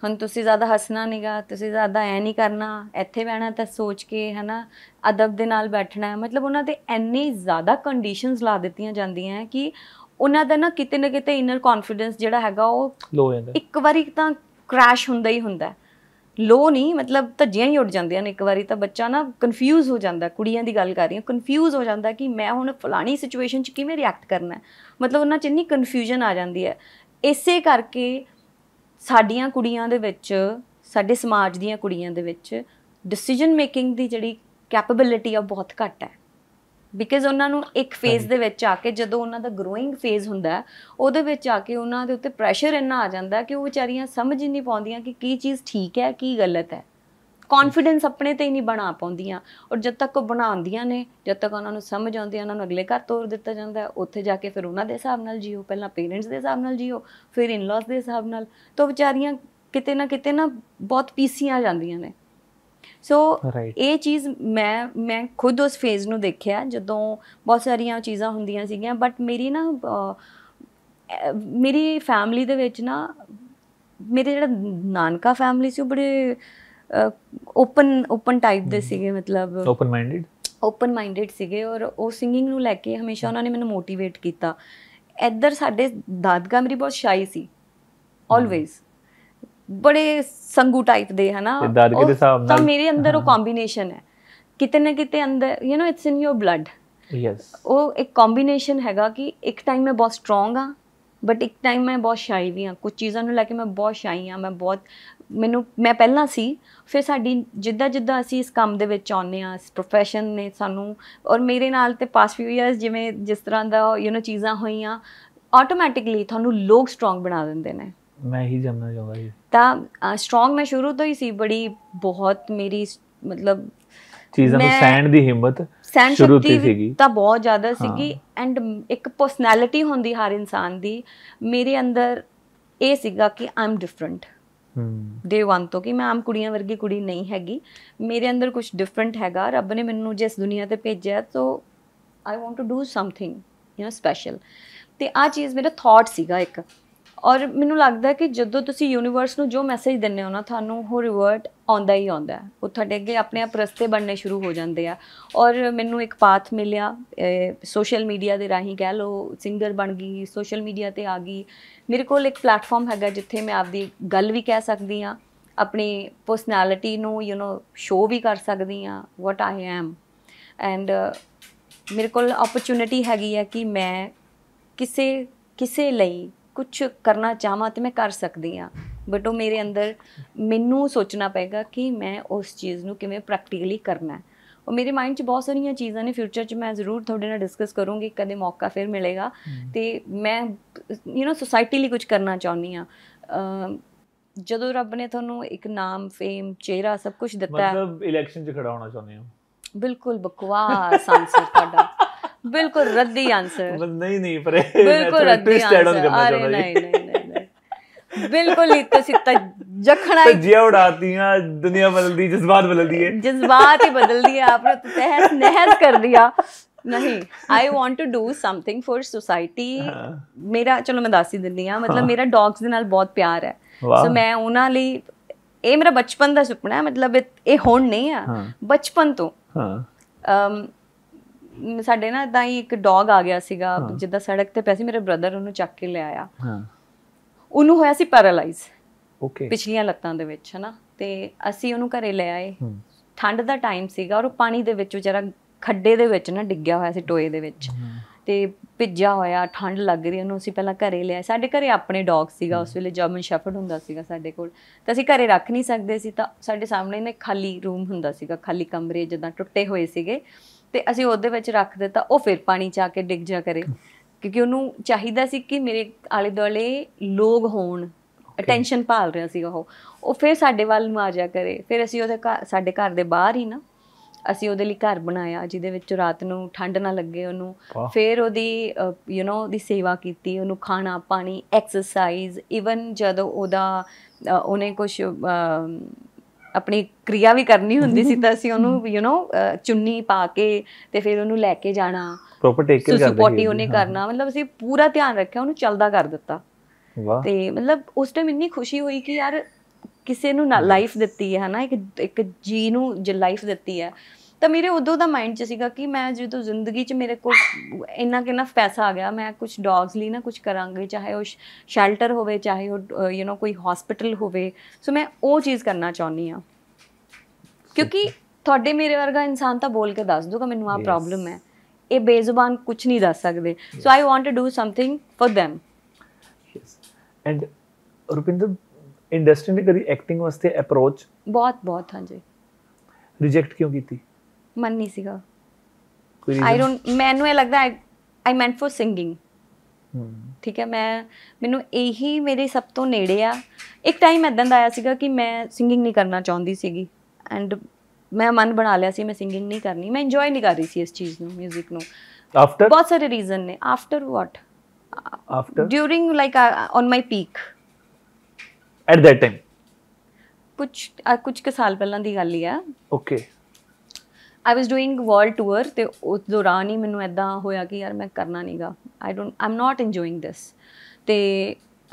S2: ਹੁਣ ਤੁਸੀਂ ਜ਼ਿਆਦਾ ਹੱਸਣਾ ਨਹੀਂਗਾ ਤੁਸੀਂ ਜ਼ਿਆਦਾ ਐ ਨਹੀਂ ਕਰਨਾ ਇੱਥੇ ਬਹਿਣਾ ਤਾਂ ਸੋਚ ਕੇ ਹਨਾ ਅਦਬ ਦੇ ਨਾਲ ਬੈਠਣਾ ਹੈ ਮਤਲਬ ਉਹਨਾਂ ਤੇ ਐਨੀ ਜ਼ਿਆਦਾ ਕੰਡੀਸ਼ਨਸ ਲਾ ਦਿੱਤੀਆਂ ਜਾਂਦੀਆਂ ਹੈ ਕਿ ਉਹਨਾਂ ਦਾ ਨਾ ਕਿਤੇ ਨਾ ਕਿਤੇ ਇਨਰ ਕੌਨਫੀਡੈਂਸ ਜਿਹੜਾ ਹੈਗਾ ਉਹ ਲੋ ਹੋ ਜਾਂਦਾ ਇੱਕ ਵਾਰੀ ਤਾਂ ਕ੍ਰੈਸ਼ ਹੁੰਦਾ ਹੀ ਹੁੰਦਾ ਲੋ ਨਹੀਂ ਮਤਲਬ ਧੱਜੀਆਂ ਹੀ ਉੱਡ ਜਾਂਦੀਆਂ ਨੇ ਇੱਕ ਵਾਰੀ ਤਾਂ ਬੱਚਾ ਨਾ ਕਨਫਿਊਜ਼ ਹੋ ਜਾਂਦਾ ਕੁੜੀਆਂ ਦੀ ਗੱਲ ਕਰ ਰਹੀ ਹਾਂ ਕਨਫਿਊਜ਼ ਹੋ ਜਾਂਦਾ ਕਿ ਮੈਂ ਹੁਣ ਫਲਾਣੀ ਸਿਚੁਏਸ਼ਨ 'ਚ ਕਿਵੇਂ ਰਿਐਕਟ ਕਰਨਾ ਮਤਲਬ ਉਹਨਾਂ 'ਚ ਇੰਨੀ ਕਨਫਿਊਜ਼ਨ ਆ ਜਾਂਦੀ ਹੈ ਇਸੇ ਕਰਕੇ ਸਾਡੀਆਂ ਕੁੜੀਆਂ ਦੇ ਵਿੱਚ ਸਾਡੇ ਸਮਾਜ ਦੀਆਂ ਕੁੜੀਆਂ ਦੇ ਵਿੱਚ ਡਿਸੀਜਨ ਮੇਕਿੰਗ ਦੀ ਜਿਹੜੀ ਕੈਪੇਬਿਲਿਟੀ ਆ ਬਹੁਤ ਘੱਟ ਹੈ ਬਿਕਾਜ਼ ਉਹਨਾਂ ਨੂੰ ਇੱਕ ਫੇਜ਼ ਦੇ ਵਿੱਚ ਆ ਕੇ ਜਦੋਂ ਉਹਨਾਂ ਦਾ ਗਰੋਇੰਗ ਫੇਜ਼ ਹੁੰਦਾ ਉਹਦੇ ਵਿੱਚ ਆ ਕੇ ਉਹਨਾਂ ਦੇ ਉੱਤੇ ਪ੍ਰੈਸ਼ਰ ਇੰਨਾ ਆ ਜਾਂਦਾ ਕਿ ਉਹ ਵਿਚਾਰੀਆਂ ਸਮਝ ਹੀ ਨਹੀਂ ਪਾਉਂਦੀਆਂ ਕਿ ਕੀ ਚੀਜ਼ ਠੀਕ ਹੈ ਕੀ ਗਲਤ ਹੈ ਕੌਨਫੀਡੈਂਸ ਆਪਣੇ ਤੇ ਹੀ ਨਹੀਂ ਬਣਾ ਪਾਉਂਦੀਆਂ ਔਰ ਜਦ ਤੱਕ ਉਹ ਬਣਾਉਂਦੀਆਂ ਨੇ ਜਦ ਤੱਕ ਉਹਨਾਂ ਨੂੰ ਸਮਝ ਆਉਂਦੀ ਹੈ ਉਹਨਾਂ ਨੂੰ ਅਗਲੇ ਘਰ ਤੋਰ ਦਿੱਤਾ ਜਾਂਦਾ ਉੱਥੇ ਜਾ ਕੇ ਫਿਰ ਉਹਨਾਂ ਦੇ ਹਿਸਾਬ ਨਾਲ ਜੀਓ ਪਹਿਲਾਂ ਪੇਰੈਂਟਸ ਦੇ ਹਿਸਾਬ ਨਾਲ ਜੀਓ ਫਿਰ ਇਨ-ਲॉज ਦੇ ਹਿਸਾਬ ਨਾਲ ਤਾਂ ਵਿਚਾਰੀਆਂ ਕਿਤੇ ਨਾ ਕਿਤੇ ਨਾ ਬਹੁਤ ਪੀਸੀਆਂ ਜਾਂਦੀਆਂ ਨੇ ਸੋ ਇਹ ਚੀਜ਼ ਮੈਂ ਮੈਂ ਖੁਦ ਉਸ ਫੇਜ਼ ਨੂੰ ਦੇਖਿਆ ਜਦੋਂ ਬਹੁਤ ਸਾਰੀਆਂ ਚੀਜ਼ਾਂ ਹੁੰਦੀਆਂ ਸੀਗੀਆਂ ਬਟ ਮੇਰੀ ਨਾ ਮੇਰੀ ਫੈਮਿਲੀ ਦੇ ਵਿੱਚ ਨਾ ਮੇਰੇ ਜਿਹੜਾ ਨਾਨਕਾ ਫੈਮਿਲੀ ਸੀ ਉਹ ਬੜੇ ਓਪਨ ਓਪਨ ਟਾਈਪ ਦੇ ਸੀਗੇ ਮਤਲਬ ਓਪਨ ਮਾਈਂਡਡ ਓਪਨ ਮਾਈਂਡਡ ਸੀਗੇ ਔਰ ਉਹ ਸਿੰਗਿੰਗ ਨੂੰ ਲੈ ਕੇ ਹਮੇਸ਼ਾ ਉਹਨਾਂ ਨੇ ਮੈਨੂੰ ਮੋਟੀਵੇਟ ਕੀਤਾ ਇੱਧਰ ਸਾਡੇ ਦਾਦਗਾ ਮੇਰੀ ਬਹੁਤ ਸ਼ਾਈ ਸੀ ਆਲਵੇਜ਼ ਬੜੇ ਸੰਗੂ ਟਾਈਪ ਦੇ ਹਨਾ ਦਾਦਕੇ ਦੇ ਹਿਸਾਬ ਨਾਲ ਤਾਂ ਮੇਰੇ ਅੰਦਰ ਉਹ ਕੰਬੀਨੇਸ਼ਨ ਹੈ ਕਿਤੇ ਨਾ ਕਿਤੇ ਅੰਦਰ you know it's in your blood yes ਉਹ ਇੱਕ ਕੰਬੀਨੇਸ਼ਨ ਹੈਗਾ ਕਿ ਇੱਕ ਟਾਈਮ ਮੈਂ ਬਹੁਤ ਸਟਰੋਂਗ ਆ ਬਟ ਇੱਕ ਟਾਈਮ ਮੈਂ ਬਹੁਤ ਸ਼ਾਈ ਵੀ ਆ ਕੁਝ ਚੀਜ਼ਾਂ ਨੂੰ ਲੈ ਕੇ ਮੈਂ ਬਹੁਤ ਸ਼ਾਈ ਆ ਮੈਂ ਬਹੁਤ ਮੈਨੂੰ ਮੈਂ ਪਹਿਲਾਂ ਸੀ ਫਿਰ ਸਾਡੀ ਜਿੱਦਾਂ ਜਿੱਦਾਂ ਅਸੀਂ ਇਸ ਕੰਮ ਦੇ ਵਿੱਚ ਆਉਂਦੇ ਆ ਇਸ profession ਨੇ ਸਾਨੂੰ ਔਰ ਮੇਰੇ ਨਾਲ ਤੇ ਪਾਸ ਫਿਊ ਇਅਰਸ ਜਿਵੇਂ ਜਿਸ ਤਰ੍ਹਾਂ ਦਾ ਯੂ نو ਚੀਜ਼ਾਂ ਹੋਈਆਂ ਆਟੋਮੈਟਿਕਲੀ ਤੁਹਾਨੂੰ ਲੋਕ ਸਟਰੋਂਗ ਬਣਾ ਦਿੰਦੇ ਨੇ
S1: ਮੈਂ ਹੀ ਜਮਨਾ ਚਾਹੁੰਦਾ ਜੀ
S2: ਤਾਂ ਸਟਰੋਂਗ ਮੈਂ ਸ਼ੁਰੂ ਤੋਂ ਹੀ ਸੀ ਬੜੀ ਬਹੁਤ ਮੇਰੀ ਮਤਲਬ ਚੀਜ਼ਾਂ ਨੂੰ ਸੈਂਡ ਦੀ ਹਿੰਮਤ ਸ਼ੁਰੂ ਤੋਂ ਸੀਗੀ ਤਾਂ ਬਹੁਤ ਜ਼ਿਆਦਾ ਸੀਗੀ ਐਂਡ ਇੱਕ ਪਰਸਨੈਲਿਟੀ ਹੁੰਦੀ ਹਰ ਇਨਸਾਨ ਦੀ ਮੇਰੇ ਅੰਦਰ ਇਹ ਸੀਗਾ ਕਿ ਆਮ ਡਿਫਰੈਂਟ ਦੇ 1 ਤੋਂ ਕਿ ਮੈਂ ਆਮ ਕੁੜੀਆਂ ਵਰਗੀ ਕੁੜੀ ਨਹੀਂ ਹੈਗੀ ਮੇਰੇ ਅੰਦਰ ਕੁਝ ਡਿਫਰੈਂਟ ਹੈਗਾ ਰੱਬ ਨੇ ਮੈਨੂੰ ਜਿਸ ਦੁਨੀਆ ਤੇ ਭੇਜਿਆ so I want to do something you know special ਤੇ ਆ ਚੀਜ਼ ਮੇਰਾ ਥਾਟ ਸੀਗਾ ਇੱਕ ਔਰ ਮੈਨੂੰ ਲੱਗਦਾ ਕਿ ਜਦੋਂ ਤੁਸੀਂ ਯੂਨੀਵਰਸ ਨੂੰ ਜੋ ਮੈਸੇਜ ਦਿੰਨੇ ਹੋ ਨਾ ਤੁਹਾਨੂੰ ਉਹ ਰਿਵਰਟ ਆਉਂਦਾ ਹੀ ਆਉਂਦਾ ਹੈ ਉਹ ਤੁਹਾਡੇ ਅੱਗੇ ਆਪਣੇ ਆਪ ਰਸਤੇ ਬਣਨੇ ਸ਼ੁਰੂ ਹੋ ਜਾਂਦੇ ਆ ਔਰ ਮੈਨੂੰ ਇੱਕ ਪਾਥ ਮਿਲਿਆ ਸੋਸ਼ਲ ਮੀਡੀਆ ਦੇ ਰਾਹੀਂ ਕਹਿ ਲਓ ਸਿੰਗਰ ਬਣ ਗਈ ਸੋਸ਼ਲ ਮੀਡੀਆ ਤੇ ਆ ਗਈ ਮੇਰੇ ਕੋਲ ਇੱਕ ਪਲੇਟਫਾਰਮ ਹੈਗਾ ਜਿੱਥੇ ਮੈਂ ਆਪਦੀ ਗੱਲ ਵੀ ਕਹਿ ਸਕਦੀ ਆ ਆਪਣੀ ਪਰਸਨੈਲਿਟੀ ਨੂੰ ਯੂ نو ਸ਼ੋ ਵੀ ਕਰ ਸਕਦੀ ਆ ਵਾਟ ਆਈ ਐਮ ਐਂਡ ਮੇਰੇ ਕੋਲ ਓਪਰਚ्युनिटी ਹੈਗੀ ਆ ਕਿ ਮੈਂ ਕਿਸੇ ਕਿਸੇ ਲਈ ਕੁਝ ਕਰਨਾ ਚਾਹਾਂ ਤੇ ਮੈਂ ਕਰ ਸਕਦੀ ਆ ਬਟ ਉਹ ਮੇਰੇ ਅੰਦਰ ਮੈਨੂੰ ਸੋਚਣਾ ਪਏਗਾ ਕਿ ਮੈਂ ਉਸ ਚੀਜ਼ ਨੂੰ ਕਿਵੇਂ ਪ੍ਰੈਕਟੀਕਲੀ ਕਰਨਾ ਹੈ ਉਹ ਮੇਰੇ ਮਾਈਂਡ 'ਚ ਬਹੁਤ ਸਾਰੀਆਂ ਚੀਜ਼ਾਂ ਨੇ ਫਿਊਚਰ 'ਚ ਮੈਂ ਜ਼ਰੂਰ ਤੁਹਾਡੇ ਨਾਲ ਡਿਸਕਸ ਕਰੂੰਗੀ ਕਦੇ ਮੌਕਾ ਫਿਰ ਮਿਲੇਗਾ ਤੇ ਮੈਂ ਯੂ نو ਸੋਸਾਇਟੀ ਲਈ ਕੁਝ ਕਰਨਾ ਚਾਹੁੰਦੀ ਆ ਜਦੋਂ ਰੱਬ ਨੇ ਤੁਹਾਨੂੰ ਇੱਕ ਨਾਮ ਫੇਮ ਚਿਹਰਾ ਸਭ ਕੁਝ ਦਿੱਤਾ ਮਤਲਬ
S1: ਇਲੈਕਸ਼ਨ 'ਚ ਖੜਾ ਹੋਣਾ ਚਾਹੁੰਦੇ ਹੋ
S2: ਬਿਲਕੁਲ ਬਕਵਾਸ ਆਨਸਰ ਤੁਹਾਡਾ बिल्कुल रद्दी आंसर
S1: मतलब नहीं नहीं पर बिल्कुल रद्दी आंसर अरे नहीं
S2: नहीं बिल्कुल ही तो सित्ता जखना तो जिया
S1: उड़ाती हैं दुनिया बदल दी जज्बात बदल दिए
S2: जज्बात ही बदल दिए आपने तो तहस नहस कर दिया नहीं I want to do something for society ਮੇਰਾ ਚਲੋ ਮੈਂ ਦੱਸ ਹੀ ਦਿੰਦੀ ਆ ਮਤਲਬ ਮੇਰਾ ਡੌਗਸ ਦੇ ਨਾਲ ਬਹੁਤ ਪਿਆਰ ਹੈ ਸੋ ਮੈਂ ਉਹਨਾਂ ਲਈ ਇਹ ਮੇਰਾ ਬਚਪਨ ਦਾ ਸੁਪਨਾ ਹੈ ਮਤਲਬ ਇਹ ਹੁਣ ਨਹੀਂ ਆ ਬਚਪਨ ਤੋਂ ਸਾਡੇ ਨਾ ਇਦਾਂ ਹੀ ਇੱਕ ਡੌਗ ਆ ਗਿਆ ਸੀਗਾ ਜਿੱਦਾਂ ਸੜਕ ਤੇ ਪੈਸੀ ਮੇਰੇ ਬ੍ਰਦਰ ਉਹਨੂੰ ਚੱਕ ਕੇ ਲੈ ਆਇਆ ਹਾਂ ਉਹਨੂੰ ਹੋਇਆ ਸੀ ਪੈਰਾਲਾਈਜ਼
S1: ਓਕੇ ਪਿਛਲੀਆਂ
S2: ਲੱਤਾਂ ਦੇ ਵਿੱਚ ਹਨਾ ਤੇ ਅਸੀਂ ਉਹਨੂੰ ਘਰੇ ਲੈ ਆਏ ਠੰਡ ਦਾ ਟਾਈਮ ਸੀਗਾ ਔਰ ਉਹ ਪਾਣੀ ਦੇ ਵਿੱਚ ਵਿਚਾਰਾ ਖੱਡੇ ਦੇ ਵਿੱਚ ਨਾ ਡਿੱਗਿਆ ਹੋਇਆ ਸੀ ਟੋਏ ਦੇ ਵਿੱਚ ਤੇ ਭਿੱਜਾ ਹੋਇਆ ਠੰਡ ਲੱਗ ਰਹੀ ਉਹਨੂੰ ਅਸੀਂ ਪਹਿਲਾਂ ਘਰੇ ਲਿਆ ਸਾਡੇ ਘਰੇ ਆਪਣੇ ਡੌਗ ਸੀਗਾ ਉਸ ਵੇਲੇ ਜਰਮਨ ਸ਼ੈਫਰਡ ਹੁੰਦਾ ਸੀਗਾ ਸਾਡੇ ਕੋਲ ਤਾਂ ਅਸੀਂ ਘਰੇ ਰੱਖ ਨਹੀਂ ਸਕਦੇ ਸੀ ਤਾਂ ਸਾਡੇ ਸਾਹਮਣੇ ਨੇ ਖਾਲੀ ਰੂਮ ਹੁੰਦਾ ਸੀਗਾ ਖਾਲੀ ਕਮਰੇ ਜਿੱਦਾਂ ਟੁੱਟੇ ਹੋਏ ਸੀਗੇ ਤੇ ਅਸੀਂ ਉਹਦੇ ਵਿੱਚ ਰੱਖ ਦਿੱਤਾ ਉਹ ਫਿਰ ਪਾਣੀ ਚ ਆ ਕੇ ਡਿੱਗ ਜਾ ਕਰੇ ਕਿਉਂਕਿ ਉਹਨੂੰ ਚਾਹੀਦਾ ਸੀ ਕਿ ਮੇਰੇ ਆਲੇ ਦੁਆਲੇ ਲੋਕ ਹੋਣ ਅਟੈਂਸ਼ਨ ਭਾਲ ਰਿਹਾ ਸੀ ਉਹ ਉਹ ਫਿਰ ਸਾਡੇ ਵੱਲ ਨੂੰ ਆ ਜਾ ਕਰੇ ਫਿਰ ਅਸੀਂ ਉਹਦੇ ਸਾਡੇ ਘਰ ਦੇ ਬਾਹਰ ਹੀ ਨਾ ਅਸੀਂ ਉਹਦੇ ਲਈ ਘਰ ਬਣਾਇਆ ਜਿਹਦੇ ਵਿੱਚ ਰਾਤ ਨੂੰ ਠੰਡ ਨਾ ਲੱਗੇ ਉਹਨੂੰ ਫਿਰ ਉਹਦੀ ਯੂ نو ਦੀ ਸੇਵਾ ਕੀਤੀ ਉਹਨੂੰ ਖਾਣਾ ਪਾਣੀ ਐਕਸਰਸਾਈਜ਼ ਇਵਨ ਜਦੋਂ ਉਹਦਾ ਉਹਨੇ ਕੁਝ ਆਪਣੀ ਕਿਰਿਆ ਵੀ ਕਰਨੀ ਹੁੰਦੀ ਸੀ ਤਾਂ ਅਸੀਂ ਉਹਨੂੰ ਯੂ نو ਚੁੰਨੀ ਪਾ ਕੇ ਤੇ ਫਿਰ ਉਹਨੂੰ ਲੈ ਕੇ ਜਾਣਾ
S1: ਪ੍ਰੋਪਰ ਟੇਕ ਕੇ ਕਰਦੇ ਪੋਟੀ ਉਹਨੇ ਕਰਨਾ
S2: ਮਤਲਬ ਅਸੀਂ ਪੂਰਾ ਧਿਆਨ ਰੱਖਿਆ ਉਹਨੂੰ ਚੱਲਦਾ ਕਰ ਦਿੱਤਾ ਵਾਹ ਤੇ ਮਤਲਬ ਉਸ ਟਾਈਮ ਇੰਨੀ ਖੁਸ਼ੀ ਹੋਈ ਕਿ ਯਾਰ ਕਿਸੇ ਨੂੰ ਲਾਈਫ ਦਿੱਤੀ ਹੈ ਹਨਾ ਇੱਕ ਇੱਕ ਜੀ ਨੂੰ ਜੇ ਲਾਈਫ ਦਿੱਤੀ ਹੈ ਤਾਂ ਮੇਰੇ ਉਦੋਂ ਦਾ ਮਾਈਂਡ 'ਚ ਸੀਗਾ ਕਿ ਮੈਂ ਜਦੋਂ ਜ਼ਿੰਦਗੀ 'ਚ ਮੇਰੇ ਕੋਲ ਇੰਨਾ ਕਿੰਨਾ ਪੈਸਾ ਆ ਗਿਆ ਮੈਂ ਕੁਝ ਡੌਗਸ ਲਈ ਨਾ ਕੁਝ ਕਰਾਂਗੇ ਚਾਹੇ ਉਹ ਸ਼ੈਲਟਰ ਹੋਵੇ ਚਾਹੇ ਉਹ ਯੂ نو ਕੋਈ ਹਸਪੀਟਲ ਹੋਵੇ ਸੋ ਮੈਂ ਉਹ ਚੀਜ਼ ਕਰਨਾ ਚਾਹੁੰਦੀ ਆ ਕਿਉਂਕਿ ਤੁਹਾਡੇ ਮੇਰੇ ਵਰਗਾ ਇਨਸਾਨ ਤਾਂ ਬੋਲ ਕੇ ਦੱਸ ਦੂਗਾ ਮੈਨੂੰ ਆ ਪ੍ਰੋਬਲਮ ਹੈ ਇਹ ਬੇਜ਼ੁਬਾਨ ਕੁਝ ਨਹੀਂ ਦੱਸ ਸਕਦੇ so I want to do something for them
S1: and Rupinder industry ਨੇ ਕਦੀ ਐਕਟਿੰਗ ਵਾਸਤੇ ਅਪਰੋਚ
S2: ਬਹੁਤ ਬਹੁਤ ਹਾਂਜੀ
S1: ਰਿਜੈਕਟ ਕਿਉਂ ਕੀਤੀ
S2: ਮਨ ਨਹੀਂ ਸੀਗਾ ਆਈ ਡੋਨਟ ਮੈਨੂੰ ਇਹ ਲੱਗਦਾ ਆਈ ਮੈਂਟ ਫॉर ਸਿੰਗਿੰਗ ਠੀਕ ਹੈ ਮੈਂ ਮੈਨੂੰ ਇਹੀ ਮੇਰੇ ਸਭ ਤੋਂ ਨੇੜੇ ਆ ਇੱਕ ਟਾਈਮ ਇਦਾਂ ਦਾ ਆਇਆ ਸੀਗਾ ਕਿ ਮੈਂ ਸਿੰਗਿੰਗ ਨਹੀਂ ਕਰਨਾ ਚਾਹੁੰਦੀ ਸੀਗੀ ਐਂਡ ਮੈਂ ਮਨ ਬਣਾ ਲਿਆ ਸੀ ਮੈਂ ਸਿੰਗਿੰਗ ਨਹੀਂ ਕਰਨੀ ਮੈਂ ਇੰਜੋਏ ਨਹੀਂ ਕਰ ਰਹੀ ਸੀ ਇਸ ਚੀਜ਼ ਨੂੰ 뮤직 ਨੂੰ ਆਫਟਰ ਬਹੁਤ ਸਾਰੇ ਰੀਜ਼ਨ ਨੇ after what after during like on my peak at that time ਕੁਝ ਕੁਝ ਕੁ ਸਾਲ ਪਹਿਲਾਂ ਦੀ ਗੱਲ ਹੀ ਆ okay I was doing world tour ਤੇ ਉਸ ਦੌਰਾਨ ਹੀ ਮੈਨੂੰ ਐਦਾਂ ਹੋਇਆ ਕਿ ਯਾਰ ਮੈਂ ਕਰਨਾ ਨਹੀਂਗਾ I don't Aam not enjoying ਦਿਸ ਤੇ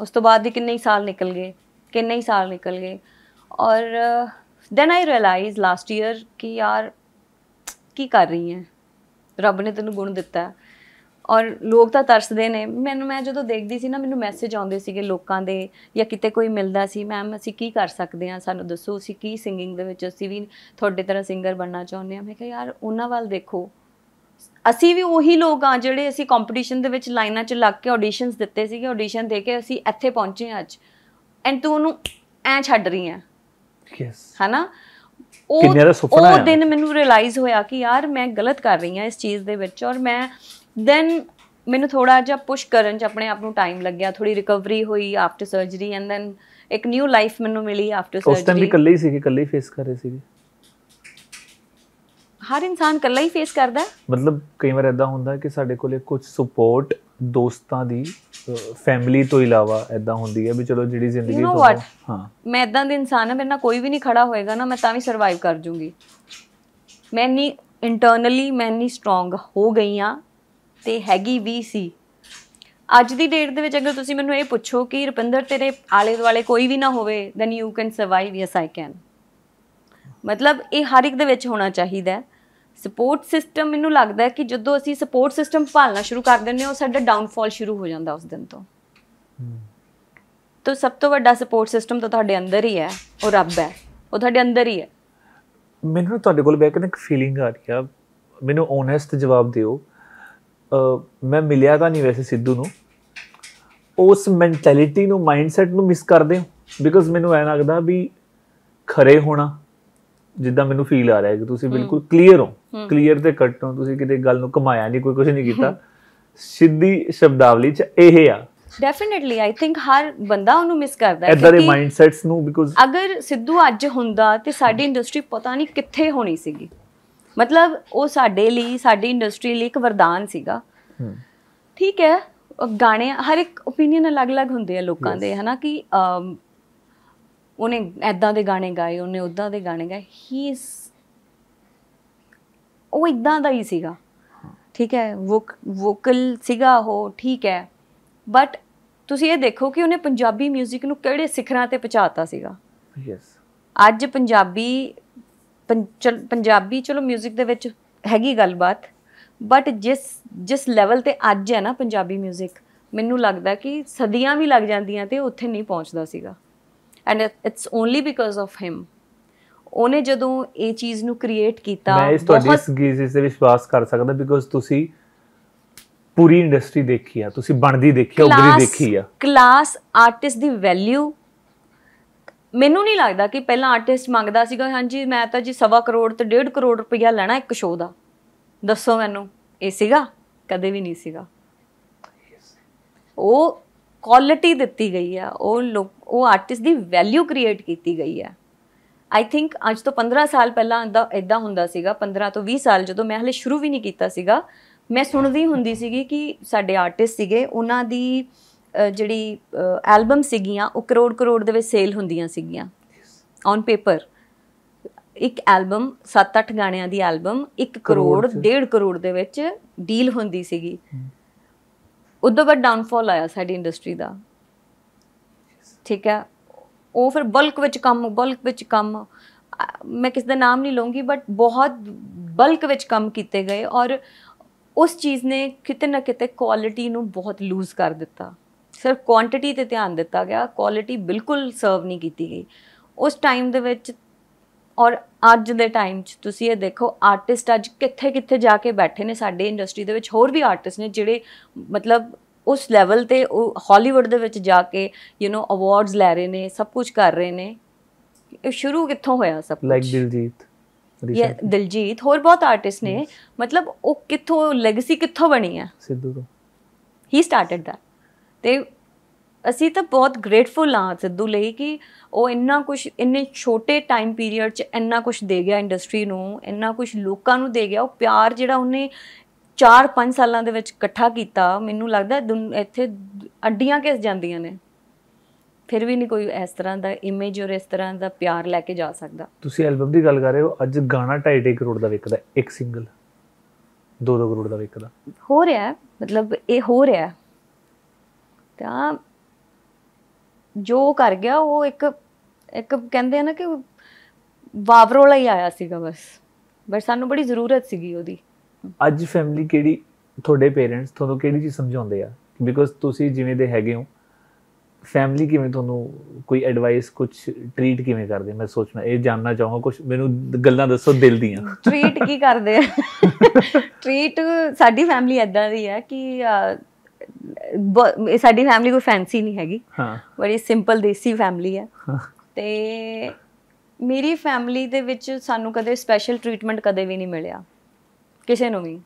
S2: ਉਸ ਤੋਂ ਬਾਅਦ ਦੇ ਕਿੰਨੇ ਸਾਲ ਨਿਕਲ ਗਏ ਕਿੰਨੇ ਹੀ ਸਾਲ ਨਿਕਲ ਗਏ ਔਰ then I realize last year ਕਿ ਯਾਰ ਕੀ ਕਰ ਰਹੀ ਹੈ ਰੱਬ ਨੇ ਤੈਨੂੰ ਗੁਣ ਦਿੱਤਾ ਹੈ ਔਰ ਲੋਕ ਤਾਂ ਤਰਸਦੇ ਨੇ ਮੈਨੂੰ ਮੈਂ ਜਦੋਂ ਦੇਖਦੀ ਸੀ ਨਾ ਮੈਨੂੰ ਮੈਸੇਜ ਆਉਂਦੇ ਸੀਗੇ ਲੋਕਾਂ ਦੇ ਜਾਂ ਕਿਤੇ ਕੋਈ ਮਿਲਦਾ ਸੀ ਮੈਮ ਅਸੀਂ ਕੀ ਕਰ ਸਕਦੇ ਹਾਂ ਸਾਨੂੰ ਦੱਸੋ ਅਸੀਂ ਕੀ ਸਿੰਗਿੰਗ ਦੇ ਵਿੱਚ ਅਸੀਂ ਵੀ ਤੁਹਾਡੇ ਤਰ੍ਹਾਂ ਸਿੰਗਰ ਬਣਨਾ ਚਾਹੁੰਦੇ ਹਾਂ ਮੈਂ ਕਿਹਾ ਯਾਰ ਉਹਨਾਂ ਵੱਲ ਦੇਖੋ ਅਸੀਂ ਵੀ ਉਹੀ ਲੋਕ ਆ ਜਿਹੜੇ ਅਸੀਂ ਕੰਪੀਟੀਸ਼ਨ ਦੇ ਵਿੱਚ ਲਾਈਨਾਂ 'ਚ ਲੱਗ ਕੇ ਆਡੀਸ਼ਨਸ ਦਿੱਤੇ ਸੀਗੇ ਆਡੀਸ਼ਨ ਦੇ ਕੇ ਅਸੀਂ ਇੱਥੇ ਪਹੁੰਚੇ ਅੱਜ ਐਂਡ ਤੂੰ ਉਹਨੂੰ ਐ ਛੱਡ ਰਹੀ ਹੈ ਯੈਸ ਹਨਾ ਉਹ ਉਹ ਦਿਨ ਮੈਨੂੰ ਰਿਅਲਾਈਜ਼ ਹੋਇਆ ਕਿ ਯਾਰ ਮੈਂ ਗਲਤ ਕਰ ਰਹੀ ਹਾਂ ਇਸ ਚੀਜ਼ ਦੇ ਵਿੱਚ ਔਰ ਮੈਂ ਦੈਨ ਮੈਨੂੰ ਥੋੜਾ ਜਿਹਾ ਪੁਸ਼ ਕਰਨ ਚ ਆਪਣੇ ਆਪ ਨੂੰ ਟਾਈਮ ਲੱਗਿਆ ਥੋੜੀ ਰਿਕਵਰੀ ਹੋਈ ਆਫਟਰ ਸਰਜਰੀ ਐਂਡ ਦੈਨ ਇੱਕ ਨਿਊ ਲਾਈਫ ਮੈਨੂੰ ਮਿਲੀ ਆਫਟਰ ਸਰਜਰੀ ਉਸ ਟਾਈਮ ਵੀ
S1: ਇਕੱਲੇ ਹੀ ਕਿ ਇਕੱਲੇ ਹੀ ਫੇਸ ਕਰ ਰਹੇ ਸੀ
S2: ਹਰ ਇਨਸਾਨ ਇਕੱਲਾ ਹੀ ਫੇਸ ਕਰਦਾ ਹੈ
S1: ਮਤਲਬ ਕਈ ਵਾਰ ਐਦਾਂ ਹੁੰਦਾ ਕਿ ਸਾਡੇ ਕੋਲੇ ਕੁਝ ਸਪੋਰਟ ਦੋਸਤਾਂ ਦੀ ਫੈਮਿਲੀ ਤੋਂ ਇਲਾਵਾ ਐਦਾਂ ਹੁੰਦੀ ਹੈ ਵੀ ਚਲੋ ਜਿਹੜੀ ਜ਼ਿੰਦਗੀ ਤੋਂ ਹਾਂ
S2: ਮੈਂ ਐਦਾਂ ਦੇ ਇਨਸਾਨ ਹਾਂ ਮੇਰੇ ਨਾਲ ਕੋਈ ਵੀ ਨਹੀਂ ਖੜਾ ਹੋਏਗਾ ਨਾ ਮੈਂ ਤਾਂ ਵੀ ਸਰਵਾਈਵ ਕਰ ਜੂਗੀ ਮੈਂ ਨਹੀਂ ਇੰਟਰਨਲੀ ਮੈਂ ਨਹੀਂ ਸਟਰੋਂਗ ਹੋ ਗਈ ਆ ਤੇ ਹੈਗੀ ਵੀ ਸੀ ਅੱਜ ਦੀ ਡੇਟ ਦੇ ਵਿੱਚ ਅਗਰ ਤੁਸੀਂ ਮੈਨੂੰ ਇਹ ਪੁੱਛੋ ਕਿ ਰਪਿੰਦਰ ਤੇਰੇ ਆਲੇ ਦੁਆਲੇ ਕੋਈ ਵੀ ਨਾ ਹੋਵੇ then you can survive yes I can ਮਤਲਬ ਇਹ ਹਰ ਇੱਕ ਦੇ ਵਿੱਚ ਹੋਣਾ ਚਾਹੀਦਾ ਹੈ ਸਪੋਰਟ ਸਿਸਟਮ ਮੈਨੂੰ ਲੱਗਦਾ ਹੈ ਕਿ ਜਦੋਂ ਅਸੀਂ ਸਪੋਰਟ ਸਿਸਟਮ ਭਾਲਣਾ ਸ਼ੁਰੂ ਕਰ ਦਿੰਦੇ ਹਾਂ ਉਹ ਸਾਡਾ ਡਾਊਨਫਾਲ ਸ਼ੁਰੂ ਹੋ ਜਾਂਦਾ ਉਸ ਦਿਨ ਤੋਂ ਤੋ ਸਭ ਤੋਂ ਵੱਡਾ ਸਪੋਰਟ ਸਿਸਟਮ ਤਾਂ ਤੁਹਾਡੇ ਅੰਦਰ ਹੀ ਹੈ ਉਹ ਰੱਬ ਹੈ ਉਹ ਤੁਹਾਡੇ ਅੰਦਰ ਹੀ ਹੈ
S1: ਮੈਨੂੰ ਤੁਹਾਡੇ ਕੋਲ ਬੈਠ ਕੇ ਇੱਕ ਫੀਲਿੰਗ ਆ ਰਹੀ ਆ ਮੈਨੂੰ ਓਨੈਸਟ ਜਵਾਬ ਦਿਓ ਮੈਂ ਮਿਲਿਆ ਤਾਂ ਨਹੀਂ ਵੈਸੇ ਸਿੱਧੂ ਨੂੰ ਉਸ ਮੈਂਟੈਲਿਟੀ ਨੂੰ ਮਾਈਂਡਸੈਟ ਨੂੰ ਮਿਸ ਕਰਦੇ ਹਾਂ ਬਿਕਾਜ਼ ਮੈਨੂੰ ਐ ਲੱਗਦਾ ਵੀ ਖਰੇ ਹੋਣਾ ਜਿੱਦਾਂ ਮੈਨੂੰ ਫੀਲ ਆ ਰਿਹਾ ਕਿ ਤੁਸੀਂ ਬਿਲਕੁਲ ਕਲੀਅਰ ਹੋ ਕਲੀਅਰ ਤੇ ਕੱਟ ਹੋ ਤੁਸੀਂ ਕਿਤੇ ਗੱਲ ਨੂੰ ਕਮਾਇਆ ਨਹੀਂ ਕੋਈ ਕੁਝ ਨਹੀਂ ਕੀਤਾ ਸਿੱਧੀ ਸ਼ਬਦਾਵਲੀ ਚ ਇਹ ਆ
S2: ਡੈਫੀਨਿਟਲੀ ਆਈ ਥਿੰਕ ਹਰ ਬੰਦਾ ਉਹਨੂੰ ਮਿਸ ਕਰਦਾ ਹੈ ਇਦਾਂ ਦੇ
S1: ਮਾਈਂਡਸੈਟਸ ਨੂੰ ਬਿਕੋਜ਼
S2: ਅਗਰ ਸਿੱਧੂ ਅੱਜ ਹੁੰਦਾ ਤੇ ਸਾਡੀ ਇੰਡਸਟਰੀ ਪਤਾ ਨਹੀਂ ਕਿੱਥੇ ਹੋਣੀ ਸੀਗੀ ਮਤਲਬ ਉਹ ਸਾਡੇ ਲਈ ਸਾਡੀ ਇੰਡਸਟਰੀ ਲਈ ਇੱਕ ਵਰਦਾਨ ਸੀਗਾ ਠੀਕ ਹੈ ਗਾਣੇ ਹਰ ਇੱਕ opinion ਅਲੱਗ-ਅਲੱਗ ਹੁੰਦੇ ਆ ਲੋਕਾਂ ਦੇ ਹਨਾ ਕਿ ਉਹਨੇ ਐਦਾਂ ਦੇ ਗਾਣੇ ਗਾਏ ਉਹਨੇ ਉਦਾਂ ਦੇ ਗਾਣੇ ਗਾਏ ਹੀ ਇਸ ਉਹ ਇਦਾਂ ਦਾ ਹੀ ਸੀਗਾ ਠੀਕ ਹੈ ਵੋਕਲ ਸੀਗਾ ਉਹ ਠੀਕ ਹੈ ਬਟ ਤੁਸੀਂ ਇਹ ਦੇਖੋ ਕਿ ਉਹਨੇ ਪੰਜਾਬੀ 뮤직 ਨੂੰ ਕਿਹੜੇ ਸਿਖਰਾਂ ਤੇ ਪਹੁੰਚਾਤਾ ਸੀਗਾ ਯੈਸ ਅੱਜ ਪੰਜਾਬੀ ਪੰਜਾਬੀ ਚਲੋ 뮤직 ਦੇ ਵਿੱਚ ਹੈਗੀ ਗੱਲਬਾਤ ਬਟ ਜਿਸ ਜਿਸ ਲੈਵਲ ਤੇ ਅੱਜ ਹੈ ਨਾ ਪੰਜਾਬੀ 뮤직 ਮੈਨੂੰ ਲੱਗਦਾ ਕਿ ਸਦੀਆਂ ਵੀ ਲੱਗ ਜਾਂਦੀਆਂ ਤੇ ਉੱਥੇ ਨਹੀਂ ਪਹੁੰਚਦਾ ਸੀਗਾ and it's only because of him ਉਹਨੇ ਜਦੋਂ ਇਹ ਚੀਜ਼ ਨੂੰ ਕ੍ਰੀਏਟ ਕੀਤਾ ਮੈਂ ਇਸ ਤੋਂ ਇਸ
S1: ਗੀਜ਼ ਤੇ ਵਿਸ਼ਵਾਸ ਕਰ ਸਕਦਾ ਬਿਕਾਜ਼ ਤੁਸੀਂ ਪੂਰੀ ਇੰਡਸਟਰੀ ਦੇਖੀ ਆ ਤੁਸੀਂ ਬਣਦੀ ਦੇਖੀ ਆ ਉਗਰੀ ਦੇਖੀ ਆ
S2: ਕਲਾਸ ਆਰਟਿਸਟ ਦੀ ਵੈਲਿਊ ਮੈਨੂੰ ਨਹੀਂ ਲੱਗਦਾ ਕਿ ਪਹਿਲਾਂ ਆਰਟਿਸਟ ਮੰਗਦਾ ਸੀਗਾ ਹਾਂਜੀ ਮੈਂ ਤਾਂ ਜੀ ਸਵਾ ਕਰੋੜ ਤੇ 1.5 ਕਰੋੜ ਰੁਪਇਆ ਲੈਣਾ ਇੱਕ ਸ਼ੋਅ ਦਾ ਦੱਸੋ ਮੈਨੂੰ ਇਹ ਸੀਗਾ ਕਦੇ ਵੀ ਨਹੀਂ ਸੀਗਾ ਉਹ ਕੁਆਲਿਟੀ ਦਿੱਤੀ ਗਈ ਆ ਉਹ ਉਹ ਆਰਟਿਸਟ ਦੀ ਵੈਲਿਊ ਕ੍ਰੀਏਟ ਕੀਤੀ ਗਈ ਆ ਆਈ ਥਿੰਕ ਅੱਜ ਤੋਂ 15 ਸਾਲ ਪਹਿਲਾਂ ਇਦਾਂ ਹੁੰਦਾ ਸੀਗਾ 15 ਤੋਂ 20 ਸਾਲ ਜਦੋਂ ਮੈਂ ਹਲੇ ਸ਼ੁਰੂ ਵੀ ਨਹੀਂ ਕੀਤਾ ਸੀਗਾ ਮੈਂ ਸੁਣਦੀ ਹੁੰਦੀ ਸੀਗੀ ਕਿ ਸਾਡੇ ਆਰਟਿਸਟ ਸੀਗੇ ਉਹਨਾਂ ਦੀ ਜਿਹੜੀ ਐਲਬਮ ਸੀਗੀਆਂ ਉਹ ਕਰੋੜ ਕਰੋੜ ਦੇ ਵਿੱਚ ਸੇਲ ਹੁੰਦੀਆਂ ਸੀਗੀਆਂ ਔਨ ਪੇਪਰ ਇੱਕ ਐਲਬਮ 7-8 ਗਾਣਿਆਂ ਦੀ ਐਲਬਮ 1 ਕਰੋੜ 1.5 ਕਰੋੜ ਦੇ ਵਿੱਚ ਡੀਲ ਹੁੰਦੀ ਸੀਗੀ ਉਦੋਂ ਬਾਅਦ ਡਾਊਨਫਾਲ ਆਇਆ ਸਾਡੀ ਇੰਡਸਟਰੀ ਦਾ ਠੀਕ ਹੈ ਉਹ ਫਿਰ ਬਲਕ ਵਿੱਚ ਕੰਮ ਬਲਕ ਵਿੱਚ ਕੰਮ ਮੈਂ ਕਿਸ ਦਾ ਨਾਮ ਨਹੀਂ ਲਵਾਂਗੀ ਬਟ ਬਹੁਤ ਬਲਕ ਵਿੱਚ ਕੰਮ ਕੀਤੇ ਗਏ ਔਰ ਉਸ ਚੀਜ਼ ਨੇ ਕਿਤੇ ਨਾ ਕਿਤੇ ਕੁਆਲਿਟੀ ਨੂੰ ਬਹੁਤ ਲੂਜ਼ ਕਰ ਦਿੱਤਾ ਸਿਰਫ ਕੁਆਂਟੀਟੀ ਤੇ ਧਿਆਨ ਦਿੱਤਾ ਗਿਆ ਕੁਆਲਿਟੀ ਬਿਲਕੁਲ ਸਰਵ ਨਹੀਂ ਕੀਤੀ ਗਈ ਉਸ ਟਾਈਮ ਦੇ ਵਿੱਚ ਔਰ ਅੱਜ ਦੇ ਟਾਈਮ 'ਚ ਤੁਸੀਂ ਇਹ ਦੇਖੋ ਆਰਟਿਸਟ ਅੱਜ ਕਿੱਥੇ ਕਿੱਥੇ ਜਾ ਕੇ ਬੈਠੇ ਨੇ ਸਾਡੇ ਇੰਡਸਟਰੀ ਦੇ ਵਿੱਚ ਹੋਰ ਵੀ ਆਰਟਿਸਟ ਨੇ ਜਿਹੜੇ ਮਤਲਬ ਉਸ ਲੈਵਲ ਤੇ ਉਹ ਹਾਲੀਵੁੱਡ ਦੇ ਵਿੱਚ ਜਾ ਕੇ ਯੂ نو ਅਵਾਰਡਸ ਲੈ ਰਹੇ ਨੇ ਸਭ ਕੁਝ ਕਰ ਰਹੇ ਨੇ ਇਹ ਸ਼ੁਰੂ ਕਿੱਥੋਂ ਹੋਇਆ ਸਭ ਕੁਝ ਲਾਈਕ
S1: ਦਿਲਜੀਤ ਯਾ
S2: ਦਿਲਜੀਤ ਹੋਰ ਬਹੁਤ ਆਰਟਿਸਟ ਨੇ ਮਤਲਬ ਉਹ ਕਿੱਥੋਂ ਲੈਗੇਸੀ ਕਿੱਥੋਂ ਬਣੀ ਹੈ ਸਿੱਧੂ ਤੋਂ ਹੀ ਸਟਾਰਟਡ ਦੈਟ ਤੇ ਅਸੀਂ ਤਾਂ ਬਹੁਤ ਗ੍ਰੇਟਫੁਲ ਹਾਂ ਸਿੱਧੂ ਲਈ ਕਿ ਉਹ ਇੰਨਾ ਕੁਝ ਇੰਨੇ ਛੋਟੇ ਟਾਈਮ ਪੀਰੀਅਡ 'ਚ ਇੰਨਾ ਕੁਝ ਦੇ ਗਿਆ ਇੰਡਸਟਰੀ ਨੂੰ ਇੰਨਾ ਕੁਝ ਲੋਕਾਂ ਨੂੰ ਦੇ ਗਿਆ ਉਹ ਪਿਆਰ ਜਿਹੜਾ ਉਹਨੇ 4-5 ਸਾਲਾਂ ਦੇ ਵਿੱਚ ਇਕੱਠਾ ਕੀਤਾ ਮੈਨੂੰ ਲੱਗਦਾ ਇੱਥੇ ਅੱਡੀਆਂ ਕਿਸ ਜਾਂਦੀਆਂ ਨੇ ਫਿਰ ਵੀ ਨਹੀਂ ਕੋਈ ਇਸ ਤਰ੍ਹਾਂ ਦਾ ਇਮੇਜ ਔਰ ਇਸ ਤਰ੍ਹਾਂ ਦਾ ਪਿਆਰ ਲੈ ਕੇ ਜਾ ਸਕਦਾ
S1: ਤੁਸੀਂ ਐਲਬਮ ਦੀ ਗੱਲ ਕਰ ਰਹੇ ਹੋ ਅੱਜ ਗਾਣਾ 2.5 ਕਰੋੜ ਦਾ ਵਿਕਦਾ ਇੱਕ ਸਿੰਗਲ 2-2 ਕਰੋੜ ਦਾ ਵਿਕਦਾ
S2: ਹੋ ਰਿਹਾ ਮਤਲਬ ਇਹ ਹੋ ਰਿਹਾ ਤਾਂ ਜੋ ਕਰ ਗਿਆ ਉਹ ਇੱਕ ਇੱਕ ਕਹਿੰਦੇ ਆ ਨਾ ਕਿ ਵਾਵਰੋਲਾ ਹੀ ਆਇਆ ਸੀਗਾ ਬਸ ਬਸ ਸਾਨੂੰ ਬੜੀ ਜ਼ਰੂਰਤ ਸੀਗੀ ਉਹਦੀ
S1: ਅੱਜ ਫੈਮਿਲੀ ਕਿਹੜੀ ਤੁਹਾਡੇ ਪੇਰੈਂਟਸ ਤੁਹਾਨੂੰ ਕਿਹੜੀ ਚੀਜ਼ ਸਮਝਾਉਂਦੇ ਆ ਬਿਕੋਜ਼ ਤੁਸੀਂ ਜਿਵੇਂ ਦੇ ਹੈਗੇ ਹੋ ਫੈਮਿਲੀ ਕਿਵੇਂ ਤੁਹਾਨੂੰ ਕੋਈ ਐਡਵਾਈਸ ਕੁਝ ਟ੍ਰੀਟ ਕਿਵੇਂ ਕਰਦੇ ਮੈਂ ਸੋਚਣਾ ਇਹ ਜਾਨਣਾ ਚਾਹਾਂਗਾ ਕੁਝ ਮੈਨੂੰ ਗੱਲਾਂ ਦੱਸੋ ਦਿਲ ਦੀਆਂ
S2: ਟ੍ਰੀਟ ਕੀ ਕਰਦੇ ਆ ਟ੍ਰੀਟ ਸਾਡੀ ਫੈਮਿਲੀ ਐਦਾਂ ਦੀ ਹੈ ਕਿ ਸਾਡੀ ਫੈਮਿਲੀ ਕੋਈ ਫੈਂਸੀ ਨਹੀਂ ਹੈਗੀ ਹਾਂ ਬੜੀ ਸਿੰਪਲ ਦੇਸੀ ਫੈਮਿਲੀ ਹੈ ਤੇ ਮੇਰੀ ਫੈਮਿਲੀ ਦੇ ਵਿੱਚ ਸਾਨੂੰ ਕਦੇ ਸਪੈਸ਼ਲ ਟ੍ਰੀਟਮੈਂਟ ਕਦੇ ਵੀ ਨਹੀਂ ਮਿਲਿਆ ਕਿਸੇ ਨੂੰ ਵੀ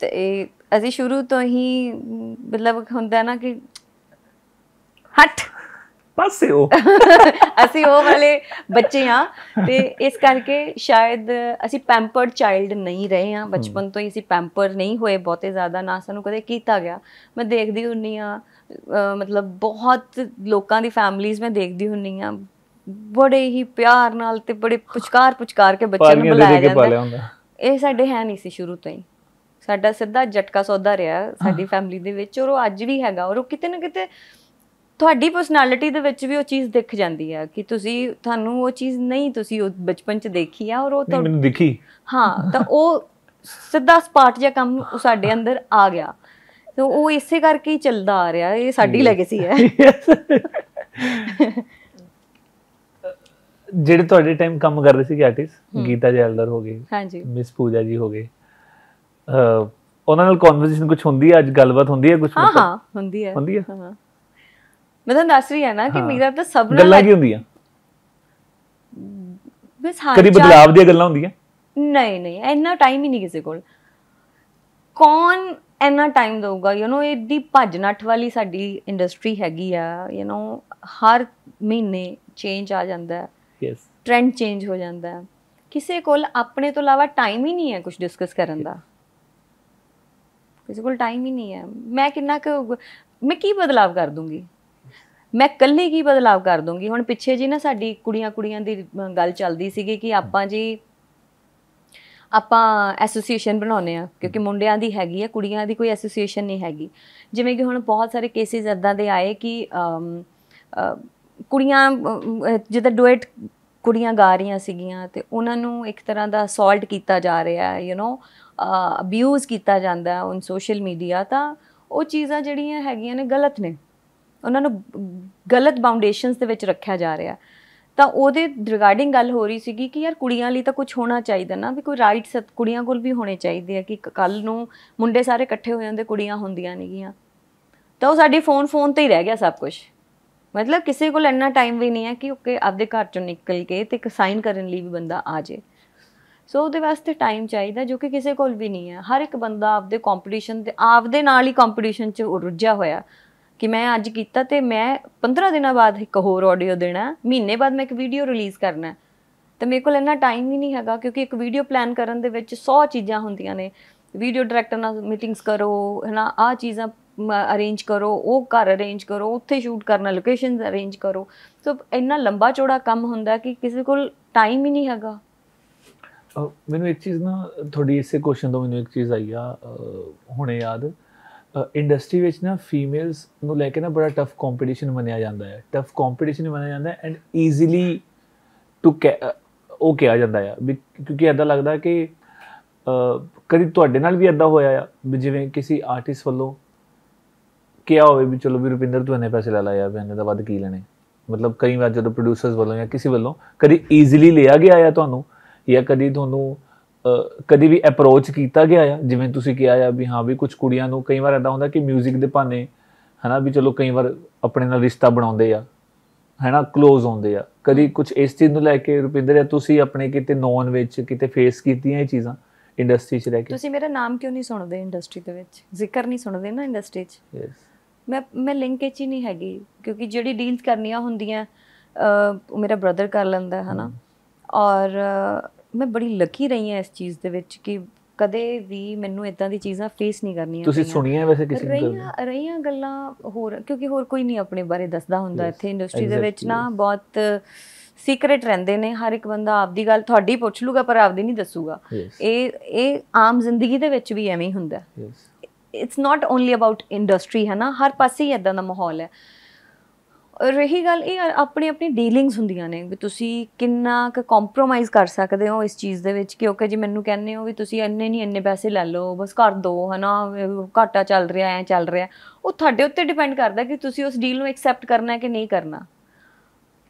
S2: ਤੇ ਅਸੀਂ ਸ਼ੁਰੂ ਤੋਂ ਹੀ ਮਤਲਬ ਹੁੰਦਾ ਨਾ ਕਿ ਹਟ ਪਾਸੇ ਹੋ ਅਸੀਂ ਉਹ ਵਾਲੇ ਬੱਚੇ ਆ ਤੇ ਇਸ ਕਰਕੇ ਸ਼ਾਇਦ ਅਸੀਂ ਪੈਂਪਰਡ ਚਾਈਲਡ ਨਹੀਂ ਰਹੇ ਆ ਬਚਪਨ ਤੋਂ ਹੀ ਅਸੀਂ ਪੈਂਪਰ ਨਹੀਂ ਹੋਏ ਬਹੁਤੇ ਜ਼ਿਆਦਾ ਨਾ ਸਾਨੂੰ ਕਦੇ ਕੀਤਾ ਗਿਆ ਮੈਂ ਦੇਖਦੀ ਹੁੰਨੀ ਆ ਮਤਲਬ ਬਹੁਤ ਲੋਕਾਂ ਦੀ ਫੈਮਲੀਆਂ ਮੈਂ ਦੇਖਦੀ ਹੁੰਨੀ ਆ ਬੜੇ ਹੀ ਪਿਆਰ ਨਾਲ ਤੇ ਬੜੇ ਪੁਚਕਾਰ ਪੁਚਕਾਰ ਕੇ ਬੱਚੇ ਨੂੰ ਬੁਲਾਇਆ ਜਾਂਦਾ ਇਹ ਸਾਡੇ ਹੈ ਨਹੀਂ ਸੀ ਸ਼ੁਰੂ ਤੋਂ ਹੀ ਸਾਡਾ ਸਿੱਧਾ ਜਟਕਾ ਸੌਦਾ ਰਿਹਾ ਸਾਡੀ ਫੈਮਿਲੀ ਦੇ ਵਿੱਚ ਔਰ ਉਹ ਅੱਜ ਵੀ ਹੈਗਾ ਔਰ ਉਹ ਕਿਤੇ ਨਾ ਕਿਤੇ ਤੁਹਾਡੀ ਪਰਸਨੈਲਿਟੀ ਦੇ ਵਿੱਚ ਵੀ ਉਹ ਚੀਜ਼ ਦਿਖ ਜਾਂਦੀ ਆ ਕਿ ਤੁਸੀਂ ਤੁਹਾਨੂੰ ਉਹ ਚੀਜ਼ ਨਹੀਂ ਤੁਸੀਂ ਉਹ ਬਚਪਨ ਚ ਦੇਖੀ ਆ ਔਰ ਉਹ ਤਾਂ ਮੈਨੂੰ ਦਿਖੀ ਹਾਂ ਤਾਂ ਉਹ ਸਿੱਧਾ ਸਪਾਟ ਜਿਹਾ ਕੰਮ ਸਾਡੇ ਅੰਦਰ ਆ ਗਿਆ ਤੇ ਉਹ ਇਸੇ ਕਰਕੇ ਹੀ ਚੱਲਦਾ ਆ ਰਿਹਾ ਇਹ ਸਾਡੀ ਲੈਗੇਸੀ ਹੈ
S1: ਜਿਹੜੇ ਤੁਹਾਡੇ ਟਾਈਮ ਕੰਮ ਕਰਦੇ ਸੀ ਕਿ ਆਰਟਿਸਟ ਗੀਤਾ ਜੈਲਦਰ ਹੋ ਗਏ ਹਾਂਜੀ ਮਿਸ ਪੂਜਾ ਜੀ ਹੋ ਗਏ ਉਹਨਾਂ ਨਾਲ ਕਨਵਰਸੇਸ਼ਨ ਕੁਝ ਹੁੰਦੀ ਹੈ ਅੱਜ ਗੱਲਬਾਤ ਹੁੰਦੀ ਹੈ ਕੁਝ ਹਾਂ ਹਾਂ
S2: ਹੁੰਦੀ ਹੈ ਹੁੰਦੀ ਹੈ ਹਾਂ ਮੈਂ ਤਾਂ ਦੱਸ ਰਹੀ ਆ ਨਾ ਕਿ ਮੇਰਾ ਤਾਂ ਸਭ ਨਾਲ ਗੱਲਾਂ ਕੀ ਹੁੰਦੀਆਂ ਬਸ ਹਾਂ ਕਦੀ ਬਦਲਾਵ ਦੀਆਂ ਗੱਲਾਂ ਹੁੰਦੀਆਂ ਨਹੀਂ ਨਹੀਂ ਇੰਨਾ ਟਾਈਮ ਹੀ ਨਹੀਂ ਕਿਸੇ ਕੋਲ ਕੌਣ ਇੰਨਾ ਟਾਈਮ ਦਊਗਾ ਯੂ نو ਦੀ ਭੱਜ ਨੱਠ ਵਾਲੀ ਸਾਡੀ ਇੰਡਸਟਰੀ ਹੈਗੀ ਆ ਯੂ نو ਹਰ ਮਹੀਨੇ ਚੇਂਜ ਆ ਜਾਂਦਾ ਹੈ ਯੈਸ ਟ੍ਰੈਂਡ ਚੇਂਜ ਹੋ ਜਾਂਦਾ ਹੈ ਕਿਸੇ ਕੋਲ ਆਪਣੇ ਤੋਂ ਇਲਾਵਾ ਟਾਈਮ ਹੀ ਨਹੀਂ ਹੈ ਕੁਝ ਡਿਸਕਸ ਕਰਨ ਦਾ ਕਿਸੇ ਕੋਲ ਟਾਈਮ ਹੀ ਨਹੀਂ ਹੈ ਮੈਂ ਕਿੰਨਾ ਕੁ ਮੈਂ ਕੀ ਬਦਲਾਵ ਕਰ ਦੂੰਗੀ ਮੈਂ ਕੱਲੇ ਕੀ ਬਦਲਾਅ ਕਰ ਦੂੰਗੀ ਹੁਣ ਪਿੱਛੇ ਜੀ ਨਾ ਸਾਡੀ ਕੁੜੀਆਂ ਕੁੜੀਆਂ ਦੀ ਗੱਲ ਚੱਲਦੀ ਸੀਗੀ ਕਿ ਆਪਾਂ ਜੀ ਆਪਾਂ ਐਸੋਸੀਏਸ਼ਨ ਬਣਾਉਨੇ ਆ ਕਿਉਂਕਿ ਮੁੰਡਿਆਂ ਦੀ ਹੈਗੀ ਆ ਕੁੜੀਆਂ ਦੀ ਕੋਈ ਐਸੋਸੀਏਸ਼ਨ ਨਹੀਂ ਹੈਗੀ ਜਿਵੇਂ ਕਿ ਹੁਣ ਬਹੁਤ ਸਾਰੇ ਕੇਸਿਸ ਇਦਾਂ ਦੇ ਆਏ ਕਿ ਕੁੜੀਆਂ ਜਿੱਦਾਂ ਡੁਇਟ ਕੁੜੀਆਂ ਗਾ ਰਹੀਆਂ ਸੀਗੀਆਂ ਤੇ ਉਹਨਾਂ ਨੂੰ ਇੱਕ ਤਰ੍ਹਾਂ ਦਾ ਅਸੌਲਟ ਕੀਤਾ ਜਾ ਰਿਹਾ ਹੈ ਯੂ نو ਅਬਿਊਜ਼ ਕੀਤਾ ਜਾਂਦਾ ਔਨ ਸੋਸ਼ਲ ਮੀਡੀਆ ਤਾਂ ਉਹ ਚੀਜ਼ਾਂ ਜਿਹੜੀਆਂ ਹੈਗੀਆਂ ਨੇ ਗਲਤ ਨੇ ਉਹਨਾਂ ਨੂੰ ਗਲਤ ਬਾਉਂਡੇਸ਼ਨਸ ਦੇ ਵਿੱਚ ਰੱਖਿਆ ਜਾ ਰਿਹਾ ਤਾਂ ਉਹਦੇ ਰਿਗਾਰਡਿੰਗ ਗੱਲ ਹੋ ਰਹੀ ਸੀਗੀ ਕਿ ਯਾਰ ਕੁੜੀਆਂ ਲਈ ਤਾਂ ਕੁਝ ਹੋਣਾ ਚਾਹੀਦਾ ਨਾ ਵੀ ਕੋਈ ਰਾਈਟਸ ਕੁੜੀਆਂ ਕੋਲ ਵੀ ਹੋਣੇ ਚਾਹੀਦੇ ਆ ਕਿ ਕੱਲ ਨੂੰ ਮੁੰਡੇ ਸਾਰੇ ਇਕੱਠੇ ਹੋ ਜਾਂਦੇ ਕੁੜੀਆਂ ਹੁੰਦੀਆਂ ਨਹੀਂਗੀਆਂ ਤਾਂ ਉਹ ਸਾਡੀ ਫੋਨ ਫੋਨ ਤੇ ਹੀ ਰਹਿ ਗਿਆ ਸਭ ਕੁਝ ਮਤਲਬ ਕਿਸੇ ਕੋਲ ਇੰਨਾ ਟਾਈਮ ਵੀ ਨਹੀਂ ਹੈ ਕਿ ਓਕੇ ਆਪਦੇ ਘਰ ਚੋਂ ਨਿਕਲ ਕੇ ਤੇ ਇੱਕ ਸਾਈਨ ਕਰਨ ਲਈ ਵੀ ਬੰਦਾ ਆ ਜੇ ਸੋ ਉਹਦੇ ਵਾਸਤੇ ਟਾਈਮ ਚਾਹੀਦਾ ਜੋ ਕਿ ਕਿਸੇ ਕੋਲ ਵੀ ਨਹੀਂ ਹੈ ਹਰ ਇੱਕ ਬੰਦਾ ਆਪਦੇ ਕੰਪੀਟੀਸ਼ਨ ਤੇ ਆਪਦੇ ਨਾਲ ਹੀ ਕੰਪੀਟੀਸ਼ਨ 'ਚ ਉਰਜਾ ਹੋਇਆ ਕਿ ਮੈਂ ਅੱਜ ਕੀਤਾ ਤੇ ਮੈਂ 15 ਦਿਨਾਂ ਬਾਅਦ ਇੱਕ ਹੋਰ ਆਡੀਓ ਦੇਣਾ ਮਹੀਨੇ ਬਾਅਦ ਮੈਂ ਇੱਕ ਵੀਡੀਓ ਰਿਲੀਜ਼ ਕਰਨਾ ਤੇ ਮੇਰੇ ਕੋਲ ਇੰਨਾ ਟਾਈਮ ਹੀ ਨਹੀਂ ਹੈਗਾ ਕਿਉਂਕਿ ਇੱਕ ਵੀਡੀਓ ਪਲਾਨ ਕਰਨ ਦੇ ਵਿੱਚ 100 ਚੀਜ਼ਾਂ ਹੁੰਦੀਆਂ ਨੇ ਵੀਡੀਓ ਡਾਇਰੈਕਟਰ ਨਾਲ ਮੀਟਿੰਗਸ ਕਰੋ ਹਨਾ ਆ ਚੀਜ਼ਾਂ ਅਰੇਂਜ ਕਰੋ ਉਹ ਘਰ ਅਰੇਂਜ ਕਰੋ ਉੱਥੇ ਸ਼ੂਟ ਕਰਨਾ ਲੋਕੇਸ਼ਨਸ ਅਰੇਂਜ ਕਰੋ ਸੋ ਇੰਨਾ ਲੰਬਾ ਚੌੜਾ ਕੰਮ ਹੁੰਦਾ ਕਿ ਕਿਸੇ ਕੋਲ ਟਾਈਮ ਹੀ ਨਹੀਂ ਹੈਗਾ
S1: ਮੈਨੂੰ ਇੱਕ ਚੀਜ਼ ਨਾ ਤੁਹਾਡੀ ਇਸੇ ਕੁਐਸਚਨ ਤੋਂ ਮੈਨੂੰ ਇੱਕ ਚੀਜ਼ ਆਈ ਆ ਹੁਣੇ ਯਾਦ ਇੰਡਸਟਰੀ ਵਿੱਚ ਨਾ ਫੀਮੇਲਸ ਨੂੰ ਲੈ ਕੇ ਨਾ ਬੜਾ ਟਫ ਕੰਪੀਟੀਸ਼ਨ ਮੰਨਿਆ ਜਾਂਦਾ ਹੈ ਟਫ ਕੰਪੀਟੀਸ਼ਨ ਮੰਨਿਆ ਜਾਂਦਾ ਹੈ ਐਂਡ ਈਜ਼ੀਲੀ ਟੂ ਉਹ ਕਿਹਾ ਜਾਂਦਾ ਹੈ ਕਿਉਂਕਿ ਐਦਾਂ ਲੱਗਦਾ ਕਿ ਕਦੀ ਤੁਹਾਡੇ ਨਾਲ ਵੀ ਐਦਾਂ ਹੋਇਆ ਆ ਜਿਵੇਂ ਕਿਸੇ ਆਰਟਿਸਟ ਵੱਲੋਂ ਕਿਹਾ ਹੋਵੇ ਵੀ ਚਲੋ ਵੀ ਰੁਪਿੰਦਰ ਤੂੰ ਇਹਨੇ ਪੈਸੇ ਲੈ ਲਿਆ ਬੰਦੇ ਦਾ ਵੱਧ ਕੀ ਲੈਣੇ ਮਤਲਬ ਕਈ ਵਾਰ ਜਦੋਂ ਪ੍ਰੋਡਿਊਸਰਸ ਵੱਲੋਂ ਜਾਂ ਕਿਸੇ ਵੱਲੋਂ ਕਦੀ ਈਜ਼ੀਲੀ ਲਿਆ ਗਿਆ ਆ ਤੁਹਾਨੂੰ ਜਾਂ ਕਦੀ ਤੁਹਾਨੂੰ ਕਦੀ ਵੀ ਅਪਰੋਚ ਕੀਤਾ ਗਿਆ ਆ ਜਿਵੇਂ ਤੁਸੀਂ ਕਿਹਾ ਆ ਵੀ ਹਾਂ ਵੀ ਕੁਝ ਕੁੜੀਆਂ ਨੂੰ ਕਈ ਵਾਰ ਐਦਾ ਹੁੰਦਾ ਕਿ 뮤직 ਦੇ ਭਾਨੇ ਹਨਾ ਵੀ ਚਲੋ ਕਈ ਵਾਰ ਆਪਣੇ ਨਾਲ ਰਿਸ਼ਤਾ ਬਣਾਉਂਦੇ ਆ ਹਨਾ ক্লোਜ਼ ਹੁੰਦੇ ਆ ਕਦੀ ਕੁਝ ਇਸ ਚੀਜ਼ ਨੂੰ ਲੈ ਕੇ ਰੁਪਿੰਦਰ ਆ ਤੁਸੀਂ ਆਪਣੇ ਕਿਤੇ ਨੌਨ ਵਿੱਚ ਕਿਤੇ ਫੇਸ ਕੀਤੀਆਂ ਇਹ ਚੀਜ਼ਾਂ ਇੰਡਸਟਰੀ 'ਚ ਰਹਿ ਕੇ ਤੁਸੀਂ
S2: ਮੇਰਾ ਨਾਮ ਕਿਉਂ ਨਹੀਂ ਸੁਣਦੇ ਇੰਡਸਟਰੀ ਦੇ ਵਿੱਚ ਜ਼ਿਕਰ ਨਹੀਂ ਸੁਣਦੇ ਨਾ ਇੰਡਸਟਰੀ 'ਚ ਯੈਸ ਮੈਂ ਮੈਂ ਲਿੰਕ 'ਚ ਹੀ ਨਹੀਂ ਹੈਗੀ ਕਿਉਂਕਿ ਜਿਹੜੀ ਡੀਲਸ ਕਰਨੀਆਂ ਹੁੰਦੀਆਂ ਉਹ ਮੇਰਾ ਬ੍ਰਦਰ ਕਰ ਲੈਂਦਾ ਹੈ ਔਰ ਮੈਂ ਬੜੀ ਲੱਕੀ ਰਹੀ ਹਾਂ ਇਸ ਚੀਜ਼ ਦੇ ਵਿੱਚ ਕਿ ਕਦੇ ਵੀ ਮੈਨੂੰ ਇਦਾਂ ਦੀ ਚੀਜ਼ਾਂ ਫੇਸ ਨਹੀਂ ਕਰਨੀਆਂ ਤੁਸੀਂ ਸੁਣੀਆਂ ਵੈਸੇ ਕਿਸੇ ਨੂੰ ਰਹੀਆਂ ਰਹੀਆਂ ਗੱਲਾਂ ਹੋਰ ਕਿਉਂਕਿ ਹੋਰ ਕੋਈ ਨਹੀਂ ਆਪਣੇ ਬਾਰੇ ਦੱਸਦਾ ਹੁੰਦਾ ਇੱਥੇ ਇੰਡਸਟਰੀ ਦੇ ਵਿੱਚ ਨਾ ਬਹੁਤ ਸੀਕ੍ਰੇਟ ਰਹਿੰਦੇ ਨੇ ਹਰ ਇੱਕ ਬੰਦਾ ਆਪਦੀ ਗੱਲ ਤੁਹਾਡੀ ਪੁੱਛ ਲੂਗਾ ਪਰ ਆਪਦੀ ਨਹੀਂ ਦੱਸੂਗਾ ਇਹ ਇਹ ਆਮ ਜ਼ਿੰਦਗੀ ਦੇ ਵਿੱਚ ਵੀ ਐਵੇਂ ਹੀ ਹੁੰਦਾ it's not only about industry ਹੈ ਨਾ ਹਰ ਪਾਸੇ ਹੀ ਇਦਾਂ ਦਾ ਮਾਹੌਲ ਹੈ ਰਹੀ ਗੱਲ ਇਹ ਆਪਣੀ ਆਪਣੀ ਡੀਲਿੰਗਸ ਹੁੰਦੀਆਂ ਨੇ ਵੀ ਤੁਸੀਂ ਕਿੰਨਾ ਕੁ ਕੰਪਰੋਮਾਈਜ਼ ਕਰ ਸਕਦੇ ਹੋ ਇਸ ਚੀਜ਼ ਦੇ ਵਿੱਚ ਕਿਉਂਕਿ ਜੇ ਮੈਨੂੰ ਕਹਿੰਦੇ ਹੋ ਵੀ ਤੁਸੀਂ ਇੰਨੇ ਨਹੀਂ ਇੰਨੇ ਪੈਸੇ ਲੈ ਲਓ ਬਸ ਕਰ ਦੋ ਹਨਾ ਘਾਟਾ ਚੱਲ ਰਿਹਾ ਐ ਚੱਲ ਰਿਹਾ ਉਹ ਤੁਹਾਡੇ ਉੱਤੇ ਡਿਪੈਂਡ ਕਰਦਾ ਕਿ ਤੁਸੀਂ ਉਸ ਡੀਲ ਨੂੰ ਐਕਸੈਪਟ ਕਰਨਾ ਹੈ ਕਿ ਨਹੀਂ ਕਰਨਾ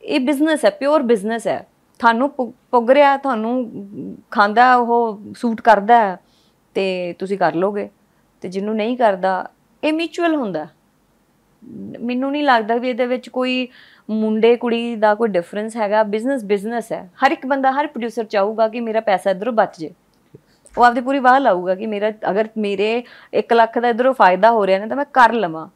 S2: ਇਹ ਬਿਜ਼ਨਸ ਹੈ ਪਿਓਰ ਬਿਜ਼ਨਸ ਹੈ ਤੁਹਾਨੂੰ ਪੁੱਗ ਰਿਹਾ ਤੁਹਾਨੂੰ ਖਾਂਦਾ ਉਹ ਸੂਟ ਕਰਦਾ ਤੇ ਤੁਸੀਂ ਕਰ ਲੋਗੇ ਤੇ ਜਿਹਨੂੰ ਨਹੀਂ ਕਰਦਾ ਇਹ ਮਿਚੁਅਲ ਹੁੰਦਾ ਮੈਨੂੰ ਨਹੀਂ ਲੱਗਦਾ ਵੀ ਇਹਦੇ ਵਿੱਚ ਕੋਈ ਮੁੰਡੇ ਕੁੜੀ ਦਾ ਕੋਈ ਡਿਫਰੈਂਸ ਹੈਗਾ ਬਿਜ਼ਨਸ ਬਿਜ਼ਨਸ ਹੈ ਹਰ ਇੱਕ ਬੰਦਾ ਹਰ ਪ੍ਰੋਡਿਊਸਰ ਚਾਹੂਗਾ ਕਿ ਮੇਰਾ ਪੈਸਾ ਇਧਰੋਂ ਬਚ ਜੇ ਉਹ ਆਪਦੀ ਪੂਰੀ ਵਾਹ ਲਾਊਗਾ ਕਿ ਮੇਰਾ ਅਗਰ ਮੇਰੇ 1 ਲੱਖ ਦਾ ਇਧਰੋਂ ਫਾਇਦਾ ਹੋ ਰਿਹਾ ਨੇ ਤਾਂ ਮੈਂ ਕਰ ਲਵਾਂ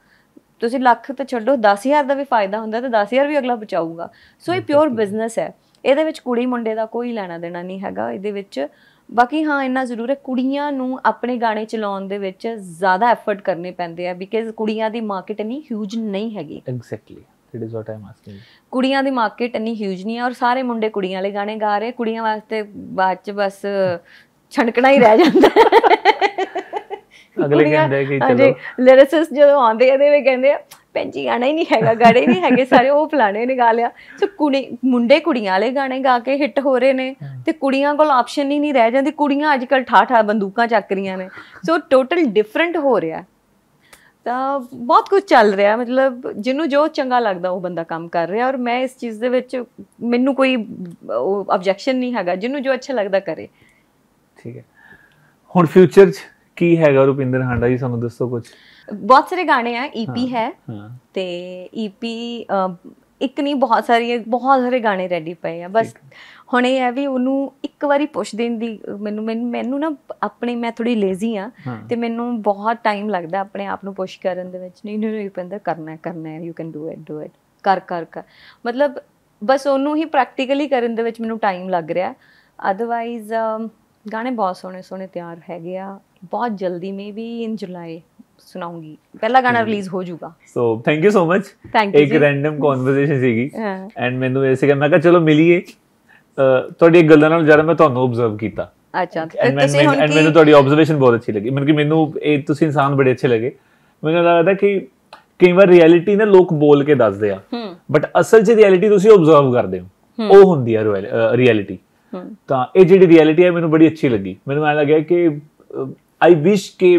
S2: ਤੁਸੀਂ ਲੱਖ ਤੇ ਛੱਡੋ 10000 ਦਾ ਵੀ ਫਾਇਦਾ ਹੁੰਦਾ ਤਾਂ 10000 ਵੀ ਅਗਲਾ ਬਚਾਊਗਾ ਸੋ ਇਹ ਪਿਓਰ ਬਿਜ਼ਨਸ ਹੈ ਇਹਦੇ ਵਿੱਚ ਕੁੜੀ ਮੁੰਡੇ ਦਾ ਕੋਈ ਲੈਣਾ ਦੇਣਾ ਨਹੀਂ ਹੈਗਾ ਇਹਦੇ ਵਿੱਚ ਬਾਕੀ ਹਾਂ ਇੰਨਾ ਜ਼ਰੂਰ ਹੈ ਕੁੜੀਆਂ ਨੂੰ ਆਪਣੇ ਗਾਣੇ ਚਲਾਉਣ ਦੇ ਵਿੱਚ ਜ਼ਿਆਦਾ ਐਫਰਟ ਕਰਨੇ ਪੈਂਦੇ ਆ ਬਿਕਾਜ਼ ਕੁੜੀਆਂ ਦੀ ਮਾਰਕੀਟ ਨਹੀਂ ਹਿਊਜ ਨਹੀਂ ਹੈਗੀ
S1: exactly that is what I'm asking
S2: ਕੁੜੀਆਂ ਦੀ ਮਾਰਕੀਟ ਇੰਨੀ ਹਿਊਜ ਨਹੀਂ ਹੈ ਔਰ ਸਾਰੇ ਮੁੰਡੇ ਕੁੜੀਆਂ ਵਾਲੇ ਗਾਣੇ ਗਾ ਰਹੇ ਕੁੜੀਆਂ ਵਾਸਤੇ ਬਾਅਦ ਚ ਬਸ ਛਣਕਣਾ ਹੀ ਰਹਿ ਜਾਂਦਾ ਅਗਲੇ ਕਹਿੰਦੇ ਕਿ ਚਲੋ ਲਿਰਿਸਿਸ ਜਦੋਂ ਆਉਂਦੇ ਇਹਦੇ ਵਿੱਚ ਕਹਿੰਦੇ ਆ ਪੈਂਜੀ ਗਾਣਾ ਹੀ ਨਹੀਂ ਹੈਗਾ ਗਾੜੇ ਨਹੀਂ ਹੈਗੇ ਸਾਰੇ ਉਹ ਫਲਾਣੇ ਨੇ ਗਾ ਲਿਆ ਸੋ ਕੁੜੀ ਮੁੰਡੇ ਕੁੜੀਆਂ ਵਾਲੇ ਗਾਣੇ ਗਾ ਕੇ ਹਿੱਟ ਹੋ ਰਹੇ ਨੇ ਤੇ ਕੁੜੀਆਂ ਕੋਲ ਆਪਸ਼ਨ ਹੀ ਨਹੀਂ ਰਹਿ ਜਾਂਦੀ ਕੁੜੀਆਂ ਅੱਜ ਕੱਲ ਠਾ ਠਾ ਬੰਦੂਕਾਂ ਚੱਕ ਰੀਆਂ ਨੇ ਸੋ ਟੋਟਲ ਡਿਫਰੈਂਟ ਹੋ ਰਿਹਾ ਤਾਂ ਬਹੁਤ ਕੁਝ ਚੱਲ ਰਿਹਾ ਮਤਲਬ ਜਿਹਨੂੰ ਜੋ ਚੰਗਾ ਲੱਗਦਾ ਉਹ ਬੰਦਾ ਕੰਮ ਕਰ ਰਿਹਾ ਔਰ ਮੈਂ ਇਸ ਚੀਜ਼ ਦੇ ਵਿੱਚ ਮੈਨੂੰ ਕੋਈ ਆਬਜੈਕਸ਼ਨ ਨਹੀਂ ਹੈਗਾ ਜਿਹਨੂੰ ਜੋ ਅੱਛਾ ਲੱਗਦਾ ਕਰੇ
S1: ਠੀਕ ਹੈ ਹੁਣ ਫਿਊਚਰ 'ਚ ਕੀ ਹੈਗਾ ਰੁਪਿੰਦਰ ਹਾਂਡਾ ਜੀ ਸਾਨੂੰ ਦੱਸੋ ਕੁਝ
S2: ਬਹੁਤ ਸਾਰੇ ਗਾਣੇ ਆ ਈਪੀ ਹੈ ਤੇ ਈਪੀ ਇੱਕ ਨਹੀਂ ਬਹੁਤ ਸਾਰੇ ਬਹੁਤ ਸਾਰੇ ਗਾਣੇ ਰੈਡੀ ਪਏ ਆ ਬਸ ਹੁਣ ਇਹ ਹੈ ਵੀ ਉਹਨੂੰ ਇੱਕ ਵਾਰੀ ਪੁੱਛ ਦੇਣ ਦੀ ਮੈਨੂੰ ਮੈਨੂੰ ਨਾ ਆਪਣੇ ਮੈਂ ਥੋੜੀ ਲੇਜ਼ੀ ਆ ਤੇ ਮੈਨੂੰ ਬਹੁਤ ਟਾਈਮ ਲੱਗਦਾ ਆਪਣੇ ਆਪ ਨੂੰ ਪੁਸ਼ ਕਰਨ ਦੇ ਵਿੱਚ ਨਹੀਂ ਨਹੀਂ ਪੈਂਦਾ ਕਰਨਾ ਕਰਨਾ ਹੈ you can do it do it ਕਰ ਕਰ ਕਰ ਮਤਲਬ ਬਸ ਉਹਨੂੰ ਹੀ ਪ੍ਰੈਕਟੀਕਲੀ ਕਰਨ ਦੇ ਵਿੱਚ ਮੈਨੂੰ ਟਾਈਮ ਲੱਗ ਰਿਹਾ ਅਦਰਵਾਈਜ਼ ਗਾਣੇ ਬਹੁਤ ਸੋਹਣੇ ਸੋਹਣੇ ਤਿਆਰ ਹੈਗੇ ਆ ਬਹੁਤ ਜਲਦੀ ਮੇਬੀ ਇਨ ਜੁਲਾਈ ਸੁਣਾਉਂਗੀ ਪਹਿਲਾ ਗਾਣਾ ਰਿਲੀਜ਼ ਹੋ ਜਾਊਗਾ
S1: so thank you so much ਇੱਕ ਰੈਂਡਮ ਕਨਵਰਸੇਸ਼ਨ ਸੀਗੀ ਐਂਡ ਮੈਨੂੰ ਐਸੇ ਕਿ ਮੈਂ ਕਿਹਾ ਚਲੋ ਮਿਲੀਏ ਤੁਹਾਡੀ ਇੱਕ ਗੱਲਾਂ ਨਾਲ ਜਦ ਮੈਂ ਤੁਹਾਨੂੰ ਆਬਜ਼ਰਵ ਕੀਤਾ
S2: ਅੱਛਾ ਤੁਸੀਂ ਹੁਣ ਮੈਨੂੰ ਤੁਹਾਡੀ
S1: ਆਬਜ਼ਰਵੇਸ਼ਨ ਬਹੁਤ ਅੱਛੀ ਲੱਗੀ ਮੈਨੂੰ ਕਿ ਮੈਨੂੰ ਇਹ ਤੁਸੀਂ ਇਨਸਾਨ ਬੜੇ ਅੱਛੇ ਲੱਗੇ ਮੈਨੂੰ ਲੱਗਦਾ ਕਿ ਕਈ ਵਾਰ ਰਿਐਲਿਟੀ ਨੇ ਲੋਕ ਬੋਲ ਕੇ ਦੱਸਦੇ ਆ ਬਟ ਅਸਲ 'ਚ ਰਿਐਲਿਟੀ ਤੁਸੀਂ ਆਬਜ਼ਰਵ ਕਰਦੇ ਹੋ ਉਹ ਹੁੰਦੀ ਆ ਰਿਐਲਿਟੀ ਤਾਂ ਇਹ ਜਿਹੜੀ ਰਿਐਲਿਟੀ ਹੈ ਮੈਨੂੰ ਬੜੀ ਅੱਛੀ ਲੱਗੀ ਮੈਨੂੰ ਐ ਲੱਗਿਆ ਕਿ ਆਈ ਵਿਸ਼ ਕਿ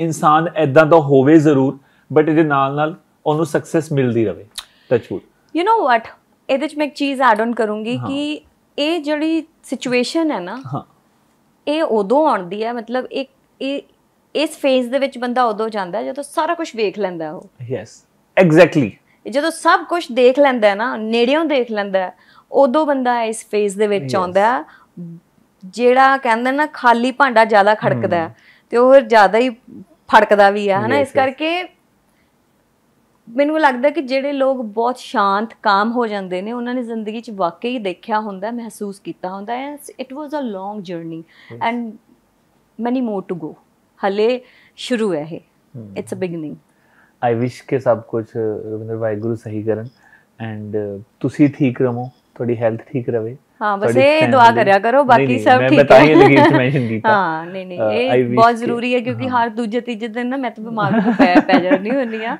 S1: ਇਨਸਾਨ ਐਦਾਂ ਦਾ ਹੋਵੇ ਜ਼ਰੂਰ ਬਟ ਇਹਦੇ ਨਾਲ ਨਾਲ ਉਹਨੂੰ ਸਕਸੈਸ ਮਿਲਦੀ ਰਹੇ ਟੱਚਵੁੱਡ
S2: ਯੂ نو ਵਾਟ ਇਹਦੇ ਚ ਮੈਂ ਇੱਕ ਚੀਜ਼ ਐਡ ਆਨ ਕਰੂੰਗੀ ਕਿ ਇਹ ਜਿਹੜੀ ਸਿਚੁਏਸ਼ਨ ਹੈ ਨਾ ਹਾਂ ਇਹ ਉਦੋਂ ਆਉਂਦੀ ਹੈ ਮਤਲਬ ਇੱਕ ਇਹ ਇਸ ਫੇਜ਼ ਦੇ ਵਿੱਚ ਬੰਦਾ ਉਦੋਂ ਜਾਂਦਾ ਜਦੋਂ ਸਾਰਾ ਕੁਝ ਵੇਖ ਲੈਂਦਾ ਉਹ
S1: ਯੈਸ ਐਗਜ਼ੈਕਟਲੀ
S2: ਜਦੋਂ ਸਭ ਕੁਝ ਦੇਖ ਲੈਂਦਾ ਹੈ ਨਾ ਨੇੜਿਓਂ ਦੇਖ ਲੈਂਦਾ ਹੈ ਉਦੋਂ ਬੰਦਾ ਇਸ ਫੇਜ਼ ਦੇ ਵਿੱਚ ਆਉਂਦਾ ਜਿਹੜਾ ਕਹਿੰਦੇ ਨਾ ਖਾਲੀ ਭਾਂਡਾ ਜ਼ਿਆਦਾ ਖੜਕਦਾ ਹੈ ਤੇ ਉਹ ਜ਼ਿਆਦਾ ਹੀ ਫੜਕਦਾ ਵੀ ਆ ਹਨਾ ਇਸ ਕਰਕੇ ਮੈਨੂੰ ਲੱਗਦਾ ਕਿ ਜਿਹੜੇ ਲੋਕ ਬਹੁਤ ਸ਼ਾਂਤ ਕਾਮ ਹੋ ਜਾਂਦੇ ਨੇ ਉਹਨਾਂ ਨੇ ਜ਼ਿੰਦਗੀ 'ਚ ਵਾਕਈ ਦੇਖਿਆ ਹੁੰਦਾ ਮਹਿਸੂਸ ਕੀਤਾ ਹੁੰਦਾ ਹੈ it was a long journey and many more to go ਹਲੇ ਸ਼ੁਰੂ ਹੈ ਇਹ ਇਟਸ ਅ ਬਿਗਨਿੰਗ
S1: ਆਈ ਵਿਸ਼ ਕਿ ਸਭ ਕੁਝ ਰਵਿੰਦਰ ਵਾਹਿਗੁਰੂ ਸਹੀ ਕਰਨ ਐਂਡ ਤੁਸੀਂ ਠੀਕ ਰਹੋ ਤੁਹਾਡੀ ਹੈਲਥ ਠੀਕ ਰਵੇ
S2: ਹਾਂ ਬਸ ਇਹ ਦੁਆ ਕਰਿਆ ਕਰੋ ਬਾਕੀ ਸਭ ਠੀਕ ਹੈ ਮੈਂ ਬਤਾਈਏ ਲਗੀ ਇਸ ਮੈਂਸ਼ਨ ਕੀਤਾ ਹਾਂ ਨਹੀਂ ਨਹੀਂ ਇਹ ਬਹੁਤ ਜ਼ਰੂਰੀ ਹੈ ਕਿਉਂਕਿ ਹਰ ਦੂਜੇ ਤੀਜੇ ਦਿਨ ਨਾ ਮੈਂ ਤਾਂ ਬਿਮਾਰ ਹੋ ਪੈ ਪੈ ਜਾਂਦੀ ਹੁੰਦੀ ਆ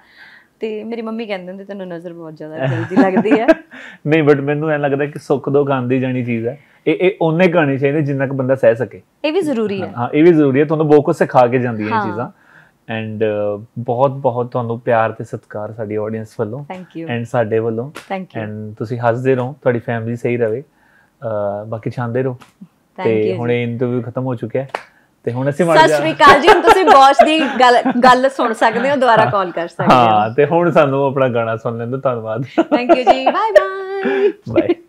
S2: ਤੇ ਮੇਰੀ ਮੰਮੀ ਕਹਿੰਦੇ ਹੁੰਦੇ ਤੈਨੂੰ ਨਜ਼ਰ ਬਹੁਤ ਜ਼ਿਆਦਾ ਜਲਦੀ ਲੱਗਦੀ ਹੈ
S1: ਨਹੀਂ ਬਟ ਮੈਨੂੰ ਐ ਲੱਗਦਾ ਕਿ ਸੁੱਖ ਦੋ ਗਾਂਦੀ ਜਾਣੀ ਚੀਜ਼ ਹੈ ਇਹ ਇਹ ਉਹਨੇ ਕਹਾਣੀ ਚਾਹੀਦੀ ਜਿੰਨਾ ਕ ਬੰਦਾ ਸਹਿ ਸਕੇ
S2: ਇਹ ਵੀ ਜ਼ਰੂਰੀ ਹੈ
S1: ਹਾਂ ਇਹ ਵੀ ਜ਼ਰੂਰੀ ਹੈ ਤੁਹਾਨੂੰ ਬਹੁਤ ਕੁਝ ਸਿਖਾ ਕੇ ਜਾਂਦੀਆਂ ਚੀਜ਼ਾਂ ਐਂਡ ਬਹੁਤ ਬਹੁਤ ਤੁਹਾਨੂੰ ਪਿਆਰ ਤੇ ਸਤਿਕਾਰ ਸਾਡੀ ਆਡੀਅנס ਵੱਲੋਂ ਐਂਡ ਸਾਡੇ ਵੱਲੋਂ ਐਂਡ ਤੁਸੀਂ ਹੱਸਦੇ ਰਹੋ ਤੁਹਾਡੀ ਫੈਮਿਲੀ ਸਹੀ ਰਹੇ ਬਾਕੀ ਛਾਂਦੇ ਰਹੋ ਤੇ ਹੁਣ ਇਹ ਇੰਟਰਵਿਊ ਖਤਮ ਹੋ ਚੁੱਕਿਆ ਹੈ ਤੇ ਹੁਣ ਅਸੀਂ ਮਰ ਜਾ ਸਤਿ ਸ਼੍ਰੀ ਅਕਾਲ ਜੀ ਹੁਣ ਤੁਸੀਂ ਬੌਸ਼ ਦੀ ਗੱਲ
S2: ਗੱਲ ਸੁਣ ਸਕਦੇ ਹੋ ਦੁਬਾਰਾ ਕਾਲ ਕਰ ਸਕਦੇ ਹੋ
S1: ਹਾਂ ਤੇ ਹੁਣ ਸਾਨੂੰ ਆਪਣਾ ਗਾਣਾ ਸੁਣ ਲੈਣ ਦਾ ਧੰਨਵਾਦ ਥੈਂਕ ਯੂ ਜੀ ਬਾਏ ਬਾਏ ਬਾਏ